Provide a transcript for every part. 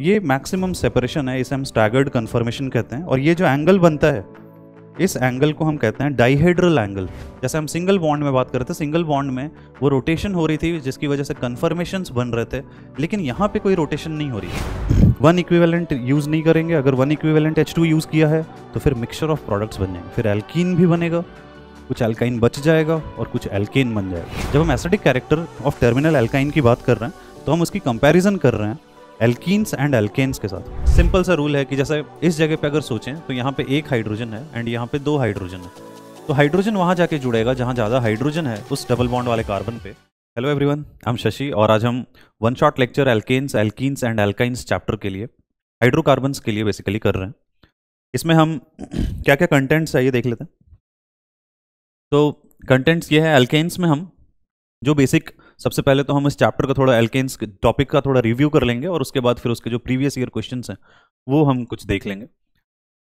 ये maximum separation है इसे हम स्टैगर्ड कन्फर्मेशन कहते हैं और ये जो एंगल बनता है इस एंगल को हम कहते हैं डाइहेड्रल एंगल जैसे हम सिंगल बॉन्ड में बात करते हैं सिंगल बॉन्ड में वो रोटेशन हो रही थी जिसकी वजह से कन्फर्मेशन बन रहे थे लेकिन यहाँ पे कोई रोटेशन नहीं हो रही वन इक्विवेलेंट यूज़ नहीं करेंगे अगर one equivalent H two use किया है तो फिर मिक्सचर ऑफ प्रोडक्ट्स बन जाएंगे फिर एल्कीन भी बनेगा कुछ एल्काइन बच जाएगा और कुछ एल्केन बन जाएगा जब हम acidic character of terminal alkyne की बात कर रहे हैं तो हम उसकी कंपेरिजन कर रहे हैं एल्किन्स एंड एल्केन्स के साथ सिंपल सा रूल है कि जैसे इस जगह पे अगर सोचें तो यहाँ पे एक हाइड्रोजन है एंड यहाँ पे दो हाइड्रोजन है तो हाइड्रोजन वहाँ जाके जुड़ेगा जहाँ ज़्यादा हाइड्रोजन है उस डबल बॉन्ड वाले कार्बन पे हेलो एवरीवन हम शशि और आज हम one shot lecture alkanes alkenes and alkynes chapter के लिए हाइड्रोकार्बन्स के लिए बेसिकली कर रहे हैं इसमें हम क्या क्या कंटेंट्स है ये देख लेते हैं तो कंटेंट्स ये है एल्केन्स में हम जो बेसिक सबसे पहले तो हम इस चैप्टर का थोड़ा एल्केन्स टॉपिक का थोड़ा रिव्यू कर लेंगे और उसके बाद फिर उसके जो प्रीवियस ईयर क्वेश्चन हैं वो हम कुछ देख लेंगे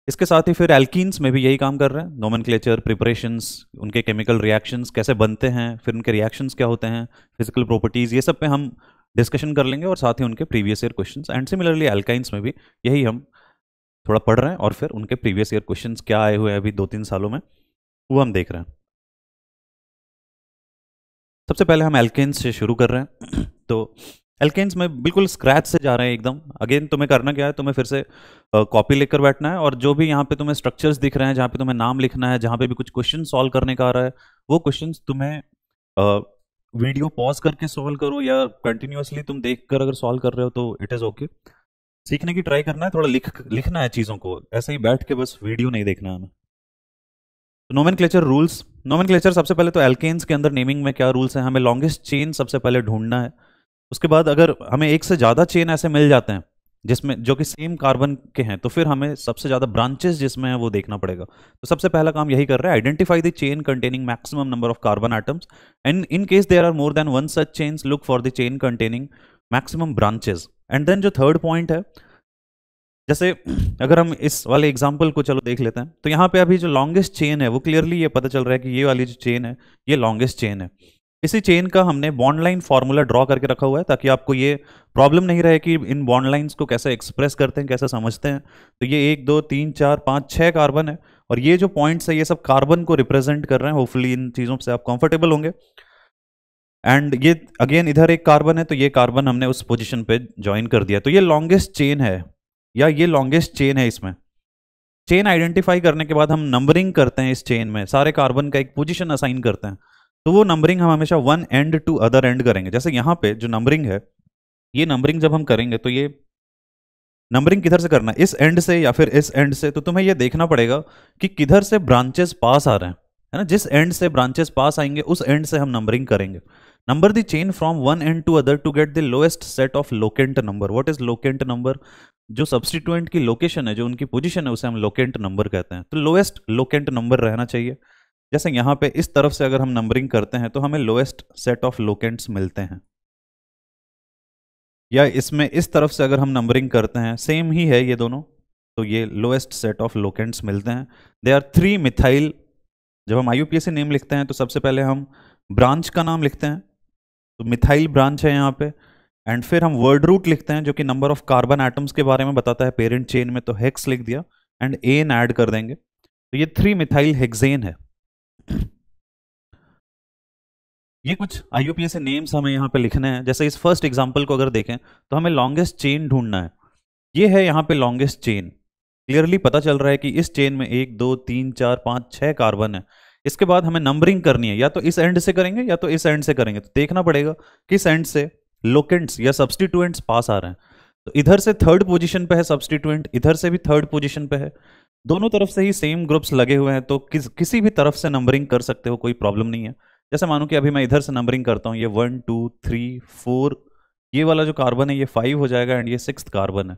इसके साथ ही फिर एल्कीन्स में भी यही काम कर रहे हैं नोमन क्लेचर प्रिपरेशंस उनके केमिकल रिएक्शंस कैसे बनते हैं फिर उनके रिएक्शंस क्या होते हैं फिजिकल प्रॉपर्टीज़ ये सब पे हम डिस्कशन कर लेंगे और साथ ही उनके previous year questions and similarly alkynes में भी यही हम थोड़ा पढ़ रहे हैं और फिर उनके प्रीवियस ईयर क्वेश्चन क्या आए हुए हैं अभी दो तीन सालों में वो हम देख रहे हैं सबसे पहले हम एल्केन्स से शुरू कर रहे हैं तो एल्केन्स में बिल्कुल स्क्रैच से जा रहे हैं एकदम अगेन तुम्हें करना क्या है तुम्हें फिर से कॉपी लेकर बैठना है और जो भी यहाँ पे तुम्हें स्ट्रक्चर्स दिख रहे हैं जहाँ पे तुम्हें नाम लिखना है जहाँ पे भी कुछ क्वेश्चन सॉल्व करने का आ रहा है वो क्वेश्चन तुम्हें वीडियो पॉज करके सॉल्व करो या कंटिन्यूसली तुम देख कर अगर सॉल्व कर रहे हो तो इट इज़ ओके सीखने की ट्राई करना है थोड़ा लिख लिखना है चीज़ों को ऐसे ही बैठ के बस वीडियो नहीं देखना है हमें नोमन क्लेचर रूल्स नॉमन सबसे पहले तो एल्केन्स के अंदर नेमिंग में क्या रूल्स हैं हमें लॉन्गेस्ट चेन सबसे पहले ढूंढना है उसके बाद अगर हमें एक से ज़्यादा चेन ऐसे मिल जाते हैं जिसमें जो कि सेम कार्बन के हैं तो फिर हमें सबसे ज़्यादा ब्रांचेस जिसमें हैं वो देखना पड़ेगा तो सबसे पहला काम यही कर रहा है identify the chain containing maximum number of carbon atoms and in case there are more than one such chains look for the chain containing maximum branches and then जो थर्ड पॉइंट है जैसे अगर हम इस वाले एग्जाम्पल को चलो देख लेते हैं तो यहाँ पे अभी जो लॉन्गेस्ट चेन है वो क्लियरली ये पता चल रहा है कि ये वाली जो चेन है ये लॉन्गेस्ट चेन है इसी चेन का हमने बॉन्ड लाइन फार्मूला ड्रॉ करके रखा हुआ है ताकि आपको ये प्रॉब्लम नहीं रहे कि इन बॉन्ड लाइन्स को कैसे एक्सप्रेस करते हैं कैसे समझते हैं तो ये एक दो तीन चार पाँच छः कार्बन है और ये जो पॉइंट्स है ये सब कार्बन को रिप्रेजेंट कर रहे हैं होपफुली इन चीज़ों से आप कंफर्टेबल होंगे एंड ये अगेन इधर एक कार्बन है तो ये कार्बन हमने उस पोजिशन पर ज्वाइन कर दिया तो ये लॉन्गेस्ट चेन है या ये लॉन्गेस्ट चेन है इसमें चेन आइडेंटिफाई करने के बाद हम नंबरिंग करते हैं इस चेन में सारे कार्बन का एक पोजिशन असाइन करते हैं तो वो नंबरिंग हम हमेशा one end to other end करेंगे जैसे यहाँ पे जो नंबरिंग है ये नंबरिंग जब हम करेंगे तो ये नंबरिंग किधर से करना है इस एंड से या फिर इस एंड से तो तुम्हें ये देखना पड़ेगा कि किधर से ब्रांचेस पास आ रहे हैं है ना जिस एंड से ब्रांचेस पास आएंगे उस एंड से हम नंबरिंग करेंगे number the chain from one end to other to get the lowest set of locant number what is locant number जो सब्सटीट्यूएंट की लोकेशन है जो उनकी पोजीशन है उसे हम लोकेंट नंबर कहते हैं तो लोएस्ट लोकेंट नंबर रहना चाहिए जैसे यहाँ पे इस तरफ से अगर हम नंबरिंग करते हैं तो हमें लोएस्ट सेट ऑफ लोकेंट्स मिलते हैं या इसमें इस तरफ से अगर हम नंबरिंग करते हैं सेम ही है ये दोनों तो ये लोएस्ट सेट ऑफ लोकेंट्स मिलते हैं दे आर थ्री मिथाइल जब हम आई नेम लिखते हैं तो सबसे पहले हम ब्रांच का नाम लिखते हैं तो मिथाइल ब्रांच है यहाँ पे एंड फिर हम वर्ड रूट लिखते हैं जो कि नंबर ऑफ कार्बन एटम्स के बारे में बताता है पेरेंट चेन में तो हेक्स लिख दिया एंड एन ऐड कर देंगे तो ये थ्री मिथाइल हेक्सेन है ये कुछ आईयूपीए नेम्स हमें यहाँ पे लिखने हैं जैसे इस फर्स्ट एग्जाम्पल को अगर देखें तो हमें लॉन्गेस्ट चेन ढूंढना है ये है यहाँ पे लॉन्गेस्ट चेन क्लियरली पता चल रहा है कि इस चेन में एक दो तीन चार पाँच छः कार्बन है इसके बाद हमें नंबरिंग करनी है या तो इस एंड से करेंगे या तो इस एंड से करेंगे तो देखना पड़ेगा किस एंड से लोकेंट्स या सब्सटीट्यूएंट्स पास आ रहे हैं तो इधर से थर्ड पोजीशन पे है सब्सटीट्यूएंट इधर से भी थर्ड पोजीशन पे है दोनों तरफ से ही सेम ग्रुप्स लगे हुए हैं तो किस किसी भी तरफ से नंबरिंग कर सकते हो कोई प्रॉब्लम नहीं है जैसे मानो कि अभी मैं इधर से नंबरिंग करता हूँ ये वन टू थ्री फोर ये वाला जो कार्बन है ये फाइव हो जाएगा एंड ये सिक्स कार्बन है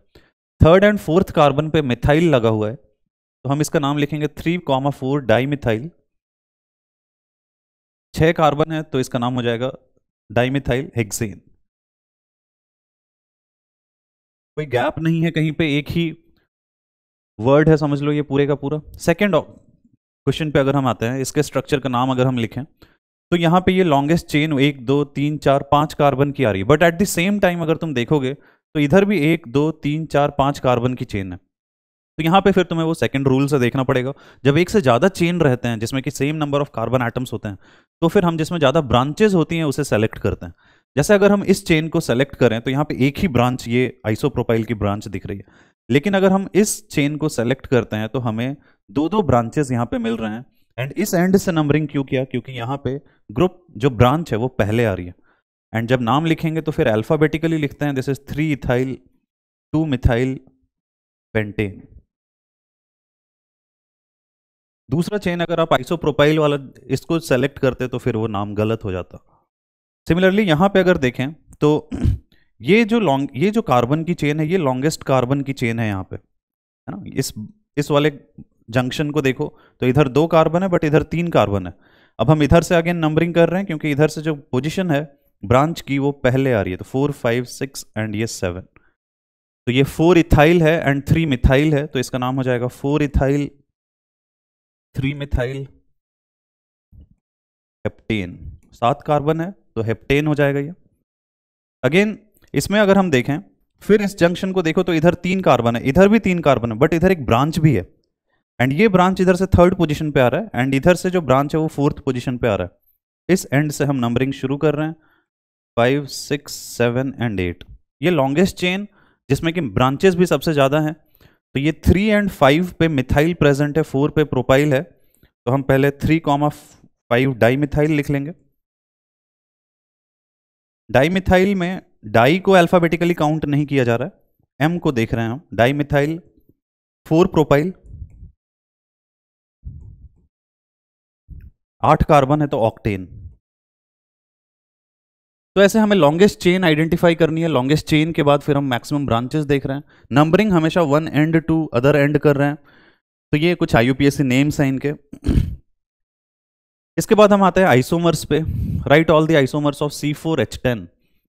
थर्ड एंड फोर्थ कार्बन पे मिथाइल लगा हुआ है तो हम इसका नाम लिखेंगे three comma four dimethyl छः कार्बन है तो इसका नाम हो जाएगा डाई मिथाइल हेक्सेन कोई गैप नहीं है कहीं पे एक ही वर्ड है समझ लो ये पूरे का पूरा सेकेंड क्वेश्चन पे अगर हम आते हैं इसके स्ट्रक्चर का नाम अगर हम लिखें तो यहाँ पे ये लॉन्गेस्ट चेन एक दो तीन चार पाँच कार्बन की आ रही है but at the same time अगर तुम देखोगे तो इधर भी एक दो तीन चार पाँच कार्बन की चेन है तो यहाँ पे फिर तुम्हें वो सेकंड रूल से देखना पड़ेगा जब एक से ज़्यादा चेन रहते हैं जिसमें कि same number of carbon atoms होते हैं तो फिर हम जिसमें ज़्यादा ब्रांचेज होती हैं उसे सेलेक्ट करते हैं जैसे अगर हम इस चेन को सेलेक्ट करें तो यहाँ पे एक ही ब्रांच ये आइसोप्रोपाइल की ब्रांच दिख रही है लेकिन अगर हम इस चेन को सेलेक्ट करते हैं तो हमें दो दो ब्रांचेस यहाँ पे मिल रहे हैं एंड इस एंड से नंबरिंग क्यों किया क्योंकि यहाँ पे ग्रुप जो ब्रांच है वो पहले आ रही है एंड जब नाम लिखेंगे तो फिर अल्फाबेटिकली लिखते हैं this is three ethyl two methyl pentane दूसरा चेन अगर आप आइसोप्रोपाइल वाला इसको सेलेक्ट करते तो फिर वो नाम गलत हो जाता सिमिलरली यहाँ पे अगर देखें तो ये जो लॉन्ग ये जो कार्बन की चेन है ये लॉन्गेस्ट कार्बन की चेन है यहाँ पे है ना इस इस वाले जंक्शन को देखो तो इधर दो कार्बन है बट इधर तीन कार्बन है अब हम इधर से आगे नंबरिंग कर रहे हैं क्योंकि इधर से जो पोजिशन है ब्रांच की वो पहले आ रही है तो फोर फाइव सिक्स एंड ये सेवन तो ये फोर इथाइल है एंड थ्री मिथाइल है तो इसका नाम हो जाएगा four ethyl three methyl heptane सात कार्बन है तो हेप्टेन हो जाएगा ये अगेन इसमें अगर हम देखें फिर इस जंक्शन को देखो तो इधर तीन कार्बन है इधर भी तीन कार्बन है बट इधर एक ब्रांच भी है एंड ये ब्रांच इधर से थर्ड पोजिशन पे आ रहा है एंड इधर से जो ब्रांच है वो फोर्थ पोजिशन पे आ रहा है इस एंड से हम नंबरिंग शुरू कर रहे हैं five six seven and eight ये लॉन्गेस्ट चेन जिसमें कि ब्रांचेस भी सबसे ज़्यादा हैं तो ये थ्री एंड फाइव पे मिथाइल प्रेजेंट है फोर पे प्रोपाइल है तो हम पहले three comma five dimethyl लिख लेंगे डाईमिथाइल में डाई को अल्फ़ाबेटिकली काउंट नहीं किया जा रहा है एम को देख रहे हैं हम डाईमिथाइल फोर प्रोपाइल आठ कार्बन है तो ऑक्टेन तो ऐसे हमें लॉन्गेस्ट चेन आइडेंटिफाई करनी है लॉन्गेस्ट चेन के बाद फिर हम मैक्सिमम ब्रांचेस देख रहे हैं नंबरिंग हमेशा one end to other end कर रहे हैं तो ये कुछ आई नेम्स हैं इनके इसके बाद हम आते हैं आइसोमर्स पे write all the isomers of C four H ten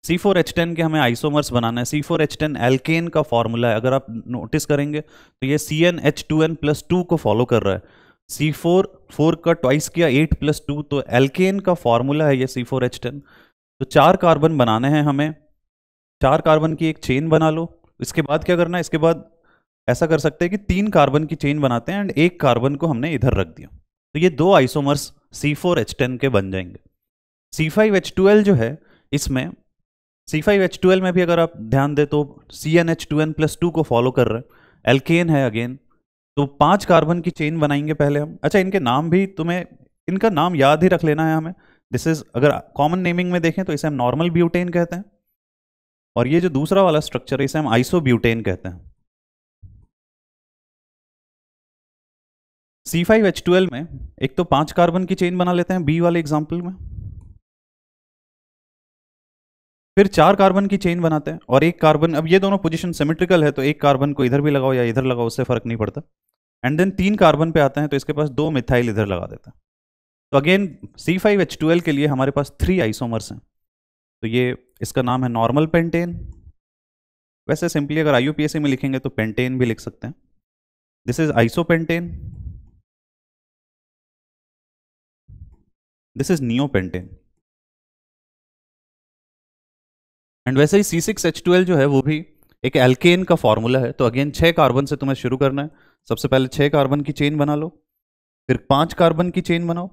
C four H ten के हमें आइसोमर्स बनाना है C four H ten alkane का फॉर्मूला है अगर आप नोटिस करेंगे तो ये C N H two n plus two को फॉलो कर रहा है सी फोर फोर का ट्वाइस किया एट प्लस टू तो एल्केन का फॉर्मूला है ये सी फोर एच टेन तो चार कार्बन बनाने हैं हमें चार कार्बन की एक चेन बना लो इसके बाद क्या करना है इसके बाद ऐसा कर सकते हैं कि तीन कार्बन की चेन बनाते हैं एंड एक कार्बन को हमने इधर रख दिया तो ये दो आइसोमर्स C4H10 के बन जाएंगे C5H12 जो है इसमें C5H12 में भी अगर आप ध्यान दें तो C N H two n plus two को फॉलो कर रहे हैं एल्केन है अगेन तो पांच कार्बन की चेन बनाएंगे पहले हम अच्छा इनके नाम भी तुम्हें इनका नाम याद ही रख लेना है हमें दिस इज अगर कॉमन नेमिंग में देखें तो इसे हम नॉर्मल ब्यूटेन कहते हैं और ये जो दूसरा वाला स्ट्रक्चर है इसे हम आइसो ब्यूटेन कहते हैं सी फाइव एच ट्वेल्व में एक तो पांच कार्बन की चेन बना लेते हैं बी वाले एग्जाम्पल में फिर चार कार्बन की चेन बनाते हैं और एक कार्बन अब ये दोनों पोजीशन सिमेट्रिकल है तो एक कार्बन को इधर भी लगाओ या इधर लगाओ उससे फर्क नहीं पड़ता एंड देन तीन कार्बन पे आते हैं तो इसके पास दो मिथाइल इधर लगा देते हैं तो again C five H twelve के लिए हमारे पास थ्री आइसोमर्स हैं तो ये इसका नाम है नॉर्मल पेंटेन वैसे सिंपली अगर आई में लिखेंगे तो पेंटेन भी लिख सकते हैं this is isopentane is neopentane and वैसे ही ट्वेल्व जो है वो भी एक एल्केन का फॉर्मूला है तो अगेन छह कार्बन से तुम्हें शुरू करना है सबसे पहले छह कार्बन की चेन बना लो फिर पांच कार्बन की चेन बनाओ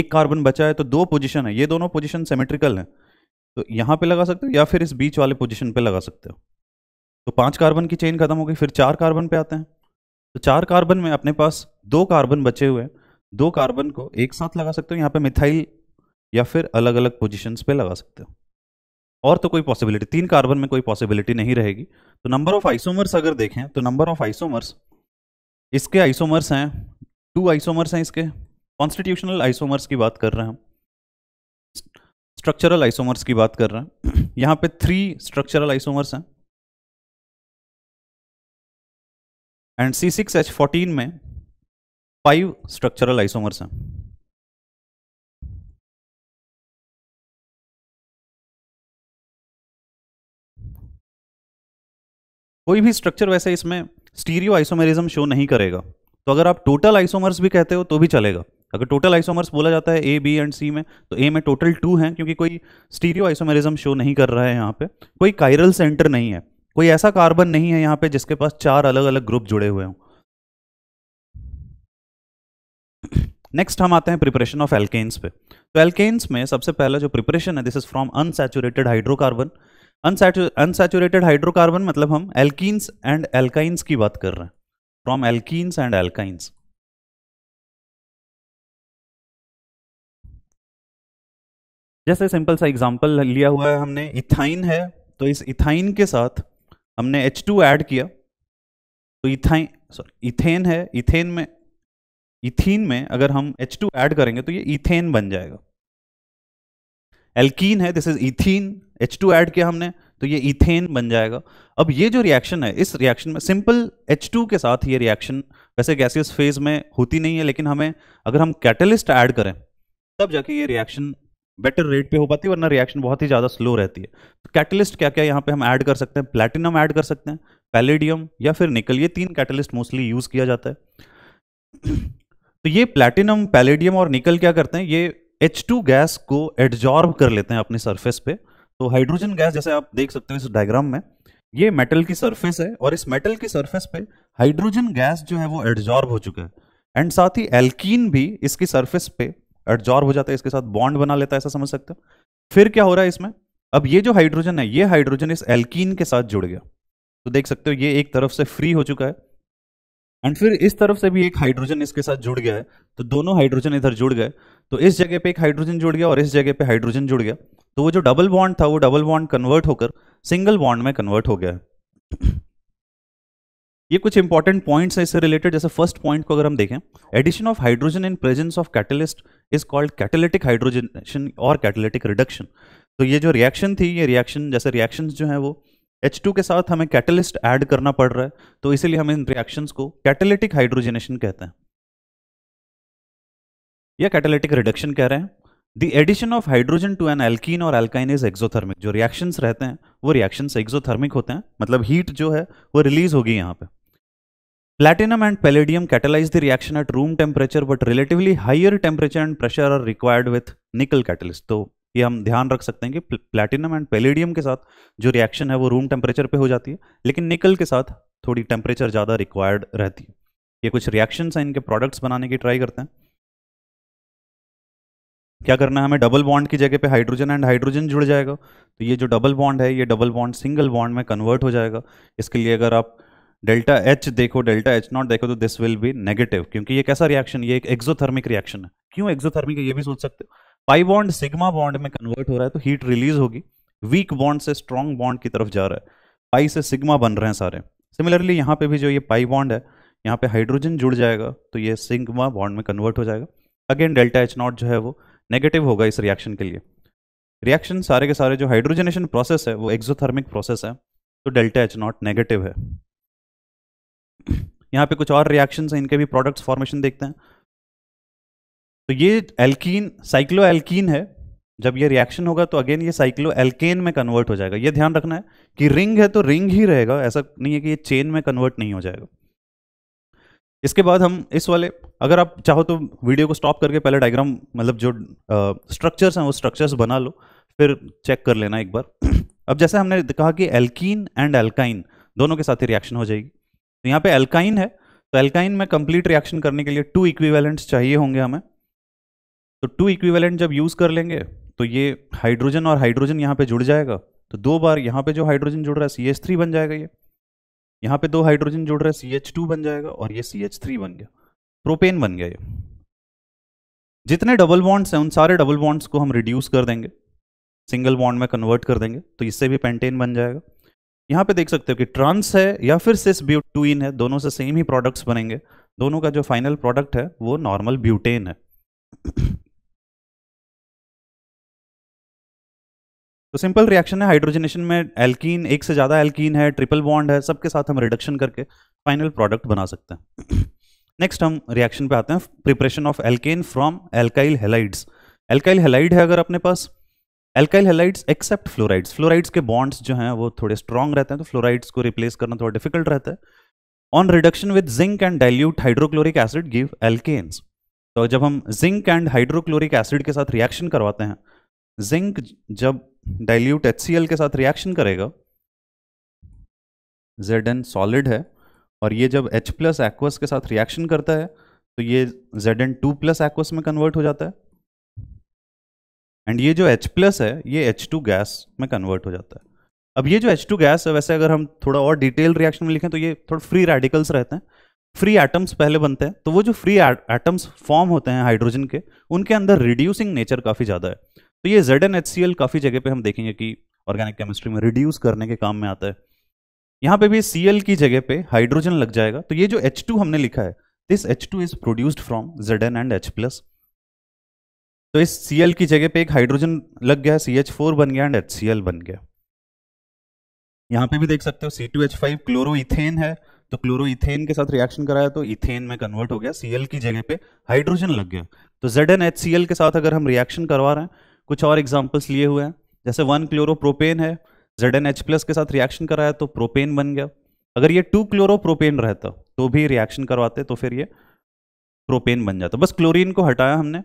एक कार्बन बचा है तो दो पोजिशन है ये दोनों पोजिशन सेमेट्रिकल है तो यहां पर लगा सकते हो या फिर इस बीच वाले पोजिशन पे लगा सकते हो तो पांच कार्बन की चेन खत्म हो गई फिर चार कार्बन पे आते हैं तो चार कार्बन में अपने पास दो कार्बन बचे हुए हैं दो कार्बन को एक साथ लगा सकते हो यहाँ पे मिथाइल या फिर अलग अलग पोजिशंस पे लगा सकते हो और तो कोई पॉसिबिलिटी तीन कार्बन में कोई पॉसिबिलिटी नहीं रहेगी तो नंबर ऑफ आइसोमर्स अगर देखें तो नंबर ऑफ आइसोमर्स इसके आइसोमर्स हैं टू आइसोमर्स हैं इसके कॉन्स्टिट्यूशनल आइसोमर्स की बात कर रहे हैं हम स्ट्रक्चरल आइसोमर्स की बात कर रहे हैं यहाँ पे थ्री स्ट्रक्चरल आइसोमर्स हैं and C six H fourteen में फाइव स्ट्रक्चरल आइसोमर्स हैं कोई भी स्ट्रक्चर वैसे इसमें स्टीरियो आइसोमेरिज्म शो नहीं करेगा तो अगर आप टोटल आइसोमर्स भी कहते हो तो भी चलेगा अगर टोटल आइसोमर्स बोला जाता है ए बी एंड सी में तो ए में टोटल टू हैं क्योंकि कोई स्टीरियो आइसोमेरिज्म शो नहीं कर रहा है यहाँ पे कोई कायरल सेंटर नहीं है कोई ऐसा कार्बन नहीं है यहाँ पे जिसके पास चार अलग अलग ग्रुप जुड़े हुए हों नेक्स्ट हम आते हैं प्रिपरेशन ऑफ एल्केन्स पे तो एल्केन्स में सबसे पहला जो प्रिपरेशन है this is from unsaturated hydrocarbon unsaturated hydrocarbon मतलब हम एल्कीन्स एंड एल्काइंस की बात कर रहे हैं फ्रॉम एल्कीन्स एंड एल्काइंस जैसे सिंपल सा एग्जांपल लिया हुआ है हमने इथाइन है तो इस इथाइन के साथ हमने H2 ऐड किया तो इथाइन सॉरी इथेन है इथेन में इथीन में अगर हम H2 ऐड करेंगे तो ये इथेन बन जाएगा एल्कीन है this is ethene H2 add किया हमने तो ये इथेन बन जाएगा अब ये जो रिएक्शन है इस रिएक्शन में सिंपल H2 के साथ ये रिएक्शन वैसे गैसियस फेज में होती नहीं है लेकिन हमें अगर हम कैटलिस्ट ऐड करें तब जाके ये रिएक्शन बेटर रेट पे हो पाती है वरना रिएक्शन बहुत ही ज़्यादा स्लो रहती है तो कैटलिस्ट क्या क्या यहाँ पे हम ऐड कर सकते हैं प्लेटिनम ऐड कर सकते हैं पैलेडियम या फिर निकल ये तीन कैटलिस्ट मोस्टली यूज़ किया जाता है तो ये प्लेटिनम पैलेडियम और निकल क्या करते हैं ये टू गैस को एडजॉर्ब कर लेते हैं अपने सरफेस पे तो हाइड्रोजन गैस जैसे आप देख सकते हो इस डायग्राम में ये मेटल की सरफेस है और इस मेटल की सरफेस पे हाइड्रोजन गैस जो है वो एडजॉर्ब हो चुका है एंड साथ ही एल्कीन भी इसकी सरफेस पे एडजॉर्ब हो जाता है इसके साथ बॉन्ड बना लेता है ऐसा समझ सकते हो फिर क्या हो रहा है इसमें अब ये जो हाइड्रोजन है ये हाइड्रोजन इस एल्कीन के साथ जुड़ गया तो देख सकते हो ये एक तरफ से फ्री हो चुका है एंड फिर इस तरफ से भी एक हाइड्रोजन इसके साथ जुड़ गया है तो दोनों हाइड्रोजन इधर जुड़ गए तो इस जगह पे एक हाइड्रोजन जुड़ गया और इस जगह पे हाइड्रोजन जुड़ गया तो वो जो डबल बॉन्ड था वो डबल बॉन्ड कन्वर्ट होकर सिंगल बॉन्ड में कन्वर्ट हो गया है ये कुछ इंपॉर्टेंट पॉइंट्स हैं इससे रिलेटेड जैसे फर्स्ट पॉइंट को अगर हम देखें addition of hydrogen in presence of catalyst is called catalytic hydrogenation or catalytic reduction तो ये जो रिएक्शन थी ये रिएक्शन जैसे रिएक्शन जो है वो H2 के साथ हमें कैटलिस्ट ऐड करना पड़ रहा है तो इसीलिए हम इन रिएक्शंस को कैटलिटिक हाइड्रोजनेशन कहते हैं या कैटलिटिक रिडक्शन कह रहे हैं the addition of hydrogen to an alkene or alkyne is exothermic जो रिएक्शंस रहते हैं वो रिएक्शंस एक्सोथर्मिक होते हैं मतलब हीट जो है वो रिलीज होगी यहाँ पे platinum and palladium catalyse the reaction at room temperature but relatively higher temperature and pressure are required with nickel catalyst तो ये हम ध्यान रख सकते हैं कि प्लेटिनम एंड पेलेडियम के साथ जो रिएक्शन है वो रूम टेम्परेचर पे हो जाती है लेकिन निकल के साथ थोड़ी टेम्परेचर ज़्यादा रिक्वायर्ड रहती है ये कुछ रिएक्शंस हैं इनके प्रोडक्ट्स बनाने की ट्राई करते हैं क्या करना है हमें डबल बॉन्ड की जगह पे हाइड्रोजन एंड हाइड्रोजन जुड़ जाएगा तो ये जो डबल बॉन्ड है ये डबल बॉन्ड सिंगल बॉन्ड में कन्वर्ट हो जाएगा इसके लिए अगर आप डेल्टा एच देखो डेल्टा एच नॉट देखो तो दिस विल बी नेगेटिव क्योंकि ये कैसा रिएक्शन ये एक एक्जोथर्मिक रिएक्शन है क्यों एक्जोथर्मिक है ये भी सोच सकते हो पाई बॉन्ड सिग्मा बॉन्ड में कन्वर्ट हो रहा है तो हीट रिलीज होगी वीक बॉन्ड से स्ट्रॉन्ग बॉन्ड की तरफ जा रहा है पाई से सिग्मा बन रहे हैं सारे सिमिलरली यहाँ पे भी जो ये पाई बॉन्ड है यहाँ पे हाइड्रोजन जुड़ जाएगा तो ये सिग्मा बॉन्ड में कन्वर्ट हो जाएगा अगेन डेल्टा एच नॉट जो है वो नेगेटिव होगा इस रिएक्शन के लिए रिएक्शन सारे के सारे जो हाइड्रोजनेशन प्रोसेस है वो एक्जोथर्मिक प्रोसेस है तो डेल्टा एच नॉट नेगेटिव है यहाँ पे कुछ और रिएक्शन है इनके भी प्रोडक्ट्स फॉर्मेशन देखते हैं तो ये एल्कीन साइक्लो एल्कीन है जब ये रिएक्शन होगा तो अगेन ये साइक्लो एल्केन में कन्वर्ट हो जाएगा ये ध्यान रखना है कि रिंग है तो रिंग ही रहेगा ऐसा नहीं है कि ये चेन में कन्वर्ट नहीं हो जाएगा इसके बाद हम इस वाले अगर आप चाहो तो वीडियो को स्टॉप करके पहले डायग्राम मतलब जो स्ट्रक्चर्स हैं वो स्ट्रक्चर्स बना लो फिर चेक कर लेना एक बार अब जैसे हमने कहा कि एल्कीन एंड एल्काइन दोनों के साथ ही रिएक्शन हो जाएगी तो यहाँ पे एल्काइन है तो एल्काइन में कंप्लीट रिएक्शन करने के लिए टू इक्विवेलेंट्स चाहिए होंगे हमें तो टू इक्विवेलेंट जब यूज़ कर लेंगे तो ये हाइड्रोजन और हाइड्रोजन यहाँ पे जुड़ जाएगा तो दो बार यहाँ पे जो हाइड्रोजन जुड़ रहा है सी एच थ्री बन जाएगा ये यहाँ पे दो हाइड्रोजन जुड़ रहा है सी एच टू बन जाएगा और ये सी एच थ्री बन गया प्रोपेन बन गया ये जितने डबल बॉन्ड्स हैं उन सारे डबल बॉन्ड्स को हम रिड्यूस कर देंगे सिंगल बॉन्ड में कन्वर्ट कर देंगे तो इससे भी पेंटेन बन जाएगा यहाँ पे देख सकते हो कि ट्रांस है या फिर सिस ब्यूटूइन है दोनों से सेम ही प्रोडक्ट्स बनेंगे दोनों का जो फाइनल प्रोडक्ट है वो नॉर्मल ब्यूटेन है तो सिंपल रिएक्शन है हाइड्रोजनेशन में एल्कीन एक से ज़्यादा एल्कीन है ट्रिपल बॉन्ड है सबके साथ हम रिडक्शन करके फाइनल प्रोडक्ट बना सकते हैं नेक्स्ट हम रिएक्शन पे आते हैं preparation of alkane from alkyl halides alkyl halide है अगर अपने पास alkyl halides except fluorides fluorides के बॉन्ड्स जो हैं वो थोड़े स्ट्रॉन्ग रहते हैं तो फ्लोराइड्स को रिप्लेस करना थोड़ा डिफिकल्ट रहता है on reduction with zinc and dilute hydrochloric acid give alkanes तो जब हम जिंक एंड हाइड्रोक्लोरिक एसिड के साथ रिएक्शन करवाते हैं जिंक जब डाइल्यूट एच के साथ रिएक्शन करेगा जेड एन सॉलिड है और ये जब H प्लस एक्वस के साथ रिएक्शन करता है तो ये Z N two plus aqueous में कन्वर्ट हो जाता है एंड ये जो H प्लस है ये एच टू गैस में कन्वर्ट हो जाता है अब ये जो एच टू गैस है वैसे अगर हम थोड़ा और डिटेल रिएक्शन में लिखें तो ये थोड़ा फ्री रेडिकल्स रहते हैं फ्री एटम्स पहले बनते हैं तो वो जो फ्री एटम्स फॉर्म होते हैं हाइड्रोजन के उनके अंदर रिड्यूसिंग नेचर काफ़ी ज़्यादा है तो ये जेड एन काफ़ी जगह पे हम देखेंगे कि ऑर्गेनिक केमिस्ट्री में रिड्यूस करने के काम में आता है यहां पे भी सी की जगह पे हाइड्रोजन लग जाएगा तो ये जो एच टू हमने लिखा है this H two is produced from Z N and H तो इस सी की जगह पे एक हाइड्रोजन लग गया सी एच फोर बन गया एंड एच सी एल बन गया यहाँ पे भी देख सकते हो सी टू एच फाइव है तो क्लोरोथेन के साथ रिएक्शन कराया तो इथेन में कन्वर्ट हो गया सीएल की जगह पे हाइड्रोजन लग गया तो Z N H C L के साथ अगर हम रिएक्शन करवा रहे हैं कुछ और एग्जाम्पल्स लिए हुए हैं जैसे वन क्लोरोप्रोपेन है जेड एन एच प्लस के साथ रिएक्शन कराया तो प्रोपेन बन गया अगर ये टू क्लोरोप्रोपेन रहता तो भी रिएक्शन करवाते तो फिर ये प्रोपेन बन जाता बस क्लोरीन को हटाया हमने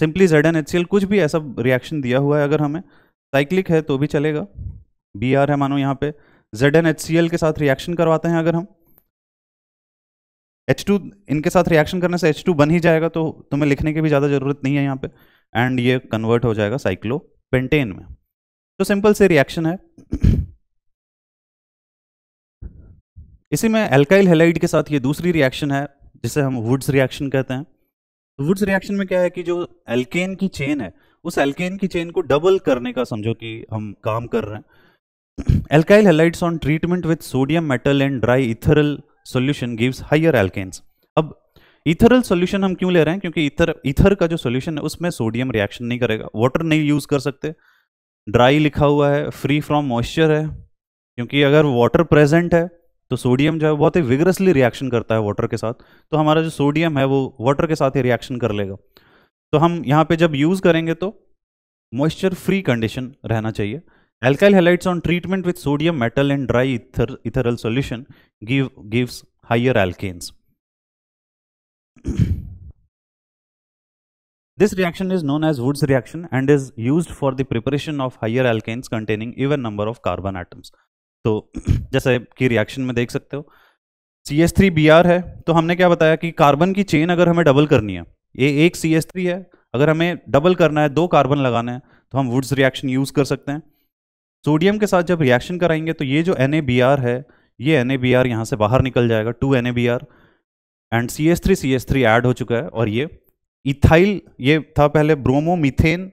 simply Z N H C L कुछ भी ऐसा रिएक्शन दिया हुआ है अगर हमें साइक्लिक है तो भी चलेगा बी आर है मानो यहाँ पे Z N H C L के साथ रिएक्शन करवाते हैं अगर हम एच टू इनके साथ रिएक्शन करने से एच टू बन ही जाएगा तो तुम्हें लिखने की भी ज़्यादा ज़रूरत नहीं है यहाँ पे एंड ये कन्वर्ट हो जाएगा साइक्लो पेंटेन में तो सिंपल से रिएक्शन है इसी में एल्काइल हेलाइड के साथ ये दूसरी रिएक्शन है जिसे हम वुड्स रिएक्शन कहते हैं वुड्स तो रिएक्शन में क्या है कि जो एल्केन की चेन है उस एल्केन की चेन को डबल करने का समझो कि हम काम कर रहे हैं alkyl halides on treatment with sodium metal and dry ethereal solution gives higher alkanes अब इथरल सोल्यूशन हम क्यों ले रहे हैं क्योंकि इथर इथर का जो सोल्यूशन है उसमें सोडियम रिएक्शन नहीं करेगा वाटर नहीं यूज कर सकते ड्राई लिखा हुआ है फ्री फ्रॉम मॉइस्चर है क्योंकि अगर वाटर प्रेजेंट है तो सोडियम जो है बहुत ही विगरसली रिएक्शन करता है वाटर के साथ तो हमारा जो सोडियम है वो वाटर के साथ ही रिएक्शन कर लेगा तो हम यहाँ पे जब यूज़ करेंगे तो मॉइस्चर फ्री कंडीशन रहना चाहिए alkyl halides on treatment with sodium metal and dry ether ethereal solution give gives higher alkanes This reaction is known as Wood's reaction and is used for the preparation of higher alkanes containing even number of carbon atoms. तो जैसे कि reaction में देख सकते हो C S three B R है तो हमने क्या बताया कि कार्बन की चेन अगर हमें डबल करनी है ये एक सी एस थ्री है अगर हमें डबल करना है दो कार्बन लगाना है तो हम वुड्स रिएक्शन यूज़ कर सकते हैं सोडियम के साथ जब रिएक्शन कराएंगे तो ये जो एन ए बी आर है ये एन ए बी आर यहाँ से बाहर निकल जाएगा two N A B R and C S three C S three add हो चुका है और ये इथाइल ये था पहले ब्रोमो मिथेन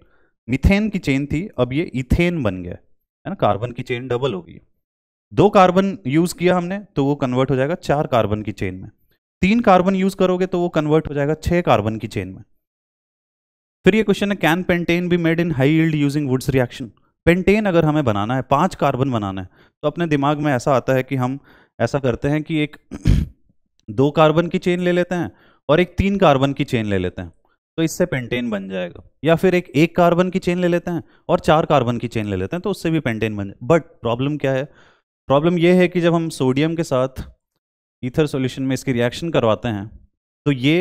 मिथेन की चेन थी अब ये इथेन बन गया है ना कार्बन की चेन डबल हो गई दो कार्बन यूज किया हमने तो वो कन्वर्ट हो जाएगा चार कार्बन की चेन में तीन कार्बन यूज करोगे तो वो कन्वर्ट हो जाएगा छह कार्बन की चेन में फिर ये क्वेश्चन है can pentane be made in high yield using Wurtz reaction pentane अगर हमें बनाना है पांच कार्बन बनाना है तो अपने दिमाग में ऐसा आता है कि हम ऐसा करते हैं कि एक दो कार्बन की चेन ले लेते हैं और एक तीन कार्बन की चेन ले लेते हैं तो इससे पेंटेन बन जाएगा या फिर एक एक कार्बन की चेन ले लेते हैं और चार कार्बन की चेन ले लेते हैं तो उससे भी पेंटेन बन जाए बट प्रॉब्लम क्या है प्रॉब्लम यह है कि जब हम सोडियम के साथ ईथर सॉल्यूशन में इसकी रिएक्शन करवाते हैं तो ये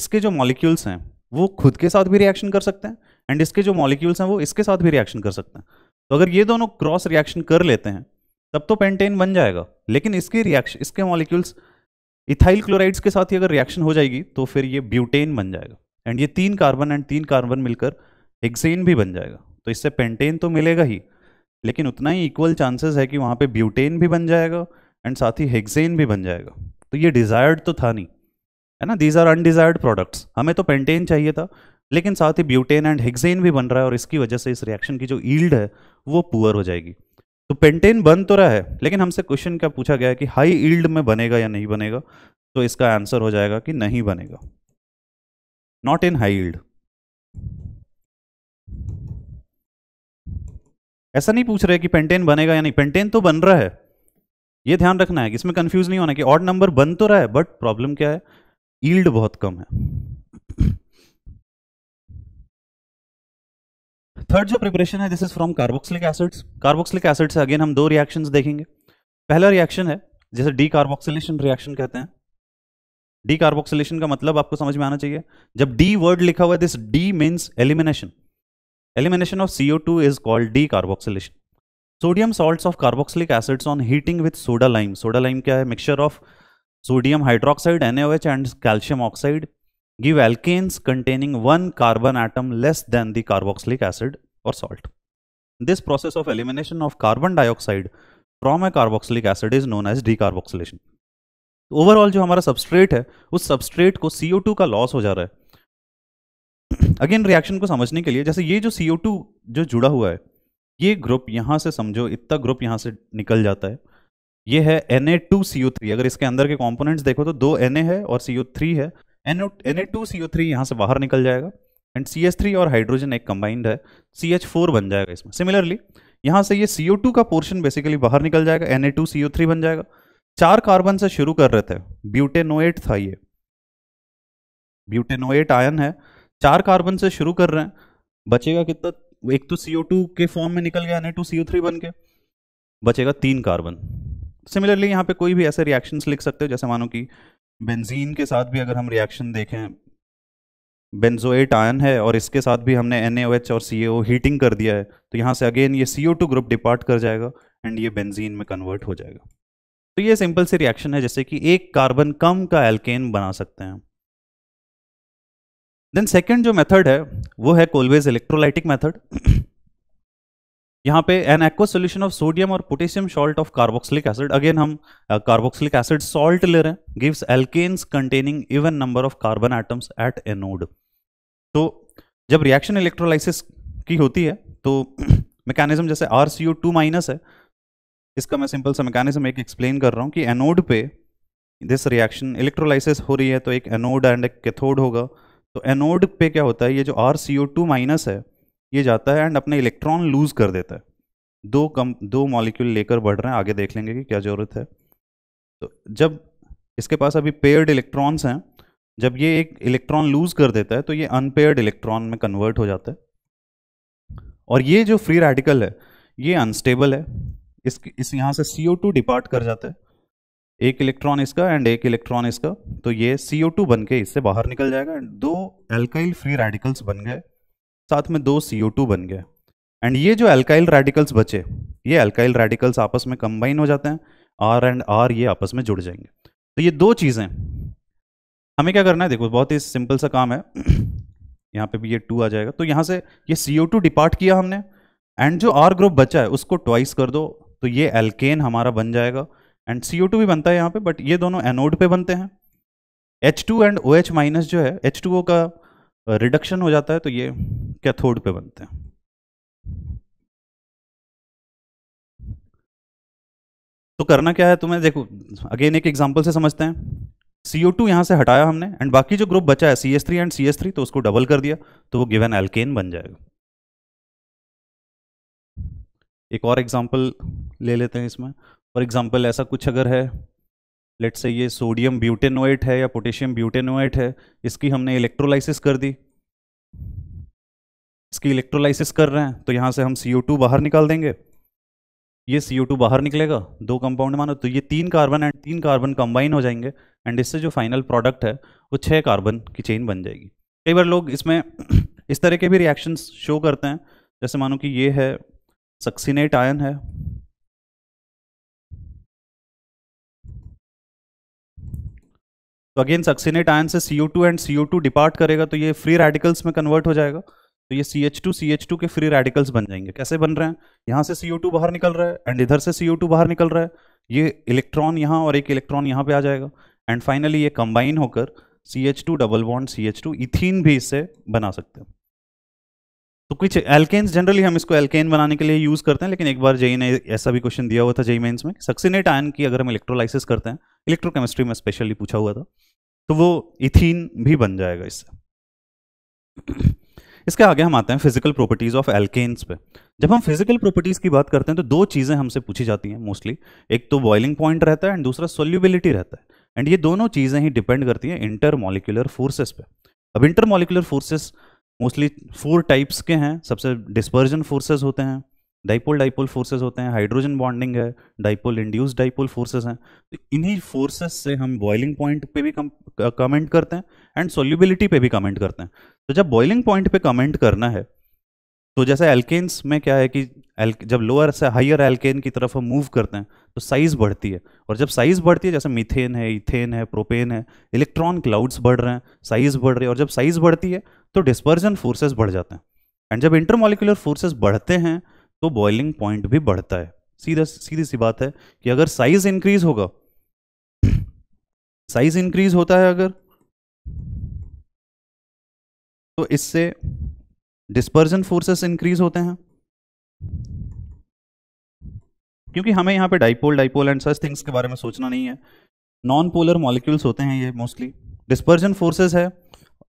इसके जो मॉलिक्यूल्स हैं वो खुद के साथ भी रिएक्शन कर सकते हैं एंड इसके जो मॉलिक्यूल्स हैं वो इसके साथ भी रिएक्शन कर सकते हैं तो अगर ये दोनों क्रॉस रिएक्शन कर लेते हैं तब तो पेंटेन बन जाएगा लेकिन इसके रिएक्शन इसके मॉलिक्यूल्स इथाइल क्लोराइड्स के साथ ही अगर रिएक्शन हो जाएगी तो फिर ये ब्यूटेन बन जाएगा एंड ये तीन कार्बन एंड तीन कार्बन मिलकर एक्सेन भी बन जाएगा तो इससे पेंटेन तो मिलेगा ही लेकिन उतना ही इक्वल चांसेस है कि वहाँ पे ब्यूटेन भी बन जाएगा एंड साथ ही हेक्सेन भी बन जाएगा तो ये डिज़ायर्ड तो था नहीं है ना दीज आर अनडिज़ायर्ड प्रोडक्ट्स हमें तो पेंटेन चाहिए था लेकिन साथ ही ब्यूटेन एंड हेक्सेन भी बन रहा है और इसकी वजह से इस रिएक्शन की जो ईल्ड है वो पुअर हो जाएगी तो पेंटेन बन तो रहा है लेकिन हमसे क्वेश्चन क्या पूछा गया है कि हाई ईल्ड में बनेगा या नहीं बनेगा तो इसका आंसर हो जाएगा कि नहीं बनेगा not in high yield ऐसा नहीं पूछ रहे कि पेंटेन बनेगा या नहीं पेंटेन तो बन रहा है ये ध्यान रखना है कि इसमें कंफ्यूज नहीं होना कि ऑड नंबर बन तो रहा है बट प्रॉब्लम क्या है ईल्ड बहुत कम है थर्ड जो प्रिपरेशन है this is from carboxylic acids carboxylic acid से अगेन हम दो रिएक्शंस देखेंगे पहला रिएक्शन है जैसे डी कार्बोक्सिलेशन रिएक्शन कहते हैं डी कार्बोक्सिलेशन का मतलब आपको समझ में आना चाहिए जब डी वर्ड लिखा हुआ है this de means elimination elimination of CO two is called decarboxylation sodium salts of carboxylic acids on heating with soda lime soda lime क्या है mixture of sodium hydroxide H and calcium oxide alkanes containing one carbon atom less than the carboxylic acid और salt this process of elimination of carbon dioxide from a carboxylic acid is known as decarboxylation overall जो हमारा substrate है उस substrate को सी का loss हो जा रहा है अगेन रिएक्शन को समझने के लिए जैसे ये जो टू जो जुड़ा हुआ है ये ग्रुप यहां से समझो इतना ग्रुप यहां से निकल जाता है ये है Na2CO3 अगर इसके अंदर के कंपोनेंट्स देखो तो दो Na है और CO3 है Na Na2CO3 यहां से बाहर निकल जाएगा एंड थ्री और हाइड्रोजन एक कंबाइंड है फोर बन जाएगा इसमें सिमिलरली यहां से ये टू का पोर्शन बेसिकली बाहर निकल जाएगा थ्री बन जाएगा चार कार्बन से शुरू कर रहे थे ब्यूटेनोएट था ये ब्यूटेनोएट आयन है चार कार्बन से शुरू कर रहे हैं बचेगा कितना एक तो सीओ टू के फॉर्म में निकल गया टू सीओ थ्री बन के बचेगा तीन कार्बन सिमिलरली यहाँ पे कोई भी ऐसे रिएक्शन लिख सकते हो जैसे मानो कि बेंजीन के साथ भी अगर हम रिएक्शन देखें बेंजोएट आयन है और इसके साथ भी हमने एन और सी हीटिंग कर दिया है तो यहाँ से अगेन ये सी ग्रुप डिपार्ट कर जाएगा एंड ये बेंजीन में कन्वर्ट हो जाएगा तो ये सिंपल सी रिएक्शन है जैसे कि एक कार्बन कम का एल्केन बना सकते हैं देन सेकंड जो मेथड है वो है कोलवेज इलेक्ट्रोलाइटिक मेथड यहाँ पे an aqua solution of sodium और potassium salt of carboxylic acid again हम कार्बोक्सिलिक एसिड सॉल्ट ले रहे हैं gives alkanes containing even number of carbon atoms at anode तो जब रिएक्शन इलेक्ट्रोलाइसिस की होती है तो मैकेनिज्म जैसे R C O two minus है इसका मैं सिंपल सा मैकेनिज्म एक एक्सप्लेन कर रहा हूँ कि एनोड पे दिस रिएक्शन इलेक्ट्रोलाइसिस हो रही है तो एक एनोड एंड एक कैथोड होगा तो एनोड पे क्या होता है ये जो R C O two minus है ये जाता है एंड अपने इलेक्ट्रॉन लूज कर देता है दो कम दो मॉलिक्यूल लेकर बढ़ रहे हैं आगे देख लेंगे कि क्या ज़रूरत है तो जब इसके पास अभी पेयर्ड इलेक्ट्रॉन्स हैं जब ये एक इलेक्ट्रॉन लूज कर देता है तो ये अनपेयर्ड इलेक्ट्रॉन में कन्वर्ट हो जाता है और ये जो फ्री रेडिकल है ये अनस्टेबल है इस इस यहाँ से टू डिपार्ट कर जाता है एक इलेक्ट्रॉन इसका एंड एक इलेक्ट्रॉन इसका तो ये सीओ ओ टू बन के इससे बाहर निकल जाएगा एंड दो एल्काइल फ्री रेडिकल्स बन गए साथ में दो सी टू बन गए एंड ये जो एल्काइल रेडिकल्स बचे ये एल्काइल रेडिकल्स आपस में कंबाइन हो जाते हैं आर एंड आर ये आपस में जुड़ जाएंगे तो ये दो चीज़ें हमें क्या करना है देखो बहुत ही सिंपल सा काम है यहाँ पे भी ये टू आ जाएगा तो यहाँ से ये सीओ ओ टू डिपार्ट किया हमने एंड जो आर ग्रुप बचा है उसको ट्वाइस कर दो तो ये एल्केन हमारा बन जाएगा एंड सी भी बनता है यहाँ पे बट ये दोनों एनोड पे बनते हैं H two and O H minus जो है एच टू ओ का रिडक्शन हो जाता है तो ये कैथोड पे बनते हैं तो करना क्या है तुम्हें देखो अगेन एक एग्जाम्पल से समझते हैं सी टू यहाँ से हटाया हमने एंड बाकी जो ग्रुप बचा है C S three and C S three तो उसको डबल कर दिया तो वो गिवन एल्केन बन जाएगा एक और एग्जाम्पल ले लेते हैं इसमें फॉर एग्जाम्पल ऐसा कुछ अगर है लेट से ये सोडियम ब्यूटेनोएट है या पोटेशियम ब्यूटेनोइट है इसकी हमने इलेक्ट्रोलाइसिस कर दी इसकी इलेक्ट्रोलाइसिस कर रहे हैं तो यहाँ से हम CO2 बाहर निकाल देंगे ये CO2 बाहर निकलेगा दो कंपाउंड मानो तो ये तीन कार्बन एंड तीन कार्बन कंबाइन हो जाएंगे एंड इससे जो फाइनल प्रोडक्ट है वो छः कार्बन की चेन बन जाएगी कई बार लोग इसमें इस तरह के भी रिएक्शंस शो करते हैं जैसे मानो कि ये है सक्सीनेट आयन है तो अगेन सक्सीनेट आयन से CO2 एंड CO2 डिपार्ट करेगा तो ये फ्री रेडिकल्स में कन्वर्ट हो जाएगा तो ये CH2 CH2 के फ्री रेडिकल्स बन जाएंगे कैसे बन रहे हैं यहां से CO2 बाहर निकल रहा है एंड इधर से CO2 बाहर निकल रहा है ये इलेक्ट्रॉन यहां और एक इलेक्ट्रॉन यहां पे आ जाएगा एंड फाइनली ये कंबाइन होकर C H two double bond C H two ethene भी इससे बना सकते हैं तो कुछ एल्केन्स जनरली हम इसको एल्केन बनाने के लिए यूज़ करते हैं लेकिन एक बार जई ने e ऐसा भी क्वेश्चन दिया हुआ था जई मेन्स e में सक्सीनेट आयन की अगर हम इलेक्ट्रोलाइसिस करते हैं इलेक्ट्रोकेमिस्ट्री में स्पेशली पूछा हुआ था तो वो इथिन भी बन जाएगा इससे इसके आगे हम आते हैं फिजिकल प्रॉपर्टीज़ ऑफ एल्केन्स पे जब हम फिजिकल प्रॉपर्टीज़ की बात करते हैं तो दो चीज़ें हमसे पूछी जाती हैं मोस्टली एक तो बॉइलिंग पॉइंट रहता है एंड दूसरा सोल्यूबिलिटी रहता है एंड ये दोनों चीज़ें ही डिपेंड करती हैं इंटर मॉलिकुलर फोर्सेस पे अब intermolecular forces mostly four types के हैं सबसे डिस्पर्जन फोर्सेस होते हैं डाइपोल डाइपोल फोर्सेस होते हैं हाइड्रोजन बॉन्डिंग है डाइपोल इंड्यूस डाइपोल फोर्सेस हैं तो इन्हीं फोर्सेस से हम बॉइलिंग पॉइंट पे भी कमेंट करते हैं एंड सोल्यूबिलिटी पे भी कमेंट करते हैं तो जब बॉइलिंग पॉइंट पे कमेंट करना है तो जैसे एल्केन्स में क्या है कि जब लोअर से हायर एल्केन की तरफ हम मूव करते हैं तो साइज़ बढ़ती है और जब साइज़ बढ़ती है जैसे मिथेन है इथेन है प्रोपेन है इलेक्ट्रॉन क्लाउड्स बढ़ रहे हैं साइज़ बढ़ रही है और जब साइज़ बढ़ती है तो डिस्पर्जन फोर्सेस बढ़ जाते हैं एंड जब इंटरमोलिकुलर फोर्सेस बढ़ते हैं तो बॉइलिंग पॉइंट भी बढ़ता है सीधा सीधी सी बात है कि अगर साइज इंक्रीज होगा साइज इंक्रीज होता है अगर तो इससे डिस्पर्जन फोर्सेस इंक्रीज होते हैं क्योंकि हमें यहां पे dipole dipole and such things के बारे में सोचना नहीं है नॉन पोलर मॉलिक्यूल्स होते हैं ये मोस्टली डिस्पर्जन फोर्सेस है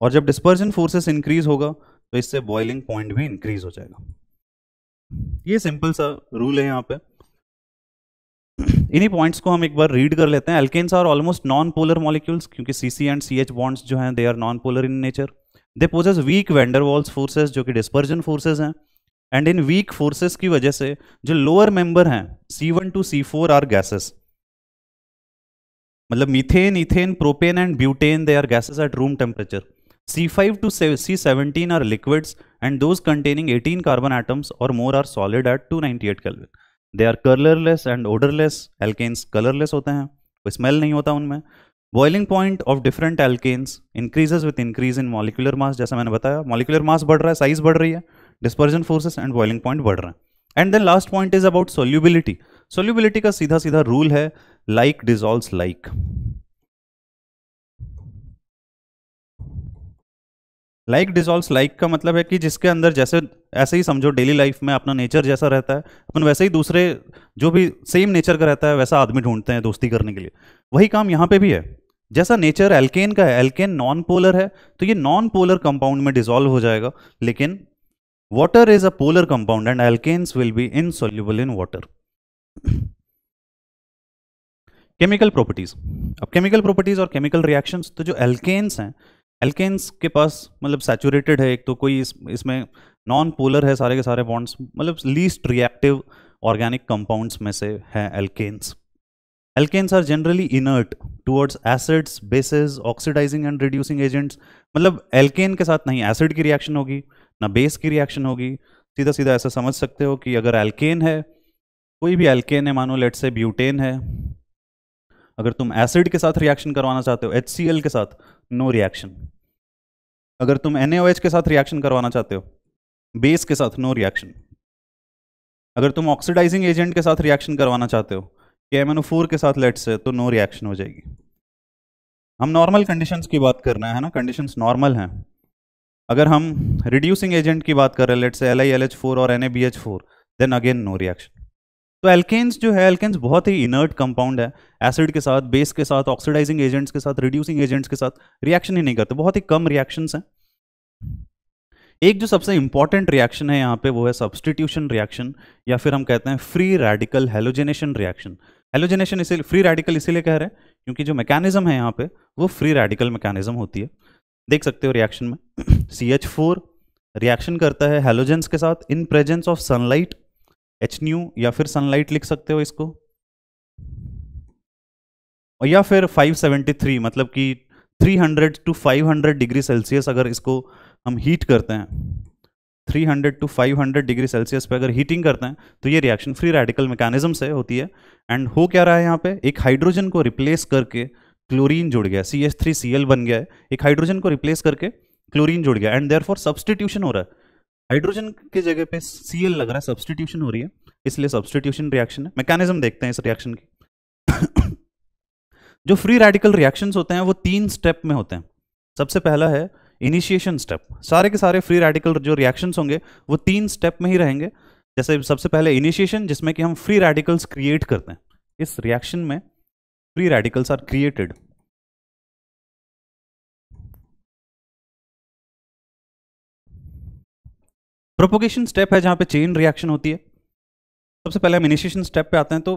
और जब डिस्पर्जन फोर्सेस इंक्रीज होगा तो इससे बॉइलिंग पॉइंट भी इंक्रीज हो जाएगा ये सिंपल सा रूल है यहाँ पे इन्हीं पॉइंट्स को हम एक बार रीड कर लेते हैं alkanes are almost non polar molecules क्योंकि C C and C H bonds जो हैं they are non polar in nature they possess weak van der Waals forces जो कि डिस्पर्जन फोर्सेज हैं एंड इन वीक फोर्सेस की वजह से जो लोअर मेंबर हैं C one two C four are gases मतलब methane ethane propane and butane they are gases at room temperature C5 to C17 are liquids and those containing 18 carbon atoms or more are solid at 298 Kelvin. They are colourless and odourless alkanes colourless होते हैं कोई smell नहीं होता उनमें boiling point of different alkanes increases with increase in molecular mass जैसा मैंने बताया molecular mass बढ़ रहा है साइज बढ़ रही है dispersion forces and boiling point बढ़ रहे हैं and then last point is about solubility solubility का सीधा सीधा रूल है like dissolve like like dissolve like का मतलब है कि जिसके अंदर जैसे ऐसे ही समझो डेली लाइफ में अपना नेचर जैसा रहता है अपन वैसे ही दूसरे जो भी सेम नेचर का रहता है वैसा आदमी ढूंढते हैं दोस्ती करने के लिए वही काम यहाँ पे भी है जैसा नेचर एल्केन का है एल्केन नॉन पोलर है तो ये नॉन पोलर कंपाउंड में डिजॉल्व हो जाएगा लेकिन water is a polar compound and alkanes will be insoluble in water chemical properties अब केमिकल प्रॉपर्टीज और केमिकल रिएक्शंस तो जो एल्केन्स हैं एल्केन्स के पास मतलब सैचुरेटेड है एक तो कोई इस इसमें नॉन पोलर है सारे के सारे बॉन्ड्स मतलब लीस्ट रिएक्टिव ऑर्गेनिक कंपाउंड्स में से है alkanes alkanes are generally inert towards acids bases oxidising and reducing agents मतलब एल्केन के साथ नहीं एसिड की रिएक्शन होगी ना बेस की रिएक्शन होगी सीधा सीधा ऐसा समझ सकते हो कि अगर एल्केन है कोई भी एल्केन है मानो लेट से ब्यूटेन है अगर तुम एसिड के साथ रिएक्शन करवाना चाहते हो एच के साथ नो रिएक्शन अगर तुम एन के साथ रिएक्शन करवाना चाहते हो बेस के साथ नो रिएक्शन अगर तुम ऑक्सीडाइजिंग एजेंट के साथ रिएक्शन करवाना चाहते हो के एम के साथ लेट से तो नो रिएक्शन हो जाएगी हम नॉर्मल कंडीशंस की बात कर रहे हैं ना कंडीशंस नॉर्मल हैं अगर हम रिड्यूसिंग एजेंट की बात कर रहे हैं let say L I L H four और N A B H four then again no reaction तो एल्केन्स जो है एल्केन्स बहुत ही इनर्ट कंपाउंड है एसिड के साथ बेस के साथ ऑक्सीडाइजिंग एजेंट्स के साथ रिड्यूसिंग एजेंट्स के साथ रिएक्शन ही नहीं करते बहुत ही कम रिएक्शन हैं एक जो सबसे इंपॉर्टेंट रिएक्शन है यहाँ पे वो है सब्सटीट्यूशन रिएक्शन या फिर हम कहते हैं free radical halogenation reaction halogenation इसीलिए फ्री रेडिकल इसीलिए कह रहे हैं क्योंकि जो मैकेनिज्म है यहाँ पे वो फ्री रेडिकल मैकेनिज्म होती है देख सकते हो रिएक्शन में सी एच फोर रिएक्शन करता है हेलोजेंस के साथ in presence of sunlight H nu या फिर सनलाइट लिख सकते हो इसको और या फिर 573 मतलब कि 300 टू फाइव डिग्री सेल्सियस अगर इसको हम हीट करते हैं 300 टू 500 डिग्री सेल्सियस पे अगर हीटिंग करते हैं तो ये रिएक्शन फ्री रेडिकल मैकेनिज्म से होती है एंड हो क्या रहा है यहाँ पे एक हाइड्रोजन को रिप्लेस करके क्लोरीन जुड़ गया C S three C L बन गया है एक हाइड्रोजन को रिप्लेस करके क्लोरीन जुड़ गया एंड देयर फॉर हो रहा है हाइड्रोजन के जगह पे सी लग रहा है सब्सटीट्यूशन हो रही है इसलिए सब्सटीट्यूशन रिएक्शन है मैकेनिज्म देखते हैं इस रिएक्शन की जो फ्री रेडिकल रिएक्शंस होते हैं वो तीन स्टेप में होते हैं सबसे पहला है इनिशिएशन स्टेप सारे के सारे फ्री रेडिकल जो रिएक्शंस होंगे वो तीन स्टेप में ही रहेंगे जैसे सबसे पहले इनिशिएशन जिसमें कि हम फ्री रेडिकल्स क्रिएट करते हैं इस रिएक्शन में free radicals are created propagation step है जहां पे चेन रिएक्शन होती है सबसे पहले हम इनिशिएशन स्टेप पे आते हैं तो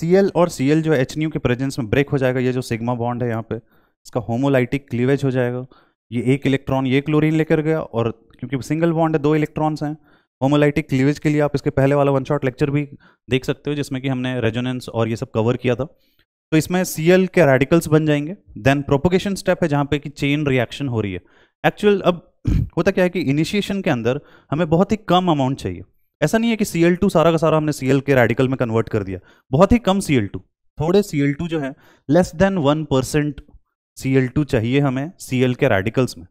सी और सी जो है एच के प्रेजेंस में ब्रेक हो जाएगा ये जो सिग्मा बॉन्ड है यहाँ पे इसका होमोलाइटिक क्लीवेज हो जाएगा ये एक इलेक्ट्रॉन ये क्लोरीन लेकर गया और क्योंकि सिंगल बॉन्ड है दो इलेक्ट्रॉन्स हैं होमोलाइटिक क्लीवेज के लिए आप इसके पहले वाला वन शॉट लेक्चर भी देख सकते हो जिसमें कि हमने रेजोनेंस और ये सब कवर किया था तो इसमें सी के रेडिकल्स बन जाएंगे देन प्रोपोगेशन स्टेप है जहाँ पे कि चेन रिएक्शन हो रही है एक्चुअल अब होता क्या है कि इनिशिएशन के अंदर हमें बहुत ही कम अमाउंट चाहिए ऐसा नहीं है कि Cl2 सारा का सारा हमने Cl के रेडिकल में कन्वर्ट कर दिया बहुत ही कम Cl2 थोड़े Cl2 जो है less than one percent Cl2 चाहिए हमें Cl के रेडिकल्स में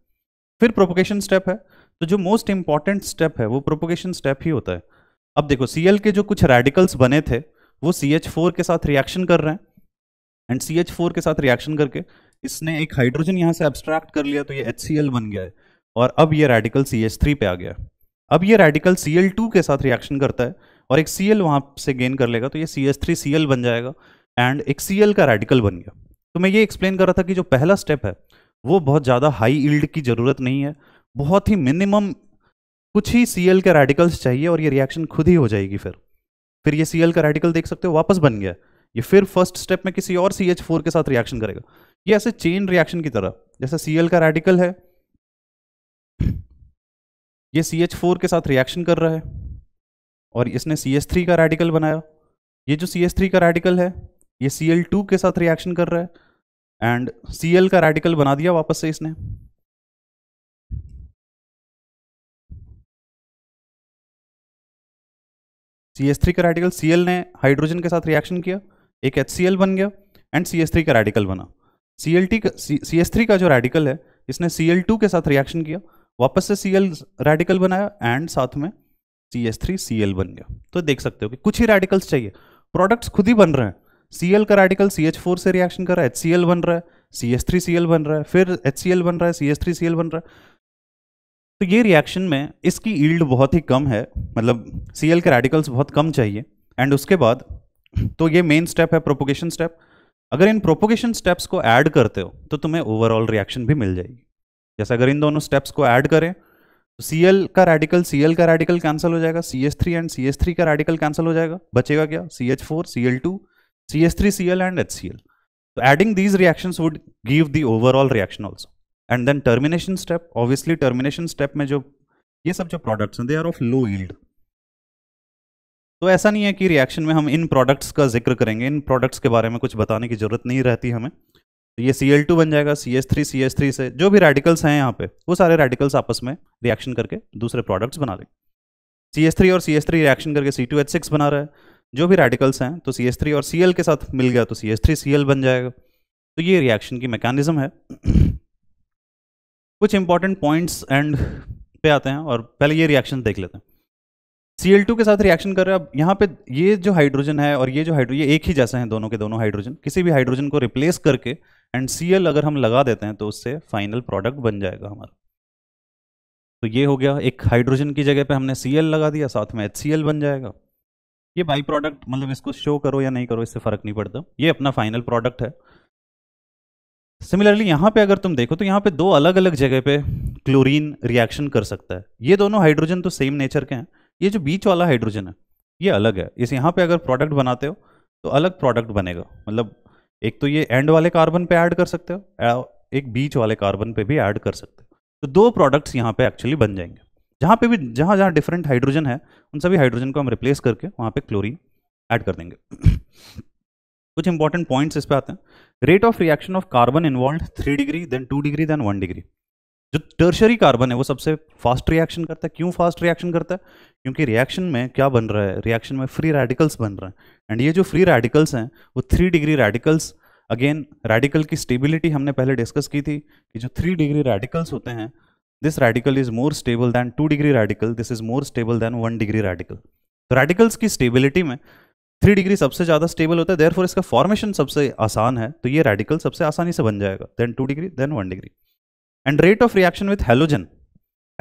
फिर प्रोपोगेशन स्टेप है तो जो मोस्ट इंपॉर्टेंट स्टेप है वो प्रोपोगेशन स्टेप ही होता है अब देखो Cl के जो कुछ रेडिकल्स बने थे वो CH4 के साथ रिएक्शन कर रहे हैं एंड CH4 के साथ रिएक्शन करके इसने एक हाइड्रोजन यहां से एब्स्ट्रैक्ट कर लिया तो ये HCl बन गया है और अब ये रेडिकल सी एच थ्री पे आ गया अब ये रेडिकल सी एल टू के साथ रिएक्शन करता है और एक सी एल वहाँ से गेन कर लेगा तो ये C H three C L बन जाएगा एंड एक सी एल का रेडिकल बन गया तो मैं ये एक्सप्लेन कर रहा था कि जो पहला स्टेप है वो बहुत ज़्यादा हाई ईल्ड की ज़रूरत नहीं है बहुत ही मिनिमम कुछ ही सी एल के रेडिकल्स चाहिए और ये रिएक्शन खुद ही हो जाएगी फिर फिर ये सी एल का रेडिकल देख सकते हो वापस बन गया ये फिर फर्स्ट स्टेप में किसी और सी एच फोर के साथ रिएक्शन करेगा ये ऐसे चेन रिएक्शन की तरह जैसे सी एल का रेडिकल है ये सी एच फोर के साथ रिएक्शन कर रहा है और इसने सी एच थ्री का रेडिकल बनाया ये जो सी एच थ्री का रेडिकल है ये सी एल टू के साथ रिएक्शन कर रहा है एंड सी एल का रेडिकल बना दिया वापस से इसने सी एस थ्री का रेडिकल सी एल ने हाइड्रोजन के साथ रिएक्शन किया एक एच सी एल बन गया एंड सी एस थ्री का रेडिकल बना सी एल टी का सी एस थ्री का जो रेडिकल है इसने सी एल टू के साथ रिएक्शन किया वापस से सी रेडिकल बनाया एंड साथ में C S three C L बन गया तो देख सकते हो कि कुछ ही रेडिकल्स चाहिए प्रोडक्ट्स खुद ही बन रहे हैं सी एल का रेडिकल सी एच फोर से रिएक्शन कर रहा है एच सी एल बन रहा है C S three C L बन रहा है फिर एच सी एल बन रहा है C S three C L बन रहा है तो ये रिएक्शन में इसकी ईल्ड बहुत ही कम है मतलब सी एल के रेडिकल्स बहुत कम चाहिए एंड उसके बाद तो ये मेन स्टेप है प्रोपोगेशन स्टेप अगर इन प्रोपोगेशन स्टेप्स को ऐड करते हो तो तुम्हें ओवरऑल रिएक्शन भी मिल जाएगी जैसे अगर इन दोनों स्टेप्स को ऐड करें तो सी का रेडिकल सी का रेडिकल कैंसिल हो जाएगा C S three and C S three का रेडिकल कैंसिल हो जाएगा बचेगा क्या C H four C L two C S three C L and H C L तो adding these reaction would give the overall reaction also and then termination step obviously termination step में जो ये सब जो products हैं they are of low yield तो ऐसा नहीं है कि रिएक्शन में हम इन प्रोडक्ट्स का जिक्र करेंगे इन प्रोडक्ट्स के बारे में कुछ बताने की जरूरत नहीं रहती हमें तो ये सी बन जाएगा C S three C S three से जो भी रेडिकल्स हैं यहाँ पे वो सारे रेडिकल्स आपस में रिएक्शन करके दूसरे प्रोडक्ट्स बना देंगे सी एस थ्री और सी एस थ्री रिएक्शन करके सी टू एच सिक्स बना रहा है जो भी रेडिकल्स हैं तो सी एस थ्री और सी एल के साथ मिल गया तो C S three C L बन जाएगा तो ये रिएक्शन की मैकेनिज्म है कुछ इंपॉर्टेंट पॉइंट्स एंड पे आते हैं और पहले ये रिएक्शन देख लेते हैं Cl2 के साथ रिएक्शन कर रहे हैं अब यहाँ पे ये जो हाइड्रोजन है और ये जो हाइड्रो ये एक ही जैसे हैं दोनों के दोनों हाइड्रोजन किसी भी हाइड्रोजन को रिप्लेस करके एंड Cl अगर हम लगा देते हैं तो उससे फाइनल प्रोडक्ट बन जाएगा हमारा तो ये हो गया एक हाइड्रोजन की जगह पे हमने Cl लगा दिया साथ में HCl बन जाएगा ये बाई प्रोडक्ट मतलब इसको शो करो या नहीं करो इससे फ़र्क नहीं पड़ता ये अपना फाइनल प्रोडक्ट है सिमिलरली यहाँ पे अगर तुम देखो तो यहाँ पे दो अलग अलग जगह पे क्लोरीन रिएक्शन कर सकता है ये दोनों हाइड्रोजन तो सेम नेचर के हैं ये जो बीच वाला हाइड्रोजन है ये अलग है इस यहाँ पे अगर प्रोडक्ट बनाते हो तो अलग प्रोडक्ट बनेगा मतलब एक तो ये एंड वाले कार्बन पे ऐड कर सकते हो एक बीच वाले कार्बन पे भी ऐड कर सकते हो तो दो प्रोडक्ट्स यहाँ पे एक्चुअली बन जाएंगे जहाँ पे भी जहाँ जहाँ डिफरेंट हाइड्रोजन है उन सभी हाइड्रोजन को हम रिप्लेस करके वहाँ पे क्लोरीन ऐड कर देंगे कुछ इंपॉर्टेंट पॉइंट्स इस पे आते हैं rate of reaction of carbon involve three degree then two degree then one degree जो टर्शरी कार्बन है वो सबसे फास्ट रिएक्शन करता है क्यों फास्ट रिएक्शन करता है क्योंकि रिएक्शन में क्या बन रहा है रिएक्शन में फ्री रेडिकल्स बन रहे हैं एंड ये जो फ्री रेडिकल्स हैं वो three degree radicals again radical की स्टेबिलिटी हमने पहले डिस्कस की थी कि जो थ्री डिग्री रेडिकल्स होते हैं this radical is more stable than two degree radical this is more stable than one degree radical तो रेडिकल्स की स्टेबिलिटी में थ्री डिग्री सबसे ज़्यादा स्टेबल होता है देयर इसका फॉर्मेशन सबसे आसान है तो ये रेडिकल सबसे आसानी से बन जाएगा then two degree then one degree and rate of reaction with halogen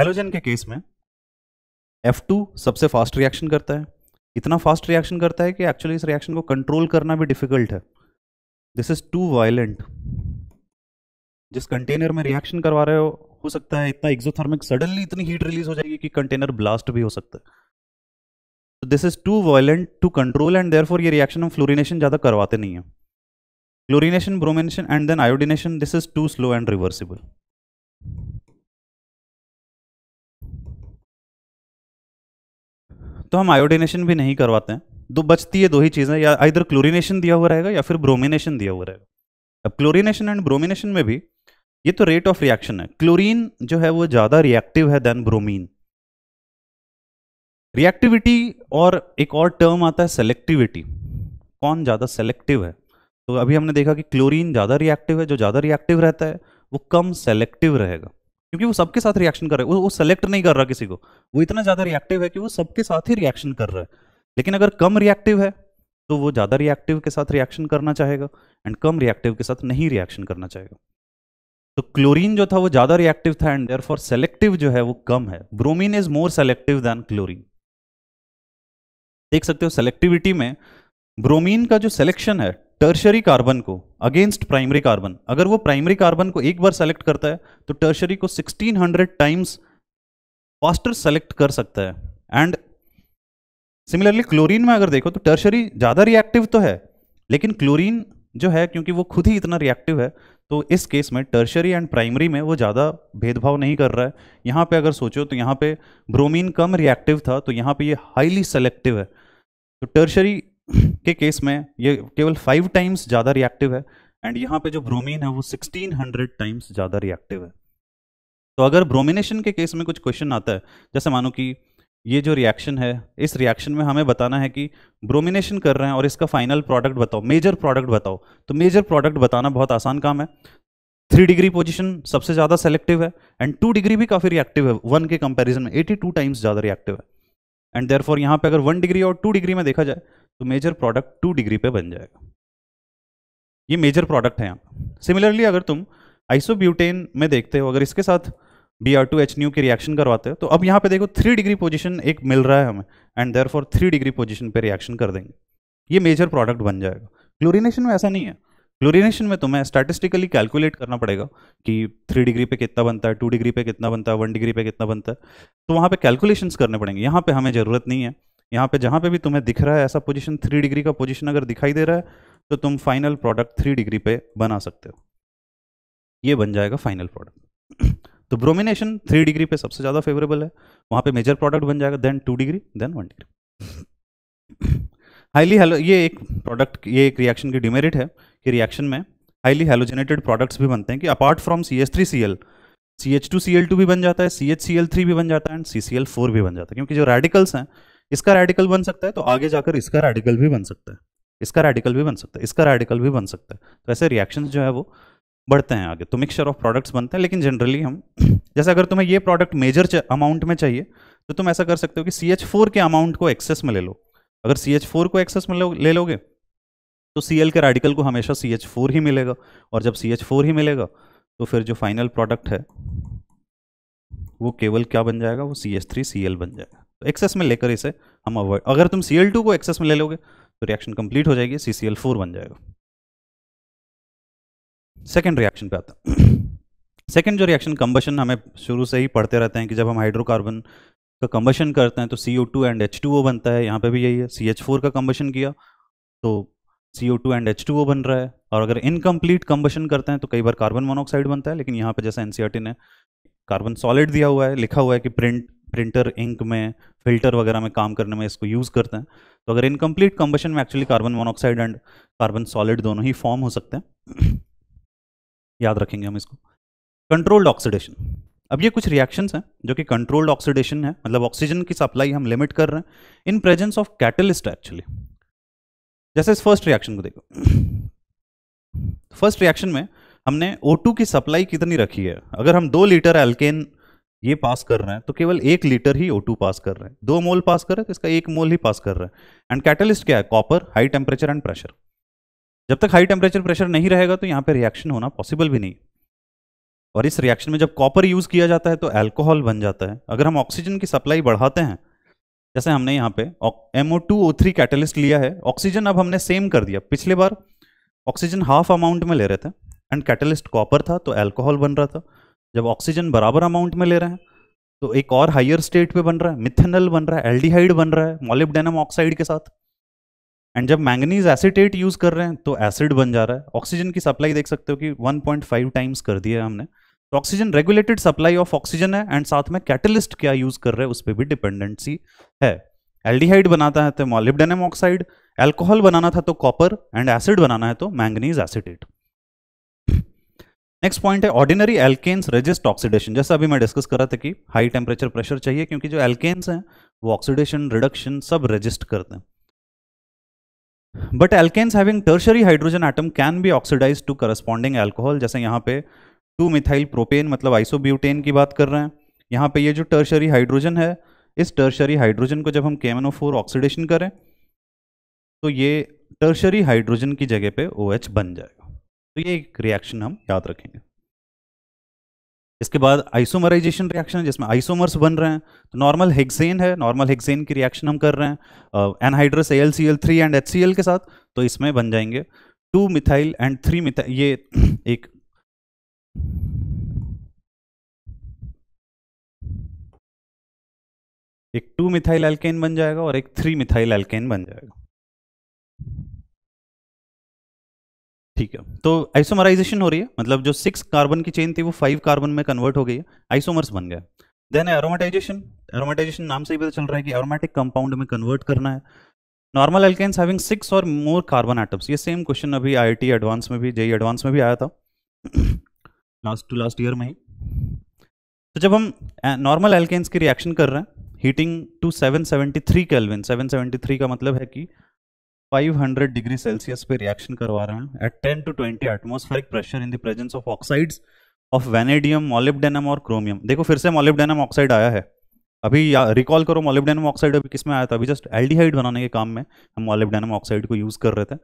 halogen के केस में F2 सबसे फास्ट रिएक्शन करता है इतना फास्ट रिएक्शन करता है कि एक्चुअली इस रिएक्शन को कंट्रोल करना भी डिफिकल्ट है दिस इज टू वायलेंट जिस कंटेनर में रिएक्शन करवा रहे हो हो सकता है इतना एक्सोथर्मिक सडनली इतनी हीट रिलीज हो जाएगी कि कंटेनर ब्लास्ट भी हो सकता है this is too violent to control and therefore ये रिएक्शन हम फ्लोरिनेशन ज़्यादा करवाते नहीं है chlorination bromination and then iodination this is too slow and reversible तो हम आयोडिनेशन भी नहीं करवाते हैं दो बचती है दो ही चीज़ें या इधर क्लोरीनेशन दिया हुआ रहेगा या फिर ब्रोमिनेशन दिया हुआ रहेगा अब क्लोरीनेशन एंड ब्रोमिनेशन में भी ये तो रेट ऑफ रिएक्शन है क्लोरीन जो है वो ज़्यादा रिएक्टिव है देन ब्रोमीन रिएक्टिविटी और एक और टर्म आता है सेलेक्टिविटी कौन ज़्यादा सेलेक्टिव है तो अभी हमने देखा कि क्लोरीन ज़्यादा रिएक्टिव है जो ज़्यादा रिएक्टिव रहता है वो कम सेलेक्टिव रहेगा क्योंकि वो सबके साथ रिएक्शन कर रहा है वो सेलेक्ट नहीं कर रहा किसी को वो इतना ज़्यादा रिएक्टिव है कि वो सबके साथ ही रिएक्शन कर रहा है लेकिन अगर कम रिएक्टिव है तो वो ज़्यादा रिएक्टिव के साथ रिएक्शन करना चाहेगा एंड कम रिएक्टिव के साथ नहीं रिएक्शन करना चाहेगा तो क्लोरीन जो था वो ज़्यादा रिएक्टिव था एंड देयर फॉर सेलेक्टिव जो है वो कम है bromine is more selective than chlorine देख सकते हो सेलेक्टिविटी में ब्रोमीन का जो सिलेक्शन है टर्शरी कार्बन को अगेंस्ट प्राइमरी कार्बन अगर वो प्राइमरी कार्बन को एक बार सेलेक्ट करता है तो टर्शरी को 1600 टाइम्स फास्टर सेलेक्ट कर सकता है एंड सिमिलरली क्लोरीन में अगर देखो तो टर्शरी ज़्यादा रिएक्टिव तो है लेकिन क्लोरीन जो है क्योंकि वो खुद ही इतना रिएक्टिव है तो इस केस में टर्शरी एंड प्राइमरी में वो ज़्यादा भेदभाव नहीं कर रहा है यहाँ पे अगर सोचो तो यहाँ पे ब्रोमीन कम रिएक्टिव था तो यहाँ पे ये हाईली सेलेक्टिव है तो टर्शरी के केस में ये केवल फाइव टाइम्स ज़्यादा रिएक्टिव है एंड यहाँ पे जो ब्रोमीन है वो सिक्सटीन हंड्रेड टाइम्स ज़्यादा रिएक्टिव है तो अगर ब्रोमिनेशन के केस में कुछ क्वेश्चन आता है जैसे मानो कि ये जो रिएक्शन है इस रिएक्शन में हमें बताना है कि ब्रोमिनेशन कर रहे हैं और इसका फाइनल प्रोडक्ट बताओ मेजर प्रोडक्ट बताओ तो मेजर प्रोडक्ट बताना बहुत आसान काम है थ्री डिग्री पोजीशन सबसे ज़्यादा सेलेक्टिव है एंड टू डिग्री भी काफ़ी रिएक्टिव है वन के कंपेरिजन में एटी टू टाइम्स ज़्यादा रिएक्टिव है एंड देर फॉर यहाँ पे अगर वन डिग्री और टू डिग्री में देखा जाए तो मेजर प्रोडक्ट टू डिग्री पे बन जाएगा ये मेजर प्रोडक्ट है यहाँ सिमिलरली अगर तुम आइसोब्यूटेन में देखते हो अगर इसके साथ B R two H nu के रिएक्शन करवाते हो तो अब यहाँ पे देखो थ्री डिग्री पोजीशन एक मिल रहा है हमें and therefore three degree position पर रिएक्शन कर देंगे ये मेजर प्रोडक्ट बन जाएगा क्लोरिनेशन में ऐसा नहीं है क्लोरिनेशन में तुम्हें स्टैटिस्टिकली कैलकुलेट करना पड़ेगा कि थ्री डिग्री पे कितना बनता है टू डिग्री पे कितना बनता है वन डिग्री पे कितना बनता है तो वहाँ पे कैलकुलेशंस करने पड़ेंगे यहाँ पे हमें ज़रूरत नहीं है यहाँ पे जहाँ पे भी तुम्हें दिख रहा है ऐसा पोजीशन थ्री डिग्री का पोजीशन अगर दिखाई दे रहा है तो तुम फाइनल प्रोडक्ट थ्री डिग्री पे बना सकते हो ये बन जाएगा फाइनल प्रोडक्ट तो ब्रोमिनेशन थ्री डिग्री पे सबसे ज़्यादा फेवरेबल है वहाँ पे मेजर प्रोडक्ट बन जाएगा then two degree then one degree highly halo ये एक प्रोडक्ट ये एक रिएक्शन की डिमेरिट है कि रिएक्शन में हाईली हेलोजेनेटेड प्रोडक्ट्स भी बनते हैं कि apart from C S three C L C H two C L two भी बन जाता है C H C L three भी बन जाता है and C C L four भी बन जाता है क्योंकि जो रेडिकल्स हैं इसका रेडिकल बन सकता है तो आगे जाकर इसका रेडिकल भी बन सकता है इसका रेडिकल भी बन सकता है इसका रेडिकल भी बन सकता है तो ऐसे रिएक्शन जो है वो बढ़ते हैं आगे तो मिक्सचर ऑफ प्रोडक्ट्स बनते हैं लेकिन जनरली हम जैसे अगर तुम्हें ये प्रोडक्ट मेजर अमाउंट में चाहिए तो तुम ऐसा कर सकते हो कि सी के अमाउंट को एक्सेस में ले लो अगर सी को एक्सेस में ले लोगे तो सी के रेडिकल को हमेशा सी ही मिलेगा और जब सी ही मिलेगा तो फिर जो फाइनल प्रोडक्ट है वो केवल क्या बन जाएगा वो C H three C L बन जाएगा एक्सेस में लेकर इसे हम अवॉइड अगर तुम सी को एक्सेस में ले लोगे तो रिएक्शन कंप्लीट हो जाएगी सी बन जाएगा सेकेंड रिएक्शन पे आता सेकेंड जो रिएक्शन कंबशन हमें शुरू से ही पढ़ते रहते हैं कि जब हम हाइड्रोकार्बन का कंबशन करते हैं तो C two and H two O बनता है यहाँ पे भी यही है सी एच फोर का कंबशन किया तो C two and H two O बन रहा है और अगर इनकम्प्लीट कंबशन करते हैं तो कई बार कार्बन मोनोऑक्साइड बनता है लेकिन यहाँ पे जैसे एन ने कार्बन सॉलिड दिया हुआ है लिखा हुआ है कि प्रिंट प्रिंटर इंक में फिल्टर वगैरह में काम करने में इसको यूज़ करते हैं तो अगर इनकम्प्लीट कम्बशन में actually carbon monoxide and carbon solid दोनों ही फॉर्म हो सकते हैं याद रखेंगे हम इसको कंट्रोल्ड ऑक्सीडेशन अब ये कुछ रिएक्शंस हैं जो कि कंट्रोल्ड ऑक्सीडेशन है मतलब ऑक्सीजन की सप्लाई हम लिमिट कर रहे हैं in presence of catalyst actually जैसे इस फर्स्ट रिएक्शन को देखो फर्स्ट रिएक्शन में हमने O2 की सप्लाई कितनी रखी है अगर हम दो लीटर एल्केन ये पास कर रहे हैं तो केवल एक लीटर ही टू पास कर रहे हैं दो मोल पास कर रहे हैं तो इसका एक मोल ही पास कर रहे हैं एंड कैटलिस्ट क्या है copper high temperature and pressure जब तक हाई टेम्परेचर प्रेशर नहीं रहेगा तो यहाँ पे रिएक्शन होना पॉसिबल भी नहीं और इस रिएक्शन में जब कॉपर यूज़ किया जाता है तो एल्कोहल बन जाता है अगर हम ऑक्सीजन की सप्लाई बढ़ाते हैं जैसे हमने यहाँ पे M O two O three catalyst लिया है ऑक्सीजन अब हमने सेम कर दिया पिछले बार ऑक्सीजन हाफ अमाउंट में ले रहे थे एंड कैटलिस्ट कॉपर था तो एल्कोहल बन रहा था जब ऑक्सीजन बराबर अमाउंट में ले रहे हैं तो एक और हाइयर स्टेट पे बन रहा है मिथेनल बन रहा है एल्डिहाइड बन रहा है मोलिबडेनम ऑक्साइड के साथ एंड जब मैंगनीज एसिटेट यूज़ कर रहे हैं तो एसिड बन जा रहा है ऑक्सीजन की सप्लाई देख सकते हो कि 1.5 टाइम्स कर दिया है हमने तो oxygen regulated supply of oxygen है एंड साथ में कैटलिस्ट क्या यूज़ कर रहे हैं उस पर भी डिपेंडेंसी है एल्डिहाइड बनाता है तो मॉलिबडेनम ऑक्साइड एल्कोहल बनाना था तो कॉपर एंड एसिड बनाना है तो मैंगनीज एसिडेट नेक्स्ट पॉइंट है ऑर्डिनरी एल्केन्स रेजिस्ट ऑक्सीडेशन जैसा अभी मैं डिस्कस कर रहा था कि हाई टेम्परेचर प्रेशर चाहिए क्योंकि जो एल्केन्स हैं वो ऑक्सीडेशन रिडक्शन सब रेजिस्ट करते हैं but alkanes having tertiary hydrogen atom can be oxidise to corresponding alcohol जैसे यहाँ पे टू मिथाइल प्रोपेन मतलब आइसोब्यूटेन की बात कर रहे हैं यहाँ पे ये जो टर्शरी हाइड्रोजन है इस टर्शरी हाइड्रोजन को जब हम केमनो फोर ऑक्सीडेशन करें तो ये टर्शरी हाइड्रोजन की जगह पे ओ OH बन जाए तो ये एक रिएक्शन हम याद रखेंगे इसके बाद आइसोमराइजेशन रिएक्शन जिसमें आइसोमर्स बन रहे हैं तो नॉर्मल हेक्सेन है नॉर्मल हेक्सेन की रिएक्शन हम कर रहे हैं anhydrous L C L three and H C L के साथ तो इसमें बन जाएंगे two methyl and three methyl ये एक एक टू मिथाइल एल्केन बन जाएगा और एक थ्री मिथाइल एल्केन बन जाएगा ठीक है तो आइसोमराइजेशन हो रही है मतलब जो सिक्स कार्बन की चेन थी वो फाइव कार्बन में कन्वर्ट हो गई है आइसोमर्स बन गया देन एरोमेटाइजेशन एरोमेटाइजेशन नाम से ही पता चल रहा है कि एरोमेटिक कंपाउंड में कन्वर्ट करना है नॉर्मल एल्केन्स हैविंग सिक्स और मोर कार्बन आइटम्स ये सेम क्वेश्चन अभी आई एडवांस में भी जेई एडवांस में भी आया था लास्ट टू लास्ट ईयर में ही तो जब हम नॉर्मल एल्केन्स की रिएक्शन कर रहे हैं हीटिंग टू सेवन सेवेंटी 773 का मतलब है कि 500 डिग्री सेल्सियस पे रिएक्शन करवा रहे हैं at 10 to 20 atmospheric pressure in the presence of oxides of vanadium molybdenum और क्रोमियम देखो फिर से मोलिब्डेनम ऑक्साइड आया है अभी रिकॉल करो मोलिब्डेनम ऑक्साइड अभी किस में आया था अभी जस्ट एल्डिहाइड बनाने के काम में हम मोलिब्डेनम ऑक्साइड को यूज़ कर रहे थे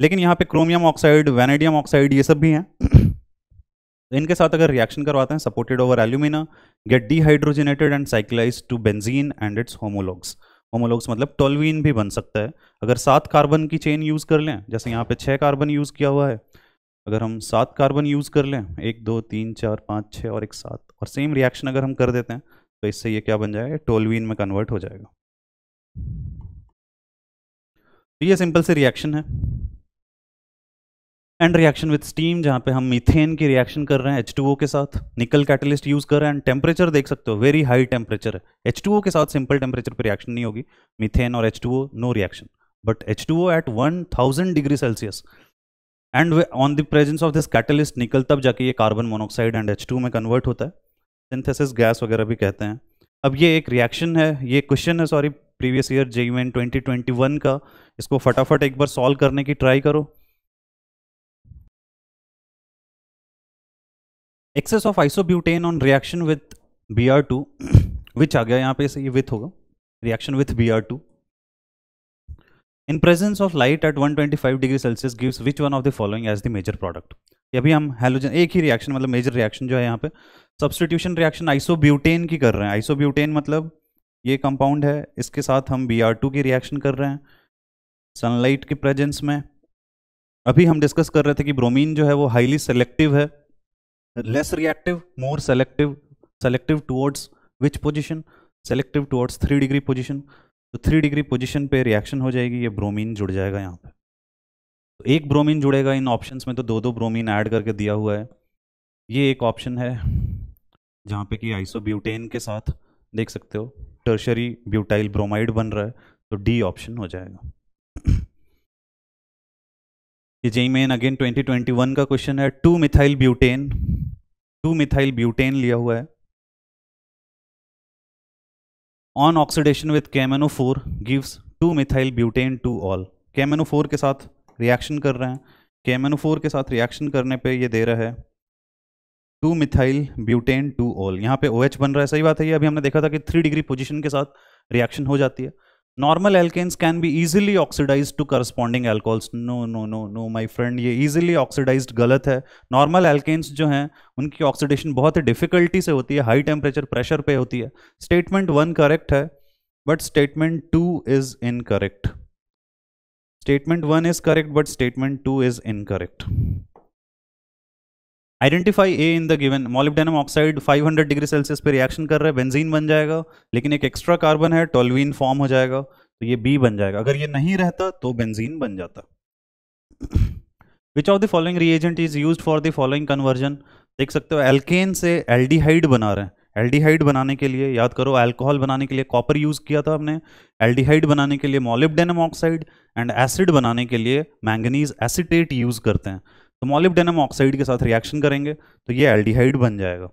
लेकिन यहाँ पे क्रोमियम ऑक्साइड वेनेडियम ऑक्साइड ये सब भी हैं तो इनके साथ अगर रिएक्शन करवाते हैं supported over alumina get dehydrogenated and cyclise to benzene and its homologues homologues मतलब टोलवीन भी बन सकता है अगर सात कार्बन की चेन यूज़ कर लें जैसे यहाँ पे छः कार्बन यूज़ किया हुआ है अगर हम सात कार्बन यूज़ कर लें एक दो तीन चार पाँच छः और एक सात और सेम रिएक्शन अगर हम कर देते हैं तो इससे ये क्या बन जाएगा टोलवीन में कन्वर्ट हो जाएगा तो ये सिंपल से रिएक्शन है एंड रिएक्शन विद स्टीम जहाँ पे हम मीथेन की रिएक्शन कर रहे हैं H2O के साथ निकल कैटलिस्ट यूज कर रहे हैं एंड टेम्परेचर देख सकते हो very high temperature H two के साथ सिंपल टेम्परेचर पर रिएक्शन नहीं होगी मीथेन और oh no reaction but oh at thousand degree Celsius and on the presence of this catalyst nickel तब जाके ये कार्बन मोनोक्साइड एंड एच में कन्वर्ट होता है सिंथेसिस गैस वगैरह भी कहते हैं अब ये एक रिएक्शन है ये क्वेश्चन है sorry previous year J N twenty twenty one का इसको फटाफट एक बार सॉल्व करने की ट्राई करो excess of isobutane on reaction with B R two which आ गया यहाँ पे ये विथ होगा reaction with B R two in presence of light at 125 degree Celsius gives which one of the following as the major product ये अभी हम halogen एक ही रिएक्शन मतलब मेजर रिएक्शन जो है यहाँ पे सब्सटीट्यूशन रिएक्शन आइसोब्यूटेन की कर रहे हैं आइसोब्यूटेन मतलब ये कंपाउंड है इसके साथ हम बी आर टू की रिएक्शन कर रहे हैं सनलाइट के प्रेजेंस में अभी हम डिस्कस कर रहे थे कि ब्रोमीन जो है वो हाईली सेलेक्टिव है less reactive, more selective, selective towards which position? Selective towards three degree position तो थ्री डिग्री पोजिशन पे रिएक्शन हो जाएगी ये ब्रोमीन जुड़ जाएगा यहाँ पे तो एक ब्रोमीन जुड़ेगा इन ऑप्शन में तो दो दो ब्रोमीन ऐड करके दिया हुआ है ये एक ऑप्शन है जहाँ पे कि आइसोब्यूटेन के साथ देख सकते हो टर्शरी ब्यूटाइल ब्रोमाइड बन रहा है तो डी ऑप्शन हो जाएगा ये जेई मेन अगेन 2021 का क्वेश्चन है two methyl butane two methyl butane लिया हुआ है ऑन ऑक्सीडेशन विथ कैमेनो four gives two methyl butane two ol कैमेनो फोर के साथ रिएक्शन कर रहे हैं कैमेनो फोर के साथ रिएक्शन करने पे ये दे रहा है two methyl butane two ol यहाँ पे ओ OH बन रहा है सही बात है ये अभी हमने देखा था कि थ्री डिग्री पोजिशन के साथ रिएक्शन हो जाती है normal alkanes can be easily oxidise to corresponding alcohols no no no no my friend ये इजिली ऑक्सीडाइज गलत है नॉर्मल एल्केन्स जो हैं उनकी ऑक्सीडेशन बहुत ही डिफिकल्टी से होती है हाई टेम्परेचर प्रेशर पे होती है स्टेटमेंट वन करेक्ट है but statement two is incorrect statement one is correct but statement two is incorrect identify A in the given molybdenum oxide 500 degree Celsius पे reaction कर रहा है बेंजीन बन जाएगा लेकिन एक एक्स्ट्रा कार्बन है टोलवीन फॉर्म हो जाएगा तो ये बी बन जाएगा अगर ये नहीं रहता तो बेंजीन बन जाता which of the following reagent is use for the following conversion देख सकते हो एल्केन से एल्डिहाइड बना रहे हैं एल्डिहाइड बनाने के लिए याद करो एल्कोहल बनाने के लिए कॉपर यूज़ किया था हमने एल्डिहाइड बनाने के लिए मॉलिब्डेनम ऑक्साइड एंड एसिड बनाने के लिए मैंगनीज एसिटेट यूज़ करते हैं तो मॉलिबडेनम ऑक्साइड के साथ रिएक्शन करेंगे तो ये एल्डिहाइड बन जाएगा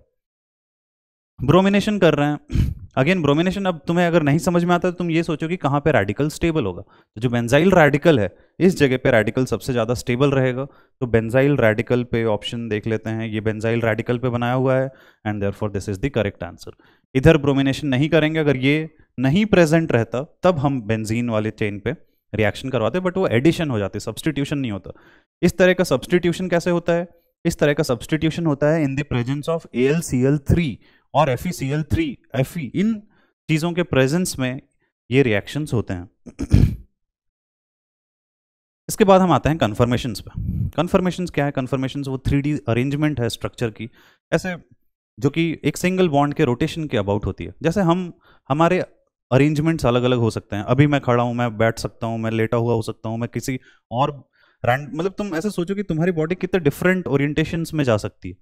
ब्रोमिनेशन कर रहे हैं अगेन ब्रोमिनेशन अब तुम्हें अगर नहीं समझ में आता तो तुम ये सोचो कि कहाँ पे रेडिकल स्टेबल होगा तो जो बेंजाइल रेडिकल है इस जगह पे रेडिकल सबसे ज़्यादा स्टेबल रहेगा तो बेंजाइल रेडिकल पे ऑप्शन देख लेते हैं ये बेंजाइल रेडिकल पे बनाया हुआ है and therefore this is the correct answer इधर ब्रोमिनेशन नहीं करेंगे अगर ये नहीं प्रेजेंट रहता तब हम बेंजीन वाले चेन पर रिएक्शन करवाते बट वो एडिशन हो जाती सब्सटीट्यूशन नहीं होता इस तरह का सब्सटीट्यूशन कैसे होता है इस तरह का सब्सटीट्यूशन होता है e e, in the presence of A L C L three और F E C L three F E इन चीज़ों के प्रेजेंस में ये रिएक्शंस होते हैं इसके बाद हम आते हैं कन्फर्मेशन पर कन्फर्मेशन क्या है कन्फर्मेशन वो थ्री डी अरेंजमेंट है स्ट्रक्चर की ऐसे जो कि एक सिंगल बॉन्ड के रोटेशन के अबाउट होती है जैसे हम हमारे अरेंजमेंट्स अलग अलग हो सकते हैं अभी मैं खड़ा हूँ मैं बैठ सकता हूँ मैं लेटा हुआ हो सकता हूँ मैं किसी और रैंड मतलब तुम ऐसे सोचो कि तुम्हारी बॉडी कितने डिफरेंट ओरिएंटेशन में जा सकती है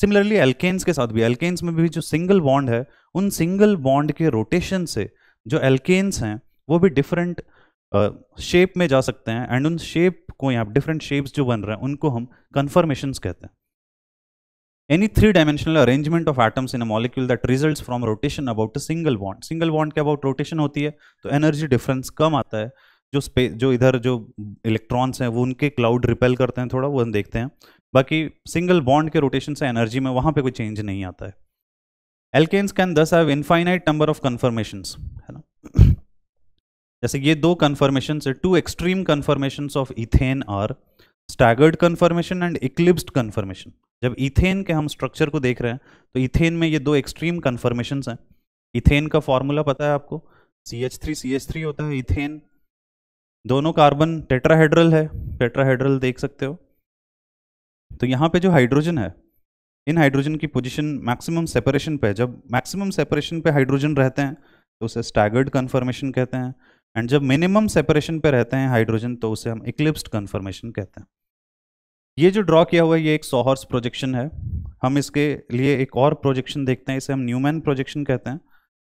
सिमिलरली एल्केन्स के साथ भी एल्केन्स में भी जो सिंगल बॉन्ड है उन सिंगल बॉन्ड के रोटेशन से जो एल्केन्स हैं वो भी डिफरेंट शेप uh, में जा सकते हैं एंड उन शेप को यहाँ डिफरेंट शेप्स जो बन रहे हैं उनको हम कन्फर्मेशंस कहते हैं any three dimensional arrangement of atoms in a molecule that results from rotation about a single bond single bond के about rotation होती है तो energy difference कम आता है जो स्पेस जो इधर जो इलेक्ट्रॉन्स हैं वो उनके क्लाउड रिपेल करते हैं थोड़ा वो हम देखते हैं बाकी सिंगल बॉन्ड के रोटेशन से एनर्जी में वहाँ पे कोई चेंज नहीं आता है alkanes can thus have infinite number of conformation है ना जैसे ये दो कन्फर्मेशन है two extreme conformation of ethane are staggered conformation and eclipsed conformation जब इथेन के हम स्ट्रक्चर को देख रहे हैं तो इथेन में ये दो एक्सट्रीम कन्फर्मेशन हैं इथेन का फॉर्मूला पता है आपको C H three C H three होता है इथेन दोनों कार्बन टेट्राहेड्रल है टेट्राहेड्रल देख सकते हो तो यहाँ पे जो हाइड्रोजन है इन हाइड्रोजन की पोजीशन मैक्सिमम सेपरेशन पे जब मैक्सिमम सेपरेशन पे हाइड्रोजन रहते हैं तो उसे स्टैगर्ड कन्फर्मेशन कहते हैं एंड जब मिनिमम सेपरेशन पे रहते हैं हाइड्रोजन तो उसे हम इक्लिप्स्ड कन्फर्मेशन कहते हैं ये जो ड्रॉ किया हुआ है ये एक सोहर्स प्रोजेक्शन है हम इसके लिए एक और प्रोजेक्शन देखते हैं इसे हम न्यूमैन प्रोजेक्शन कहते हैं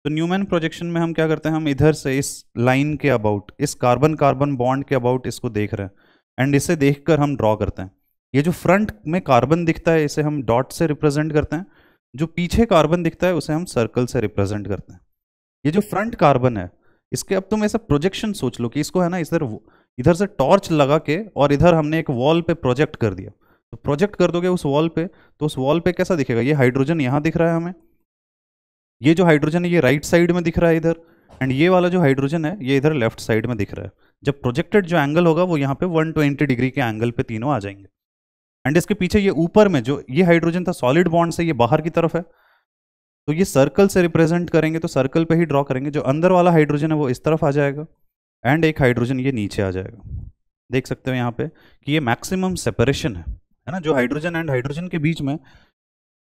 तो न्यूमैन प्रोजेक्शन में हम क्या करते हैं हम इधर से इस लाइन के अबाउट इस कार्बन कार्बन बॉन्ड के अबाउट इसको देख रहे हैं एंड इसे देख हम ड्रॉ करते हैं ये जो फ्रंट में कार्बन दिखता है इसे हम डॉट से रिप्रेजेंट करते हैं जो पीछे कार्बन दिखता है उसे हम सर्कल से रिप्रेजेंट करते हैं ये जो फ्रंट कार्बन है इसके अब तुम ऐसा प्रोजेक्शन सोच लो कि इसको है ना इधर इधर से टॉर्च लगा के और इधर हमने एक वॉल पे प्रोजेक्ट कर दिया तो प्रोजेक्ट कर दोगे उस वॉल पे तो उस वॉल पे कैसा दिखेगा ये हाइड्रोजन यहाँ दिख रहा है हमें ये जो हाइड्रोजन है ये राइट right साइड में दिख रहा है इधर एंड ये वाला जो हाइड्रोजन है ये इधर लेफ्ट साइड में दिख रहा है जब प्रोजेक्टेड जो एंगल होगा वो यहाँ पे वन डिग्री के एंगल पे तीनों आ जाएंगे एंड इसके पीछे ये ऊपर में जो ये हाइड्रोजन था सॉलिड बॉन्ड से ये बाहर की तरफ है तो ये सर्कल से रिप्रेजेंट करेंगे तो सर्कल पे ही ड्रॉ करेंगे जो अंदर वाला हाइड्रोजन है वो इस तरफ आ जाएगा एंड एक हाइड्रोजन ये नीचे आ जाएगा देख सकते हो यहाँ पे कि ये मैक्सिमम सेपरेशन है है ना जो हाइड्रोजन एंड हाइड्रोजन के बीच में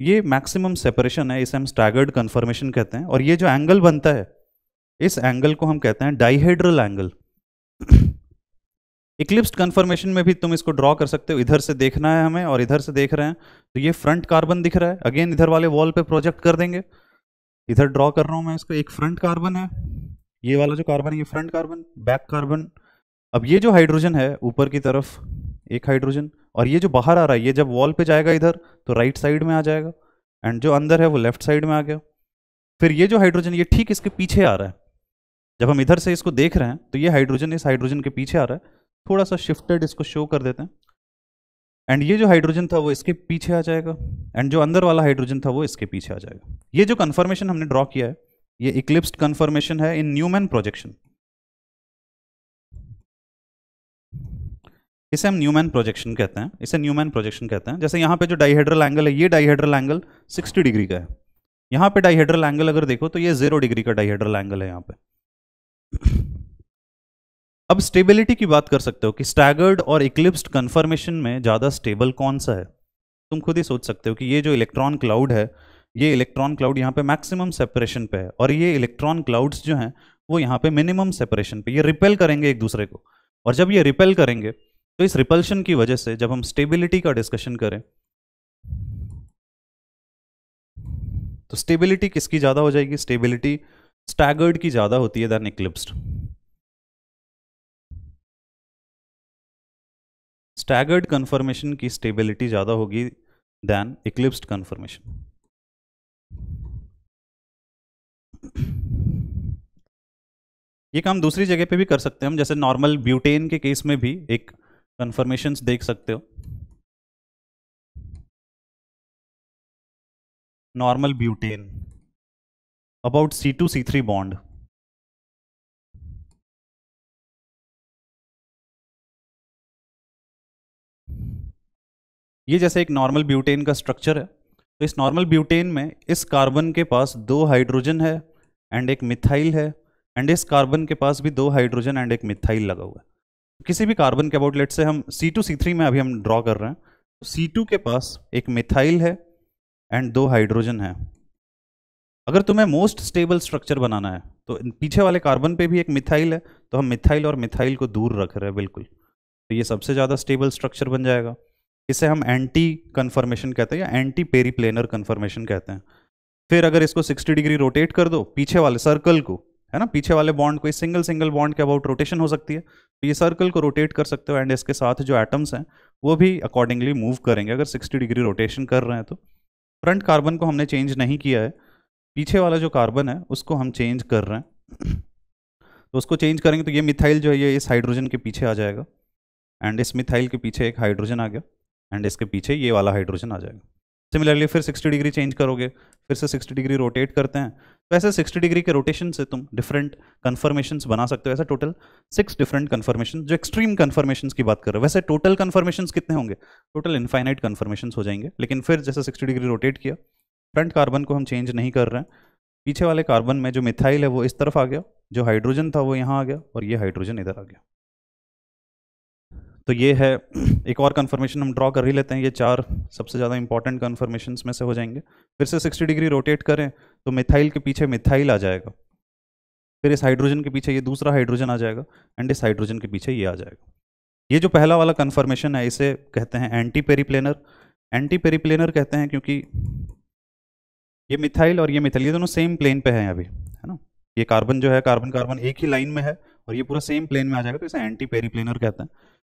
ये मैक्सिमम सेपरेशन है इसे हम स्टैगर्ड कन्फर्मेशन कहते हैं और ये जो एंगल बनता है इस एंगल को हम कहते हैं डाइहेड्रल एंगल इक्लिप्स कन्फर्मेशन में भी तुम इसको ड्रॉ कर सकते हो इधर से देखना है हमें और इधर से देख रहे हैं तो ये फ्रंट कार्बन दिख रहा है अगेन इधर वाले वॉल पे प्रोजेक्ट कर देंगे इधर ड्रॉ कर रहा हूँ मैं इसको एक फ्रंट कार्बन है ये वाला जो कार्बन है ये फ्रंट कार्बन बैक कार्बन अब ये जो हाइड्रोजन है ऊपर की तरफ एक हाइड्रोजन और ये जो बाहर आ रहा है ये जब वॉल पे जाएगा इधर तो राइट साइड में आ जाएगा एंड जो अंदर है वो लेफ्ट साइड में आ गया फिर ये जो हाइड्रोजन ये ठीक इसके पीछे आ रहा है जब हम इधर से इसको देख रहे हैं तो ये हाइड्रोजन इस हाइड्रोजन के पीछे आ रहा है थोड़ा सा शिफ्टेड इसको शो कर देते हैं एंड ये जो हाइड्रोजन था वो इसके पीछे आ जाएगा एंड जो अंदर वाला हाइड्रोजन था वो इसके पीछे आ जाएगा ये जो कन्फर्मेशन हमने ड्रॉ किया है ये इक्लिप्स कंफर्मेशन है इन न्यूमैन प्रोजेक्शन इसे हम न्यूमैन प्रोजेक्शन कहते हैं इसे न्यूमैन प्रोजेक्शन कहते हैं जैसे यहां पे जो डाइहेड्रल एंगल है ये डाइहेड्रल एंगल 60 डिग्री का है यहां पे डाइहेड्रल एंगल अगर देखो तो ये जीरो डिग्री का डाइहेड्रल एंगल है यहां पे अब स्टेबिलिटी की बात कर सकते हो कि स्टैगर्ड और इक्लिप्स्ड कंफर्मेशन में ज़्यादा स्टेबल कौन सा है तुम खुद ही सोच सकते हो कि ये जो इलेक्ट्रॉन क्लाउड है ये इलेक्ट्रॉन क्लाउड यहाँ पे मैक्सिमम सेपरेशन पे है और ये इलेक्ट्रॉन क्लाउड्स जो हैं वो यहाँ पे मिनिमम सेपरेशन पे ये रिपेल करेंगे एक दूसरे को और जब ये रिपेल करेंगे तो इस रिपल्शन की वजह से जब हम स्टेबिलिटी का डिस्कशन करें तो स्टेबिलिटी किसकी ज़्यादा हो जाएगी स्टेबिलिटी स्टैगर्ड की ज़्यादा होती है दैन इक्लिप्सड स्टैगर्ड कन्फर्मेशन की स्टेबिलिटी ज़्यादा होगी दैन इक्लिप्सड कन्फर्मेशन ये काम दूसरी जगह पे भी कर सकते हैं हम जैसे नॉर्मल ब्यूटेन के केस में भी एक कन्फर्मेशन देख सकते हो normal butane about C two C three bond ये जैसे एक नॉर्मल ब्यूटेन का स्ट्रक्चर है तो इस नॉर्मल ब्यूटेन में इस कार्बन के पास दो हाइड्रोजन है एंड एक मिथाइल है एंड इस कार्बन के पास भी दो हाइड्रोजन एंड एक मिथाइल लगा हुआ है किसी भी कार्बन के अबाउट लेट से हम सी टू सी थ्री में अभी हम ड्रॉ कर रहे हैं तो सी टू के पास एक मिथाइल है एंड दो हाइड्रोजन है अगर तुम्हें मोस्ट स्टेबल स्ट्रक्चर बनाना है तो पीछे वाले कार्बन पे भी एक मिथाइल है तो हम मिथाइल और मिथाइल को दूर रख रहे हैं बिल्कुल तो ये सबसे ज़्यादा स्टेबल स्ट्रक्चर बन जाएगा इसे हम एंटी कन्फर्मेशन कहते हैं या एंटी पेरीप्लेनर कन्फर्मेशन कहते हैं फिर अगर इसको 60 डिग्री रोटेट कर दो पीछे वाले सर्कल को है ना पीछे वाले बॉन्ड कोई सिंगल सिंगल बॉन्ड के अबाउट रोटेशन हो सकती है तो ये सर्कल को रोटेट कर सकते हो एंड इसके साथ जो एटम्स हैं वो भी अकॉर्डिंगली मूव करेंगे अगर 60 डिग्री रोटेशन कर रहे हैं तो फ्रंट कार्बन को हमने चेंज नहीं किया है पीछे वाला जो कार्बन है उसको हम चेंज कर रहे हैं तो उसको चेंज करेंगे तो ये मिथाइल जो है ये इस हाइड्रोजन के पीछे आ जाएगा एंड इस मिथाइल के पीछे एक हाइड्रोजन आ गया एंड इसके पीछे ये वाला हाइड्रोजन आ जाएगा सिमिलरली फिर 60 डिग्री चेंज करोगे फिर से 60 डिग्री रोटेट करते हैं वैसे 60 डिग्री के रोटेशन से तुम डिफरेंट कन्फर्मेशन बना सकते हो ऐसा टोटल सिक्स डिफरेंट कन्फर्मेशन जो एक्सट्रीम कन्फर्मेशन की बात कर रहे हो वैसे टोटल कन्फर्मेशन कितने होंगे टोटल इन्फाइनाइट कन्फर्मेशन हो जाएंगे लेकिन फिर जैसे सिक्सटी डिग्री रोटेट किया फ्रंट कार्बन को हम चेंज नहीं कर रहे हैं पीछे वाले कार्बन में जो मिथाइल है वो इस तरफ आ गया जो हाइड्रोजन था वो यहाँ आ गया और ये हाइड्रोजन इधर आ गया तो ये है एक और कन्फर्मेशन हम ड्रॉ कर ही लेते हैं ये चार सबसे ज़्यादा इंपॉर्टेंट कन्फर्मेशन में से हो जाएंगे फिर से 60 डिग्री रोटेट करें तो मिथाइल के पीछे मिथाइल आ जाएगा फिर इस हाइड्रोजन के पीछे ये दूसरा हाइड्रोजन आ जाएगा एंड इस हाइड्रोजन के पीछे ये आ जाएगा ये जो पहला वाला कन्फर्मेशन है इसे कहते हैं एंटी पेरीप्लेनर एंटी पेरीप्लेनर कहते हैं क्योंकि ये मिथाइल और ये मिथाइल ये दोनों सेम प्लेन पे हैं अभी है ना ये कार्बन जो है कार्बन कार्बन एक ही लाइन में है और ये पूरा सेम प्लेन में आ जाएगा तो इसे एंटी पेरीप्लेनर कहते हैं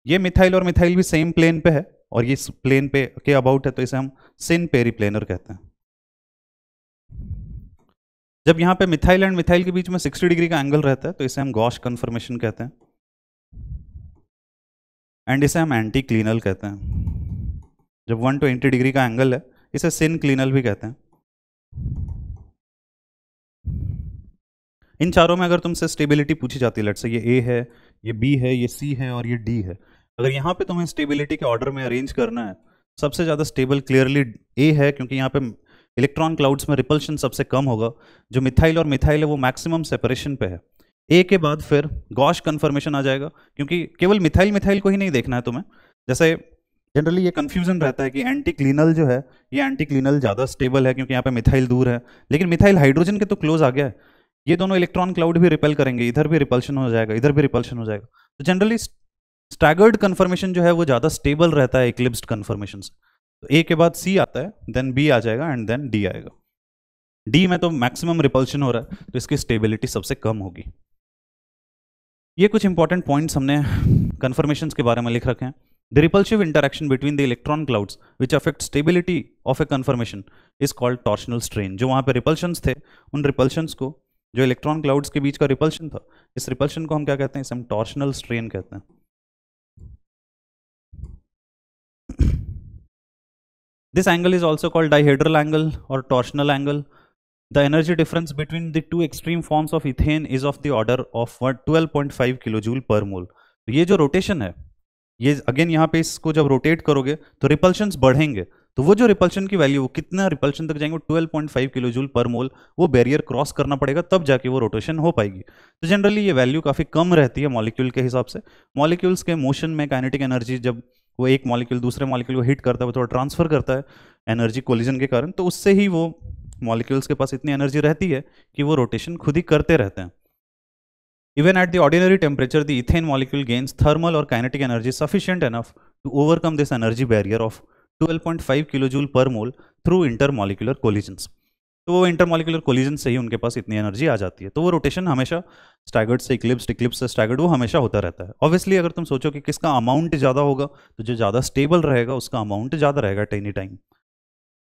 ये मिथाइल और मिथाइल भी सेम प्लेन पे है और ये प्लेन पे के अबाउट है तो इसे हम सिन पेरी प्लेनर कहते हैं जब यहाँ पे मिथाइल एंड मिथाइल के बीच में 60 डिग्री का एंगल रहता है तो इसे हम गॉश कन्फर्मेशन कहते हैं एंड इसे हम एंटी क्लीनल कहते हैं जब एंटी डिग्री का एंगल है इसे सिन क्लीनल भी कहते हैं इन चारों में अगर तुमसे स्टेबिलिटी पूछी जाती है लट से ये ए है ये बी है ये सी है और ये डी है अगर यहाँ पे तुम्हें स्टेबिलिटी के ऑर्डर में अरेंज करना है सबसे ज़्यादा स्टेबल क्लियरली ए है क्योंकि यहाँ पे इलेक्ट्रॉन क्लाउड्स में रिपल्शन सबसे कम होगा जो मिथाइल और मिथाइल है वो मैक्सिमम सेपरेशन पे है ए के बाद फिर गॉश कन्फर्मेशन आ जाएगा क्योंकि केवल मिथाइल मिथाइल को ही नहीं देखना है तुम्हें जैसे जनरली ये कन्फ्यूजन रहता है कि एंटी क्लिनल जो है ये एंटी क्लिनल ज़्यादा स्टेबल है क्योंकि यहाँ पे मिथाइल दूर है लेकिन मिथाइल हाइड्रोजन के तो क्लोज आ गया है ये दोनों इलेक्ट्रॉन क्लाउड भी रिपेल करेंगे इधर भी रिपल्शन हो जाएगा इधर भी रिपल्शन हो जाएगा तो जनरली स्टैगर्ड कन्फर्मेशन जो है वो ज़्यादा स्टेबल रहता है इक्लिप्स कन्फर्मेशन से तो ए के बाद सी आता है देन बी आ जाएगा एंड देन डी आएगा डी में तो मैक्सिमम रिपल्शन हो रहा है तो इसकी स्टेबिलिटी सबसे कम होगी ये कुछ इंपॉर्टेंट पॉइंट्स हमने कन्फर्मेशन के बारे में लिख रखे हैं the repulsive interaction between the electron clouds which affect stability of a conformation is called torsional strain जो वहाँ पे रिपल्शन थे उन रिपल्शंस को जो इलेक्ट्रॉन क्लाउड्स के बीच का रिपल्शन था इस रिपल्शन को हम क्या कहते हैं इसे हम टॉर्शनल स्ट्रेन कहते हैं This angle is also called dihedral angle or torsional angle. The energy difference between the two extreme forms of ethane is of the order of 12.5 kilojoule per mole ये जो रोटेशन है ये again यहाँ पे इसको जब रोटेट करोगे तो रिपल्शन बढ़ेंगे तो वो जो रिपल्शन की वैल्यू वो कितना रिपल्शन तक जाएंगे 12.5 किलोजूल पर मोल वो बैरियर क्रॉस करना पड़ेगा तब जाके वो रोटेशन हो पाएगी तो जनरली ये वैल्यू काफ़ी कम रहती है मॉलिक्यूल के हिसाब से मॉलिक्यूल्स के मोशन में काइनेटिक एनर्जी जब वो एक मॉलिक्यूल दूसरे मॉलिक्यूल को हिट करता है वो थोड़ा ट्रांसफर करता है एनर्जी कोलिजन के कारण तो उससे ही वो मॉलिक्यूल्स के पास इतनी एनर्जी रहती है कि वो रोटेशन खुद ही करते रहते हैं even at the ordinary temperature the ethane molecule gains thermal और kinetic energy sufficient enough to overcome this energy barrier of twelve point five kilojoule per mole through inter molecular collision तो वो intermolecular collision से ही उनके पास इतनी energy आ जाती है तो वो रोटेशन हमेशा स्टैगर्ड से इक्लिप्स इक्लिप्स से स्टैगर्ड वो हमेशा होता रहता है ऑब्वियसली अगर तुम सोचो कि किसका अमाउंट ज़्यादा होगा तो जो ज़्यादा स्टेबल रहेगा उसका अमाउंट ज़्यादा रहेगा at any time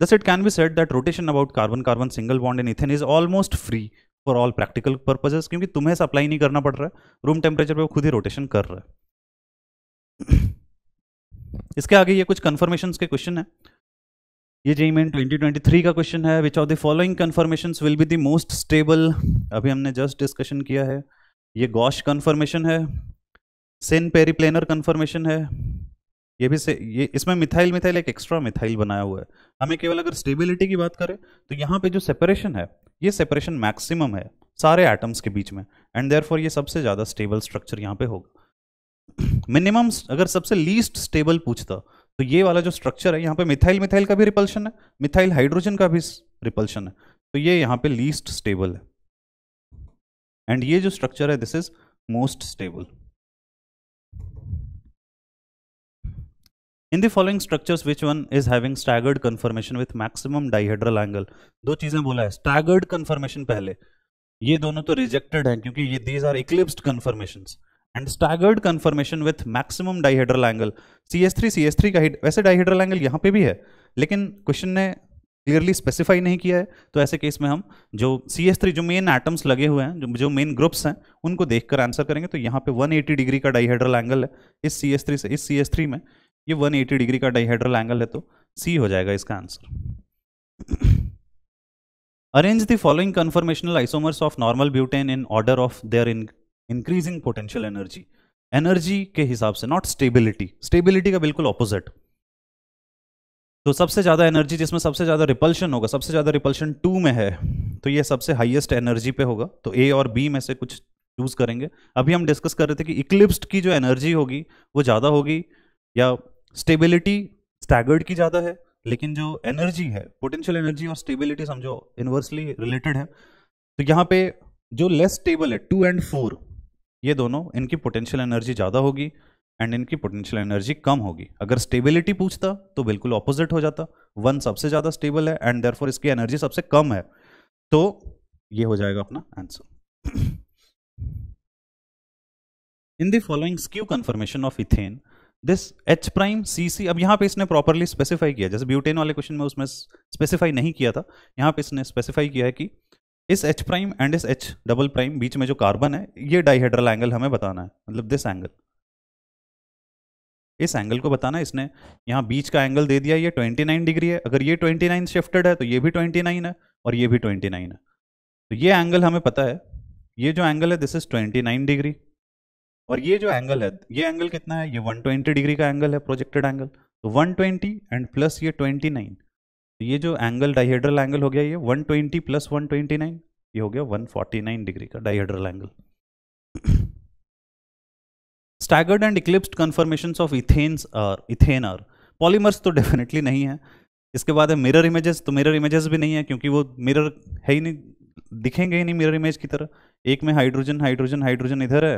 thus it can be said that rotation about carbon carbon single bond in ethane is almost free for all practical purposes क्योंकि तुम्हें सप्लाई नहीं करना पड़ रहा है रूम टेम्परेचर पर वो खुद ही रोटेशन कर रहा है इसके आगे ये कुछ कन्फर्मेशन के क्वेश्चन है ये जेई मेन 2023 का क्वेश्चन है which of the following conformation will be the most stable अभी हमने जस्ट डिस्कशन किया है ये गॉश कन्फर्मेशन है सेन पेरीप्लेनर कन्फर्मेशन है ये भी से ये इसमें मिथाइल मिथाइल एक एक्स्ट्रा मिथाइल बनाया हुआ है हमें केवल अगर स्टेबिलिटी की बात करें तो यहाँ पे जो सेपरेशन है ये सेपरेशन मैक्सिमम है सारे एटम्स के बीच में एंड देयर ये सबसे ज़्यादा स्टेबल स्ट्रक्चर यहाँ पे होगा मिनिमम अगर सबसे लीस्ट स्टेबल पूछता तो ये वाला जो स्ट्रक्चर है यहाँ पे मिथाइल मिथाइल का भी रिपल्शन है मिथाइल हाइड्रोजन का भी रिपल्शन है तो ये यहाँ पे लीस्ट स्टेबल है एंड ये जो स्ट्रक्चर है this is most stable in the following structures which one is having staggered conformation with maximum dihedral angle दो चीजें बोला है स्टैगर्ड कन्फर्मेशन पहले ये दोनों तो रिजेक्टेड हैं क्योंकि ये these are eclipsed conformation and staggered conformation with maximum dihedral angle C S three C S three का वैसे डाइहेड्रल एंगल यहाँ पे भी है लेकिन क्वेश्चन ने क्लियरली स्पेसिफाई नहीं किया है तो ऐसे केस में हम जो सी एस थ्री जो मेन आइटम्स लगे हुए हैं जो जो मेन ग्रुप्स हैं उनको देखकर आंसर करेंगे तो यहाँ पे 180 डिग्री का डाइहेड्रल एंगल है इस सी एस थ्री से इस सी एस थ्री में ये 180 डिग्री का डाइहेड्रल एंगल है तो सी हो जाएगा इसका answer arrange the following conformational isomers of normal butane in order of their in increasing potential energy energy के हिसाब से नॉट स्टेबिलिटी स्टेबिलिटी का बिल्कुल ऑपोजिट तो सबसे ज़्यादा एनर्जी जिसमें सबसे ज़्यादा रिपल्शन होगा सबसे ज़्यादा रिपल्शन टू में है तो ये सबसे हाईएस्ट एनर्जी पे होगा तो ए और बी में से कुछ चूज़ करेंगे अभी हम डिस्कस कर रहे थे कि इक्लिप्स्ड की जो एनर्जी होगी वो ज़्यादा होगी या स्टेबिलिटी स्टैगर्ड की ज़्यादा है लेकिन जो एनर्जी है पोटेंशियल एनर्जी और स्टेबिलिटी समझो इनवर्सली रिलेटेड है तो यहाँ पे जो लेस स्टेबल है टू एंड फोर ये दोनों इनकी पोटेंशियल एनर्जी ज़्यादा होगी एंड इनकी पोटेंशियल एनर्जी कम होगी अगर स्टेबिलिटी पूछता तो बिल्कुल ऑपोजिट हो जाता वन सबसे ज़्यादा स्टेबल है एंड देयरफॉर इसकी एनर्जी सबसे कम है तो ये हो जाएगा अपना answer in the following skew conformation of ethane this H prime C C अब यहाँ पे इसने प्रॉपरली स्पेसिफाई किया जैसे ब्यूटेन वाले क्वेश्चन में उसमें स्पेसिफाई नहीं किया था यहाँ पे इसने स्पेसिफाई किया है कि इस एच प्राइम एंड इस एच डबल प्राइम बीच में जो कार्बन है ये डाइहेड्रल एंगल हमें बताना है मतलब दिस एंगल इस एंगल को बताना है इसने यहाँ बीच का एंगल दे दिया ये 29 डिग्री है अगर ये 29 शिफ्टेड है तो ये भी 29 है और ये भी 29 है तो ये एंगल हमें पता है ये जो एंगल है दिस इज 29 डिग्री और ये जो एंगल है ये एंगल कितना है ये 120 डिग्री का एंगल है प्रोजेक्टेड एंगल तो 120 एंड प्लस ये 29 तो ये जो एंगल डाइहेड्रल एंगल हो गया ये 120 ट्वेंटी प्लस वन ये हो गया 149 डिग्री का dihedral angle staggered and eclipsed conformation of ethanes are ethane are polymers तो डेफिनेटली नहीं है इसके बाद है मिरर इमेजेस तो मिरर इमेजेस भी नहीं है क्योंकि वो मिरर है ही नहीं दिखेंगे ही नहीं मिरर इमेज की तरह एक में हाइड्रोजन हाइड्रोजन हाइड्रोजन इधर है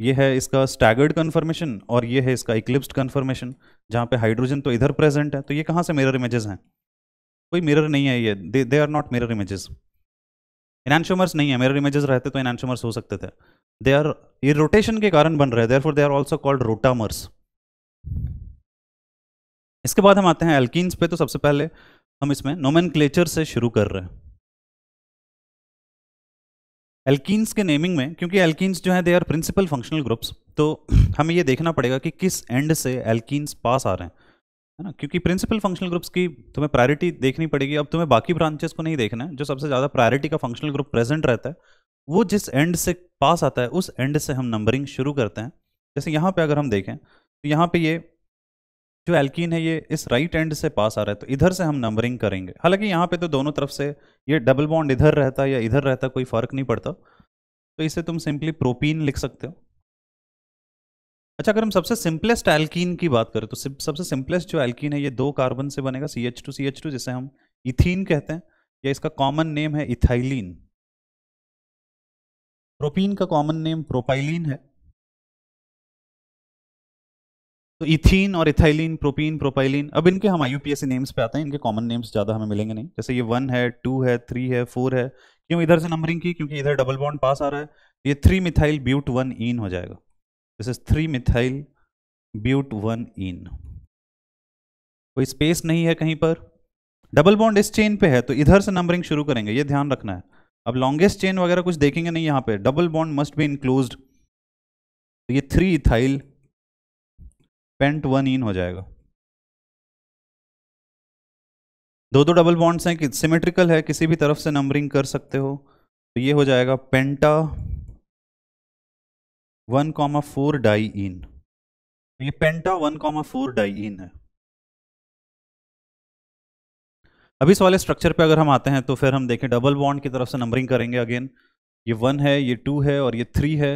ये है इसका स्टैगर्ड कन्फर्मेशन और ये है इसका इक्लिप्सड कन्फर्मेशन जहाँ पे हाइड्रोजन तो इधर प्रेजेंट है तो ये कहाँ से मिरर इमेजेस हैं कोई मिरर नहीं है ये they they are not mirror images enantiomers नहीं है मिरर इमेजेस रहते तो इनैंशोमर्स हो सकते थे दे आर ये रोटेशन के कारण बन रहे therefore they are also called rotamers इसके बाद हम आते हैं एल्किस पे तो सबसे पहले हम इसमें नोमन से शुरू कर रहे हैं एल्किन्स के नेमिंग में क्योंकि एल्किन्स जो है they are principal functional groups तो हमें ये देखना पड़ेगा कि किस एंड से एल्कीन्स पास आ रहे हैं है ना क्योंकि प्रिंसिपल फंक्शनल ग्रुप्स की तुम्हें प्रायोरिटी देखनी पड़ेगी अब तुम्हें बाकी ब्रांचेस को नहीं देखना है जो सबसे ज़्यादा प्रायोरिटी का फंक्शनल ग्रुप प्रेजेंट रहता है वो जिस एंड से पास आता है उस एंड से हम नंबरिंग शुरू करते हैं जैसे यहाँ पर अगर हम देखें तो यहाँ पर ये जो एल्कीन है ये इस राइट एंड से पास आ रहा है तो इधर से हम नंबरिंग करेंगे हालांकि यहाँ पे तो दोनों तरफ से ये डबल बॉन्ड इधर रहता है या इधर रहता कोई फ़र्क नहीं पड़ता तो इसे तुम सिंपली प्रोपीन लिख सकते हो अच्छा अगर हम सबसे सिंपलेस्ट एल्कीन की बात करें तो सबसे सिंपलेस्ट जो एल्कीन है ये दो कार्बन से बनेगा C H two C H two जिसे हम इथीन कहते हैं या इसका कॉमन नेम है इथाइलिन प्रोपीन का कॉमन नेम प्रोपाइलिन है तो इथीन और इथाइलिन प्रोपीन प्रोपाइलिन अब इनके हम आईयूपीएसी नेम्स पे आते हैं इनके कॉमन नेम्स ज्यादा हमें मिलेंगे नहीं जैसे ये वन है टू है थ्री है फोर है क्यों इधर से नंबरिंग की क्योंकि इधर डबल बॉन्ड पास आ रहा है तो ये three methyl but one ene हो जाएगा this is three methyl but one ene कोई स्पेस नहीं है कहीं पर डबल बॉन्ड इस चेन पे है तो इधर से नंबरिंग शुरू करेंगे ये ध्यान रखना है अब लॉन्गेस्ट चेन वगैरह कुछ देखेंगे नहीं यहाँ पे double bond must be enclose ये three ethyl pent one ene हो जाएगा दो दो डबल बॉन्ड्स हैं कि सिमेट्रिकल है किसी भी तरफ से नंबरिंग कर सकते हो तो ये हो जाएगा penta one comma four diene ये penta one comma four diene है अब इस वाले स्ट्रक्चर पे अगर हम आते हैं तो फिर हम देखें डबल बॉन्ड की तरफ से नंबरिंग करेंगे अगेन ये वन है ये टू है और ये थ्री है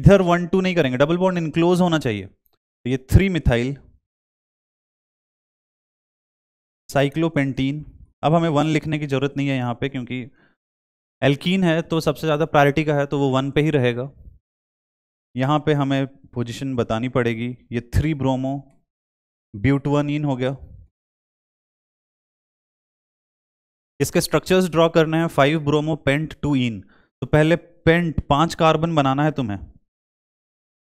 इधर वन टू नहीं करेंगे डबल बॉन्ड इनक्लोज होना चाहिए तो ये थ्री मिथाइल साइक्लोपेंटीन अब हमें वन लिखने की ज़रूरत नहीं है यहाँ पे क्योंकि एल्कीन है तो सबसे ज़्यादा प्रायोरिटी का है तो वो वन पे ही रहेगा यहाँ पे हमें पोजीशन बतानी पड़ेगी ये थ्री ब्रोमो ब्यूटवनिन हो गया इसके स्ट्रक्चर्स ड्रॉ करने हैं five bromo pent two ene तो पहले पेंट पांच कार्बन बनाना है तुम्हें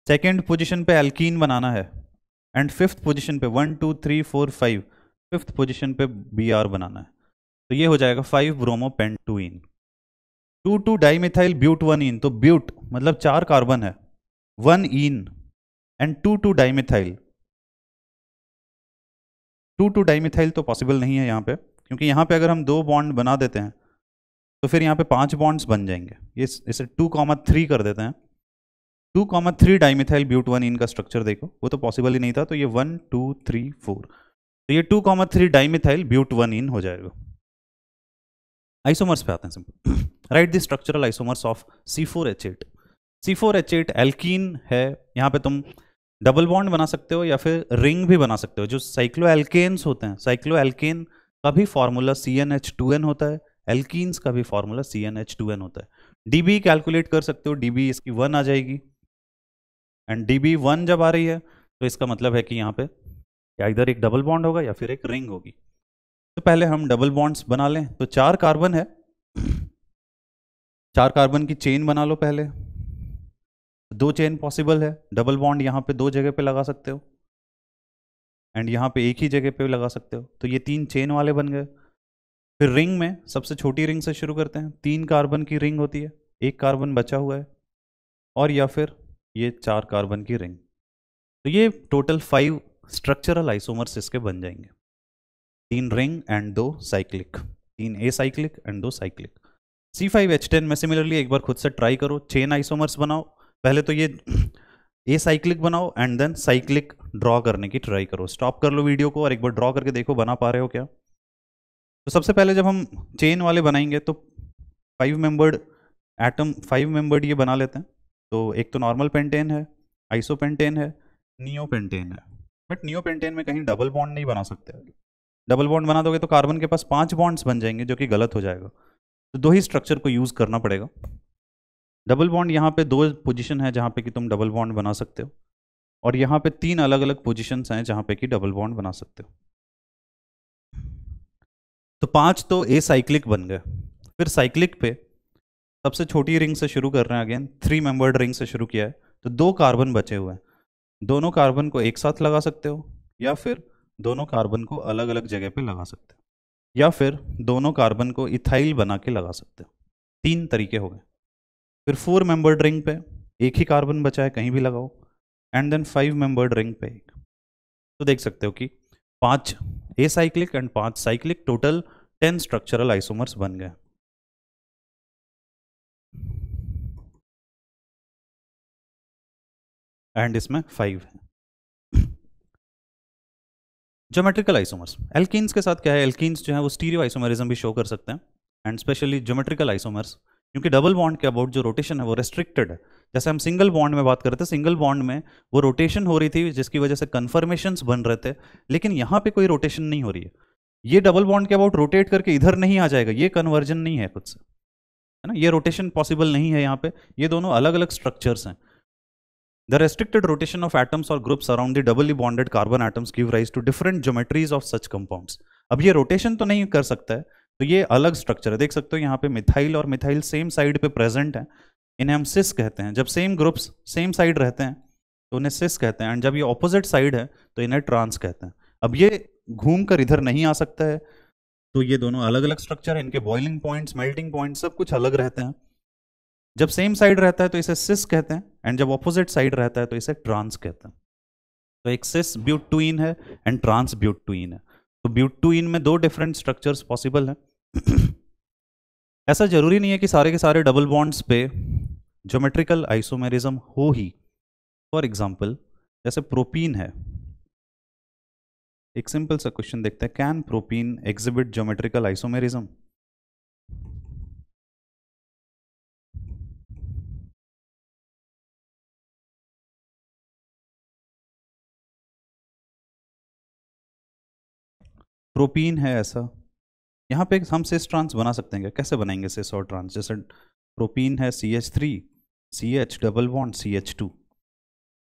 सेकेंड पोजिशन पे एल्कीन बनाना है एंड फिफ्थ पोजिशन पे one two three four five fifth position पे बी आर बनाना है तो ये हो जाएगा five bromo pent two ene two two dimethyl but one ene तो ब्यूट मतलब चार कार्बन है one ene and two two dimethyl two two dimethyl तो पॉसिबल नहीं है यहाँ पे क्योंकि यहाँ पे अगर हम दो बॉन्ड बना देते हैं तो फिर यहाँ पे पांच बॉन्ड्स बन जाएंगे ये इस, इसे टू कॉमा थ्री कर देते हैं two comma three dimethyl but one इनका स्ट्रक्चर देखो वो तो पॉसिबल ही नहीं था तो ये वन टू थ्री फोर तो ये two comma three dimethyl but one ene हो जाएगा आइसोमर्स पे आते हैं simple right the structural isomers of C four H eight C four H eight alkene है यहाँ पे तुम डबल बॉन्ड बना सकते हो या फिर रिंग भी बना सकते हो जो साइक्लो एल्केन्स होते हैं साइक्लो एल्केन का भी formula C N H two N होता है एल्कीन्स का भी formula C N H two N होता है डी बी कैलकुलेट कर सकते हो डी बी इसकी वन आ जाएगी एंड डी बी वन जब आ रही है तो इसका मतलब है कि यहाँ पे या इधर एक डबल बॉन्ड होगा या फिर एक रिंग होगी तो पहले हम डबल बॉन्ड्स बना लें तो चार कार्बन है चार कार्बन की चेन बना लो पहले दो चेन पॉसिबल है डबल बॉन्ड यहाँ पे दो जगह पे लगा सकते हो एंड यहाँ पे एक ही जगह पे लगा सकते हो तो ये तीन चेन वाले बन गए फिर रिंग में सबसे छोटी रिंग से शुरू करते हैं तीन कार्बन की रिंग होती है एक कार्बन बचा हुआ है और या फिर ये चार कार्बन की रिंग तो ये टोटल फाइव स्ट्रक्चरल आइसोमर्स इसके बन जाएंगे तीन रिंग एंड दो साइक्लिक तीन ए साइक्लिक एंड दो cyclic C five H ten में सिमिलरली एक बार खुद से ट्राई करो चेन आइसोमर्स बनाओ पहले तो ये ए साइक्लिक बनाओ एंड देन साइक्लिक ड्रॉ करने की ट्राई करो स्टॉप कर लो वीडियो को और एक बार ड्रॉ करके देखो बना पा रहे हो क्या तो सबसे पहले जब हम चेन वाले बनाएंगे तो five membered atom five membered ये बना लेते हैं तो एक तो नॉर्मल पेंटेन है आइसो पेंटेन है नियो पेंटेन है बट नियो पेंटेन में कहीं डबल बॉन्ड नहीं बना सकते डबल बॉन्ड बना दोगे तो कार्बन के पास पांच बॉन्ड्स बन जाएंगे जो कि गलत हो जाएगा तो दो ही स्ट्रक्चर को यूज़ करना पड़ेगा डबल बॉन्ड यहाँ पे दो पोजीशन है जहाँ पे कि तुम डबल बॉन्ड बना सकते हो और यहाँ पे तीन अलग अलग पोजिशन हैं जहाँ पे कि डबल बॉन्ड बना सकते हो तो पांच तो ए साइक्लिक बन गए फिर साइक्लिक पे सबसे छोटी रिंग से शुरू कर रहे हैं अगेन थ्री मेंबर्ड रिंग से शुरू किया है तो दो कार्बन बचे हुए हैं दोनों कार्बन को एक साथ लगा सकते हो या फिर दोनों कार्बन को अलग अलग जगह पे लगा सकते हो या फिर दोनों कार्बन को इथाइल बना के लगा सकते हो तीन तरीके हो गए फिर फोर मेंबर्ड रिंग पे एक ही कार्बन बचा है कहीं भी लगाओ and then five membered ring पे एक तो देख सकते हो कि पांच ए साइक्लिक एंड पांच cyclic total ten structural isomers बन गए एंड इसमें फाइव है ज्योमेट्रिकल आइसोमर्स एल्किन्स के साथ क्या है एल्किन्स जो है वो स्टीरियो आइसोमरिज्म भी शो कर सकते हैं एंड स्पेशली ज्योमेट्रिकल आइसोमर्स क्योंकि डबल बॉन्ड के अबाउट जो रोटेशन है वो रेस्ट्रिक्टेड है जैसे हम सिंगल बॉन्ड में बात करते थे सिंगल बॉन्ड में वो रोटेशन हो रही थी जिसकी वजह से कन्फर्मेशन बन रहे थे लेकिन यहाँ पे कोई रोटेशन नहीं हो रही है ये डबल बॉन्ड के अबाउट रोटेट करके इधर नहीं आ जाएगा ये कन्वर्जन नहीं है खुद से है ना ये रोटेशन पॉसिबल नहीं है यहाँ पे ये दोनों अलग अलग स्ट्रक्चर्स हैं The restricted rotation of atoms or groups around the doubly bonded carbon atoms give rise to different geometries of such compounds. अब ये रोटेशन तो नहीं कर सकता है तो ये अलग स्ट्रक्चर है देख सकते हो यहाँ पे मिथाइल और मिथाइल सेम साइड पे प्रेजेंट है इन्हें हम सिस कहते हैं जब सेम ग्रुप्स सेम साइड रहते हैं तो उन्हें सिस कहते हैं एंड जब ये ऑपोजिट साइड है तो इन्हें ट्रांस कहते हैं अब ये घूम कर इधर नहीं आ सकता है तो ये दोनों अलग अलग स्ट्रक्चर है इनके बॉइलिंग पॉइंट्स मेल्टिंग पॉइंट्स सब कुछ अलग रहते हैं जब सेम साइड रहता है तो इसे सिस कहते हैं एंड जब ऑपोजिट साइड रहता है तो इसे ट्रांस कहते हैं तो एक सिस इन है एंड ट्रांस इन है तो इन में दो डिफरेंट स्ट्रक्चर्स पॉसिबल हैं ऐसा जरूरी नहीं है कि सारे के सारे डबल बॉन्ड्स पे ज्योमेट्रिकल आइसोमेरिज्म हो ही फॉर एग्जाम्पल जैसे प्रोपीन है एक सिंपल सा क्वेश्चन देखते हैं can propene exhibit geometrical isomerism propene है ऐसा यहाँ पे हम सेस ट्रांस बना सकते हैं कैसे बनाएंगे सेस और ट्रांस जैसे प्रोपीन है C H three C H double bond C H two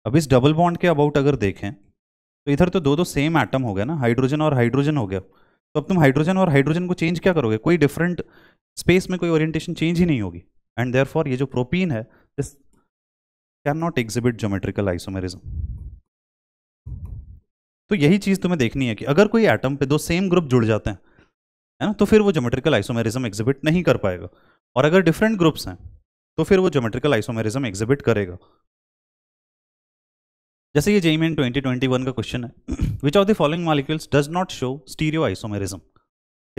अब इस डबल बॉन्ड के अबाउट अगर देखें तो इधर तो दो दो सेम आइटम हो गया ना हाइड्रोजन और हाइड्रोजन हो गया तो अब तुम हाइड्रोजन और हाइड्रोजन को चेंज क्या करोगे कोई डिफरेंट स्पेस में कोई ओरिएंटेशन चेंज ही नहीं होगी एंड देयर ये जो प्रोपीन है this can not exhibit geometrical isomerism तो यही चीज़ तुम्हें देखनी है कि अगर कोई एटम पे दो सेम ग्रुप जुड़ जाते हैं है ना तो फिर वो जोमेट्रिकल आइसोमेरिज्म एग्जिबिट नहीं कर पाएगा और अगर डिफरेंट ग्रुप्स हैं तो फिर वो जोमेट्रिकल आइसोमेरिज्म एग्जिबिट करेगा जैसे ये जेईमेन ट्वेंटी ट्वेंटी वन का क्वेश्चन है which of the following molecules does not show stereo isomerism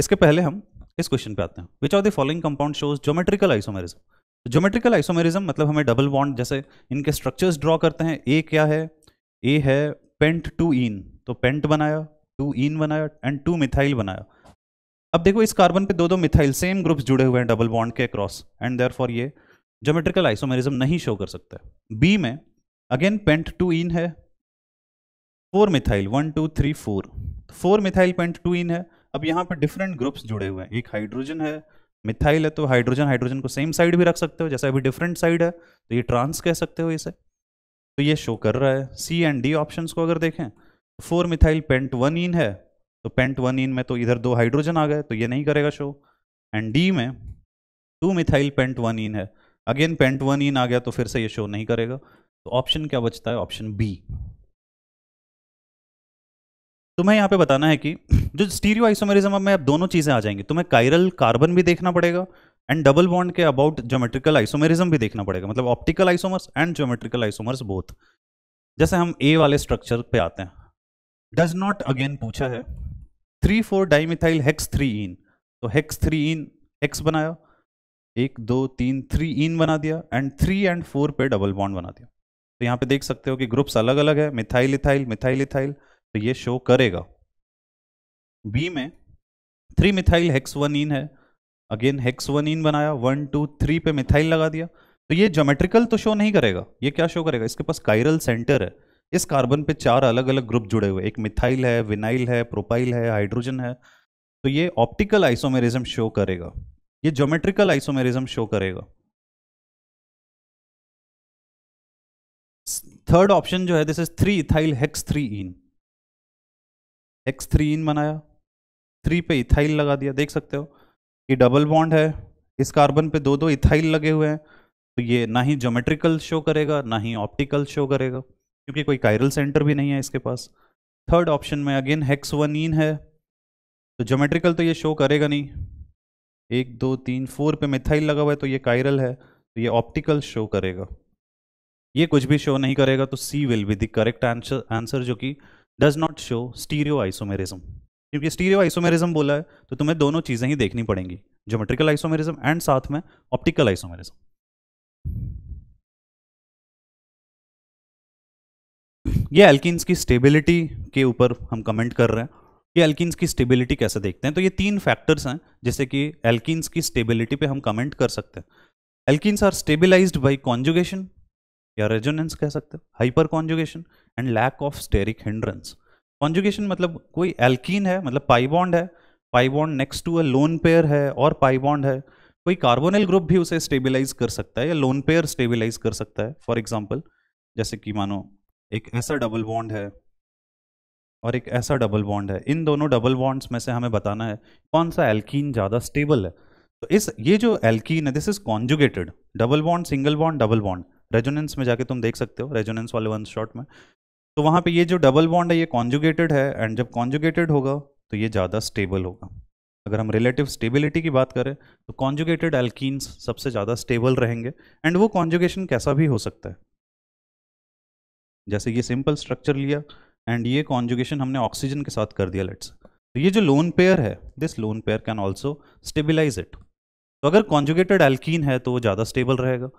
इसके पहले हम इस क्वेश्चन पे आते हैं which of the following compound shows geometrical isomerism geometrical isomerism मतलब हमें डबल बॉन्ड जैसे इनके स्ट्रक्चर्स ड्रॉ करते हैं ए क्या है ए है पेंट टू इन तो पेंट बनाया टू इन बनाया एंड टू मिथाइल बनाया अब देखो इस कार्बन पे दो दो मिथाइल सेम ग्रुप्स जुड़े हुए हैं डबल बॉन्ड के क्रॉस एंड देयर ये जोमेट्रिकल आइसोमेरिज्म नहीं शो कर सकता है बी में अगेन पेंट टू इन है four methyl one two three four four methyl pent two ene है अब यहाँ पर डिफरेंट ग्रुप्स जुड़े हुए हैं एक हाइड्रोजन है मिथाइल है तो हाइड्रोजन हाइड्रोजन को सेम साइड भी रख सकते हो जैसे अभी डिफरेंट साइड है तो ये ट्रांस कह सकते हो इसे तो ये शो कर रहा है सी एंड डी ऑप्शंस को अगर देखें four methyl pent one ene है तो पेंट वन इन में तो इधर दो हाइड्रोजन आ गए तो ये नहीं करेगा शो एंड डी में two methyl pent one ene है अगेन पेंट वन इन आ गया तो फिर से ये शो नहीं करेगा तो ऑप्शन क्या बचता है ऑप्शन बी तुम्हें यहाँ पे बताना है कि जो स्टीरियो आइसोमेरिज्म में अब दोनों चीज़ें आ जाएंगी तुम्हें कायरल कार्बन भी देखना पड़ेगा एंड डबल बॉन्ड के अबाउट ज्योमेट्रिकल आइसोमेरिज्म भी देखना पड़ेगा मतलब optical isomers and geometrical isomers both जैसे हम ए वाले स्ट्रक्चर पे आते हैं डज नॉट अगेन पूछा है three four dimethyl hex three ene तो हेक्स थ्री इन हेक्स बनाया एक दो तीन थ्री इन बना दिया एंड थ्री एंड फोर पे डबल बॉन्ड बना दिया तो यहाँ पे देख सकते हो कि ग्रुप्स अलग अलग है मिथाइल इथाइल मिथाइल इथाइल तो ये शो करेगा बी में three methyl hex one ene है अगेन हेक्स वन इन बनाया वन टू थ्री पे मिथाइल लगा दिया तो ये ज्योमेट्रिकल तो शो नहीं करेगा ये क्या शो करेगा इसके पास काइरल सेंटर है इस कार्बन पे चार अलग अलग ग्रुप जुड़े हुए एक मिथाइल है विनाइल है प्रोपाइल है हाइड्रोजन है तो ये ऑप्टिकल आइसोमेरिज्म शो करेगा ये ज्योमेट्रिकल आइसोमेरिज्म शो करेगा थर्ड ऑप्शन जो है this is three ethyl hex three ene hex three ene बनाया थ्री पे इथाइल लगा दिया देख सकते हो ये डबल बॉन्ड है इस कार्बन पे दो दो इथाइल लगे हुए हैं तो ये ना ही ज्योमेट्रिकल शो करेगा ना ही ऑप्टिकल शो करेगा क्योंकि कोई कायरल सेंटर भी नहीं है इसके पास थर्ड ऑप्शन में अगेन हेक्सवनीन है तो ज्योमेट्रिकल तो ये शो करेगा नहीं एक दो तीन फोर पे मिथाइल लगा हुआ है तो ये कायरल है तो ये ऑप्टिकल शो करेगा ये कुछ भी शो नहीं करेगा तो C will be the correct answer answer जो कि does not show stereo isomerism क्योंकि स्टीरियो आइसोमेरिज्म बोला है तो तुम्हें दोनों चीज़ें ही देखनी पड़ेंगी ज्योमेट्रिकल आइसोमेरिज्म एंड साथ में ऑप्टिकल आइसोमेरिज्म ये एल्किन्स की स्टेबिलिटी के ऊपर हम कमेंट कर रहे हैं कि एल्किन्स की स्टेबिलिटी कैसे देखते हैं तो ये तीन फैक्टर्स हैं जैसे कि एल्किन्स की स्टेबिलिटी पे हम कमेंट कर सकते हैं alkenes are stabilized by conjugation या रेजोनेंस कह सकते हैं hyperconjugation and lack of steric hindrance conjugation मतलब कोई एल्किन है मतलब पाइबॉन्ड है pi bond next to a lone pair है और पाइबॉन्ड है कोई कार्बोनल ग्रुप भी उसे स्टेबिलाइज कर सकता है या लोन पेयर स्टेबिलाइज कर सकता है फॉर एग्जाम्पल जैसे कि मानो एक ऐसा डबल बॉन्ड है और एक ऐसा डबल बॉन्ड है इन दोनों डबल बॉन्ड्स में से हमें बताना है कौन सा एल्कीन ज़्यादा स्टेबल है तो इस ये जो एल्कीन है this is conjugated double bond single bond double bond resonance में जाके तुम देख सकते हो रेजोनेंस वाले वन शॉट में तो वहाँ पे ये जो डबल बॉन्ड है ये कॉन्जुगेटेड है एंड जब कॉन्जुगेटेड होगा तो ये ज़्यादा स्टेबल होगा अगर हम रिलेटिव स्टेबिलिटी की बात करें तो कॉन्जुगेटेड एल्कीन्स सबसे ज़्यादा स्टेबल रहेंगे एंड वो कॉन्जुगेशन कैसा भी हो सकता है जैसे ये सिंपल स्ट्रक्चर लिया एंड ये कॉन्जुगेशन हमने ऑक्सीजन के साथ कर दिया लेट्स तो ये जो लोन पेयर है this lone pair can also stabilize it तो अगर कॉन्जुगेटेड एल्कीन है तो वो ज़्यादा स्टेबल रहेगा